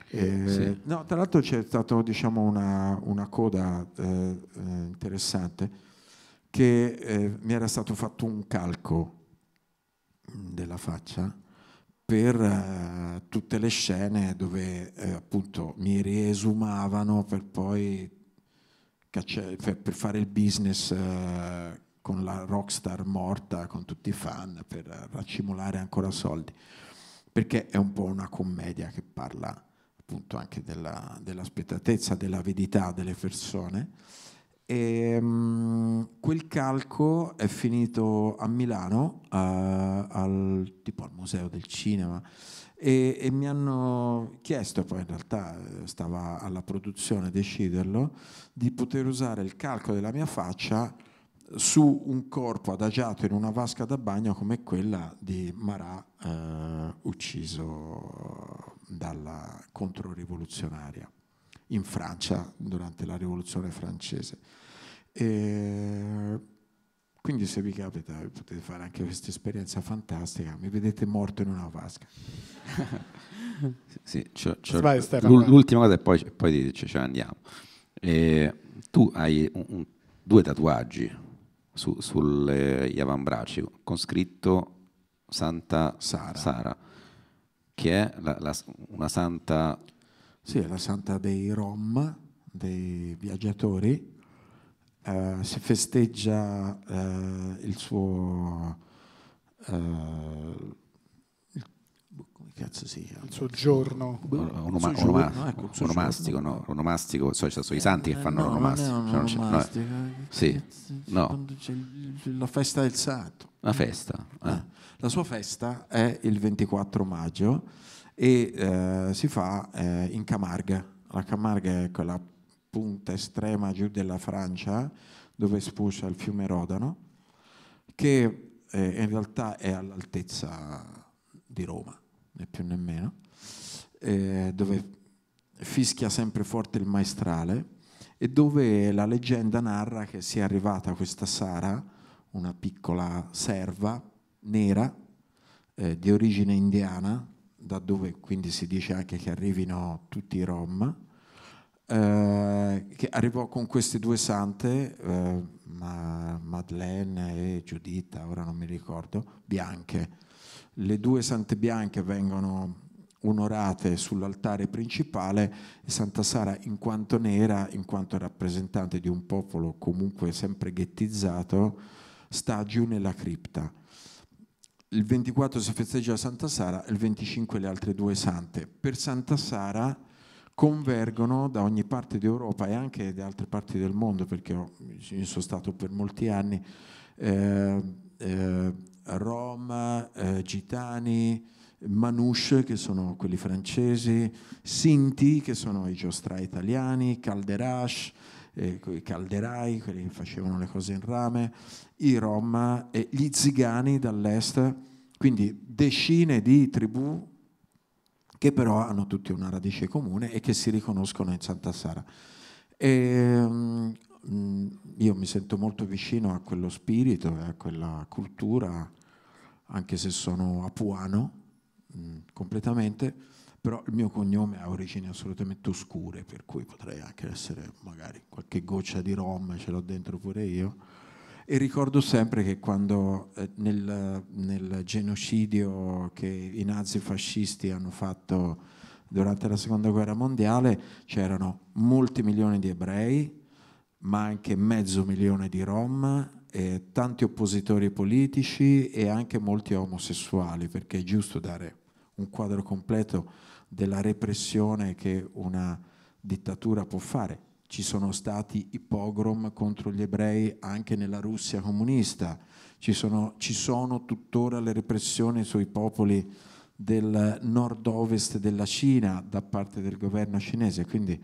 Eh, eh, sì. no, tra l'altro c'è stata diciamo, una, una coda eh, eh interessante che eh, mi era stato fatto un calco mm, della faccia per eh, tutte le scene dove eh, appunto mi riesumavano per poi cacciare, per, per, fare il business eh, con la rockstar morta, con tutti i fan, per raccimolare ancora soldi, perché è un po' una commedia che parla appunto anche della, dell'aspettatezza, dell'avidità delle persone e, um, quel calco è finito a Milano, a, al, tipo al Museo del Cinema, e, e, mi hanno chiesto, poi in realtà eh, stava alla produzione deciderlo, di poter usare il calco della mia faccia su un corpo adagiato in una vasca da bagno come quella di Marat eh, ucciso dalla controrivoluzionaria in Francia durante la rivoluzione francese. E quindi se vi capita potete fare anche questa esperienza fantastica, mi vedete morto in una vasca. sì, c'ho, c'ho vai, l'ultima cosa e poi, poi ce ne andiamo. E tu hai un, un, due tatuaggi su, sugli avambracci con scritto Santa Sara, Sara che è la, la, una santa... Sì, è la santa dei Rom, dei viaggiatori eh, si festeggia eh, il suo... Eh, come cazzo si chiama? Il suo giorno. Onomastico, no? Onomastico, so, ci sono i santi che fanno l'onomastico. Eh, non è cioè, no, sì, no. la festa del santo. La festa. Eh. La sua festa è il 24 maggio e eh, si fa eh, in Camarga. La Camarga è quella punta estrema giù della Francia, dove spucia il fiume Rodano, che eh, in realtà è all'altezza di Roma, né più né meno, eh, dove fischia sempre forte il maestrale e dove la leggenda narra che sia arrivata questa Sara, una piccola serva nera eh, di origine indiana, da dove quindi si dice anche che arrivino tutti i Rom, eh, che arrivò con queste due sante, eh, Madeleine e Giuditta, ora non mi ricordo, bianche. Le due sante bianche vengono onorate sull'altare principale e Santa Sara in quanto nera, in quanto rappresentante di un popolo comunque sempre ghettizzato, sta giù nella cripta. Il 24 si festeggia Santa Sara, il 25 le altre due sante. Per Santa Sara convergono da ogni parte d'Europa e anche da altre parti del mondo, perché ho, sono stato per molti anni, eh, eh, Rom, eh, Gitani, Manouche, che sono quelli francesi, Sinti, che sono i giostrai italiani, Calderash, eh, i calderai, quelli che facevano le cose in rame, i Rom e gli zigani dall'est, quindi decine di tribù che però hanno tutti una radice comune e che si riconoscono in Santa Sara. E, ehm, mm, io mi sento molto vicino a quello spirito e a quella cultura, anche se sono apuano mm, completamente, però il mio cognome ha origini assolutamente oscure, per cui potrei anche essere magari qualche goccia di rom, ce l'ho dentro pure io e ricordo sempre che quando eh, nel, nel, genocidio che i nazifascisti hanno fatto durante la seconda guerra mondiale c'erano molti milioni di ebrei, ma anche mezzo milione di rom, eh, tanti oppositori politici e anche molti omosessuali, perché è giusto dare un quadro completo della repressione che una dittatura può fare ci sono stati i pogrom contro gli ebrei anche nella Russia comunista, ci sono, ci sono tuttora le repressioni sui popoli del nord-ovest della Cina da parte del governo cinese, quindi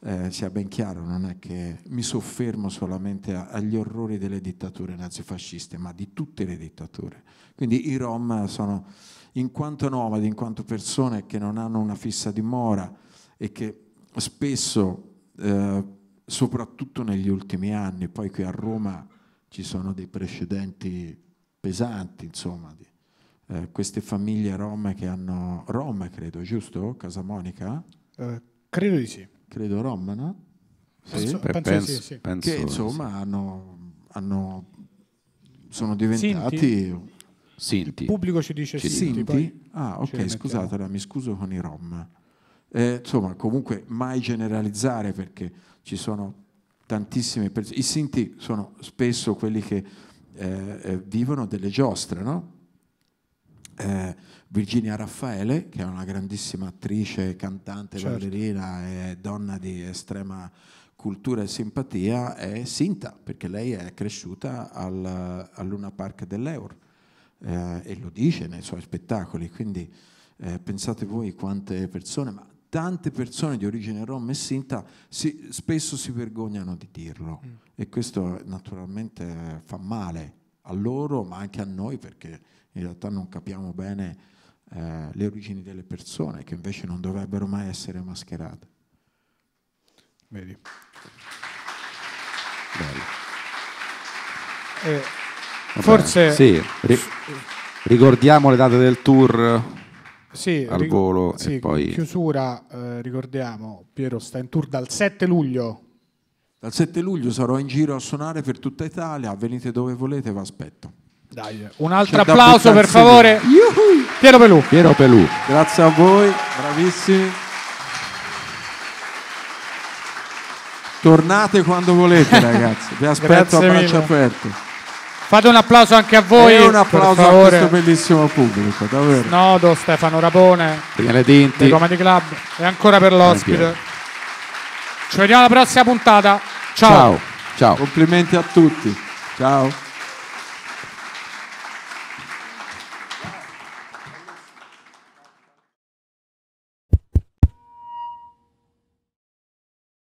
eh, sia ben chiaro, non è che mi soffermo solamente a, agli orrori delle dittature nazifasciste, ma di tutte le dittature. Quindi i Rom sono, in quanto nomadi, in quanto persone che non hanno una fissa dimora e che spesso eh, soprattutto negli ultimi anni. Poi qui a Roma ci sono dei precedenti pesanti, insomma, di, eh, queste famiglie rome che hanno... Roma, credo, giusto? Casa Monica? Eh, credo di sì. Credo Roma, no? Sì? Penso, penso, sì, sì. penso che insomma sì. hanno, hanno, sono diventati... Sinti. Sinti. Il pubblico ci dice Sinti. Sinti? Ah, ok, scusatela, mi scuso con i Rom. Eh, insomma, comunque mai generalizzare perché ci sono tantissime persone. I sinti sono spesso quelli che eh, eh, vivono delle giostre, no? Eh, Virginia Raffaele, che è una grandissima attrice, cantante, certo. ballerina e donna di estrema cultura e simpatia, è sinta, perché lei è cresciuta al, al Luna Park dell'Eur eh, e lo dice nei suoi spettacoli, quindi eh, pensate voi quante persone, ma tante persone di origine rom e sinta si, spesso si vergognano di dirlo mm. e questo naturalmente fa male a loro ma anche a noi perché in realtà non capiamo bene eh, le origini delle persone che invece non dovrebbero mai essere mascherate. Vedi. Eh, forse sì, ri- ricordiamo le date del tour sì, al volo. Sì, e poi... chiusura, eh, ricordiamo, Piero sta in tour dal 7 luglio. Dal 7 luglio sarò in giro a suonare per tutta Italia, venite dove volete, vi aspetto. Dai, un altro C'è applauso per favore. Piero Pelù. Piero Pelù. Grazie a voi, bravissimi. Tornate quando volete ragazzi, vi aspetto a braccia aperte. Fate un applauso anche a voi. E un applauso a questo bellissimo pubblico, davvero. Nodo, Stefano Rapone, Daniele Dinti, di Comedy Club e ancora per l'ospite. Ci vediamo alla prossima puntata. Ciao. Ciao. Ciao. Complimenti a tutti. Ciao.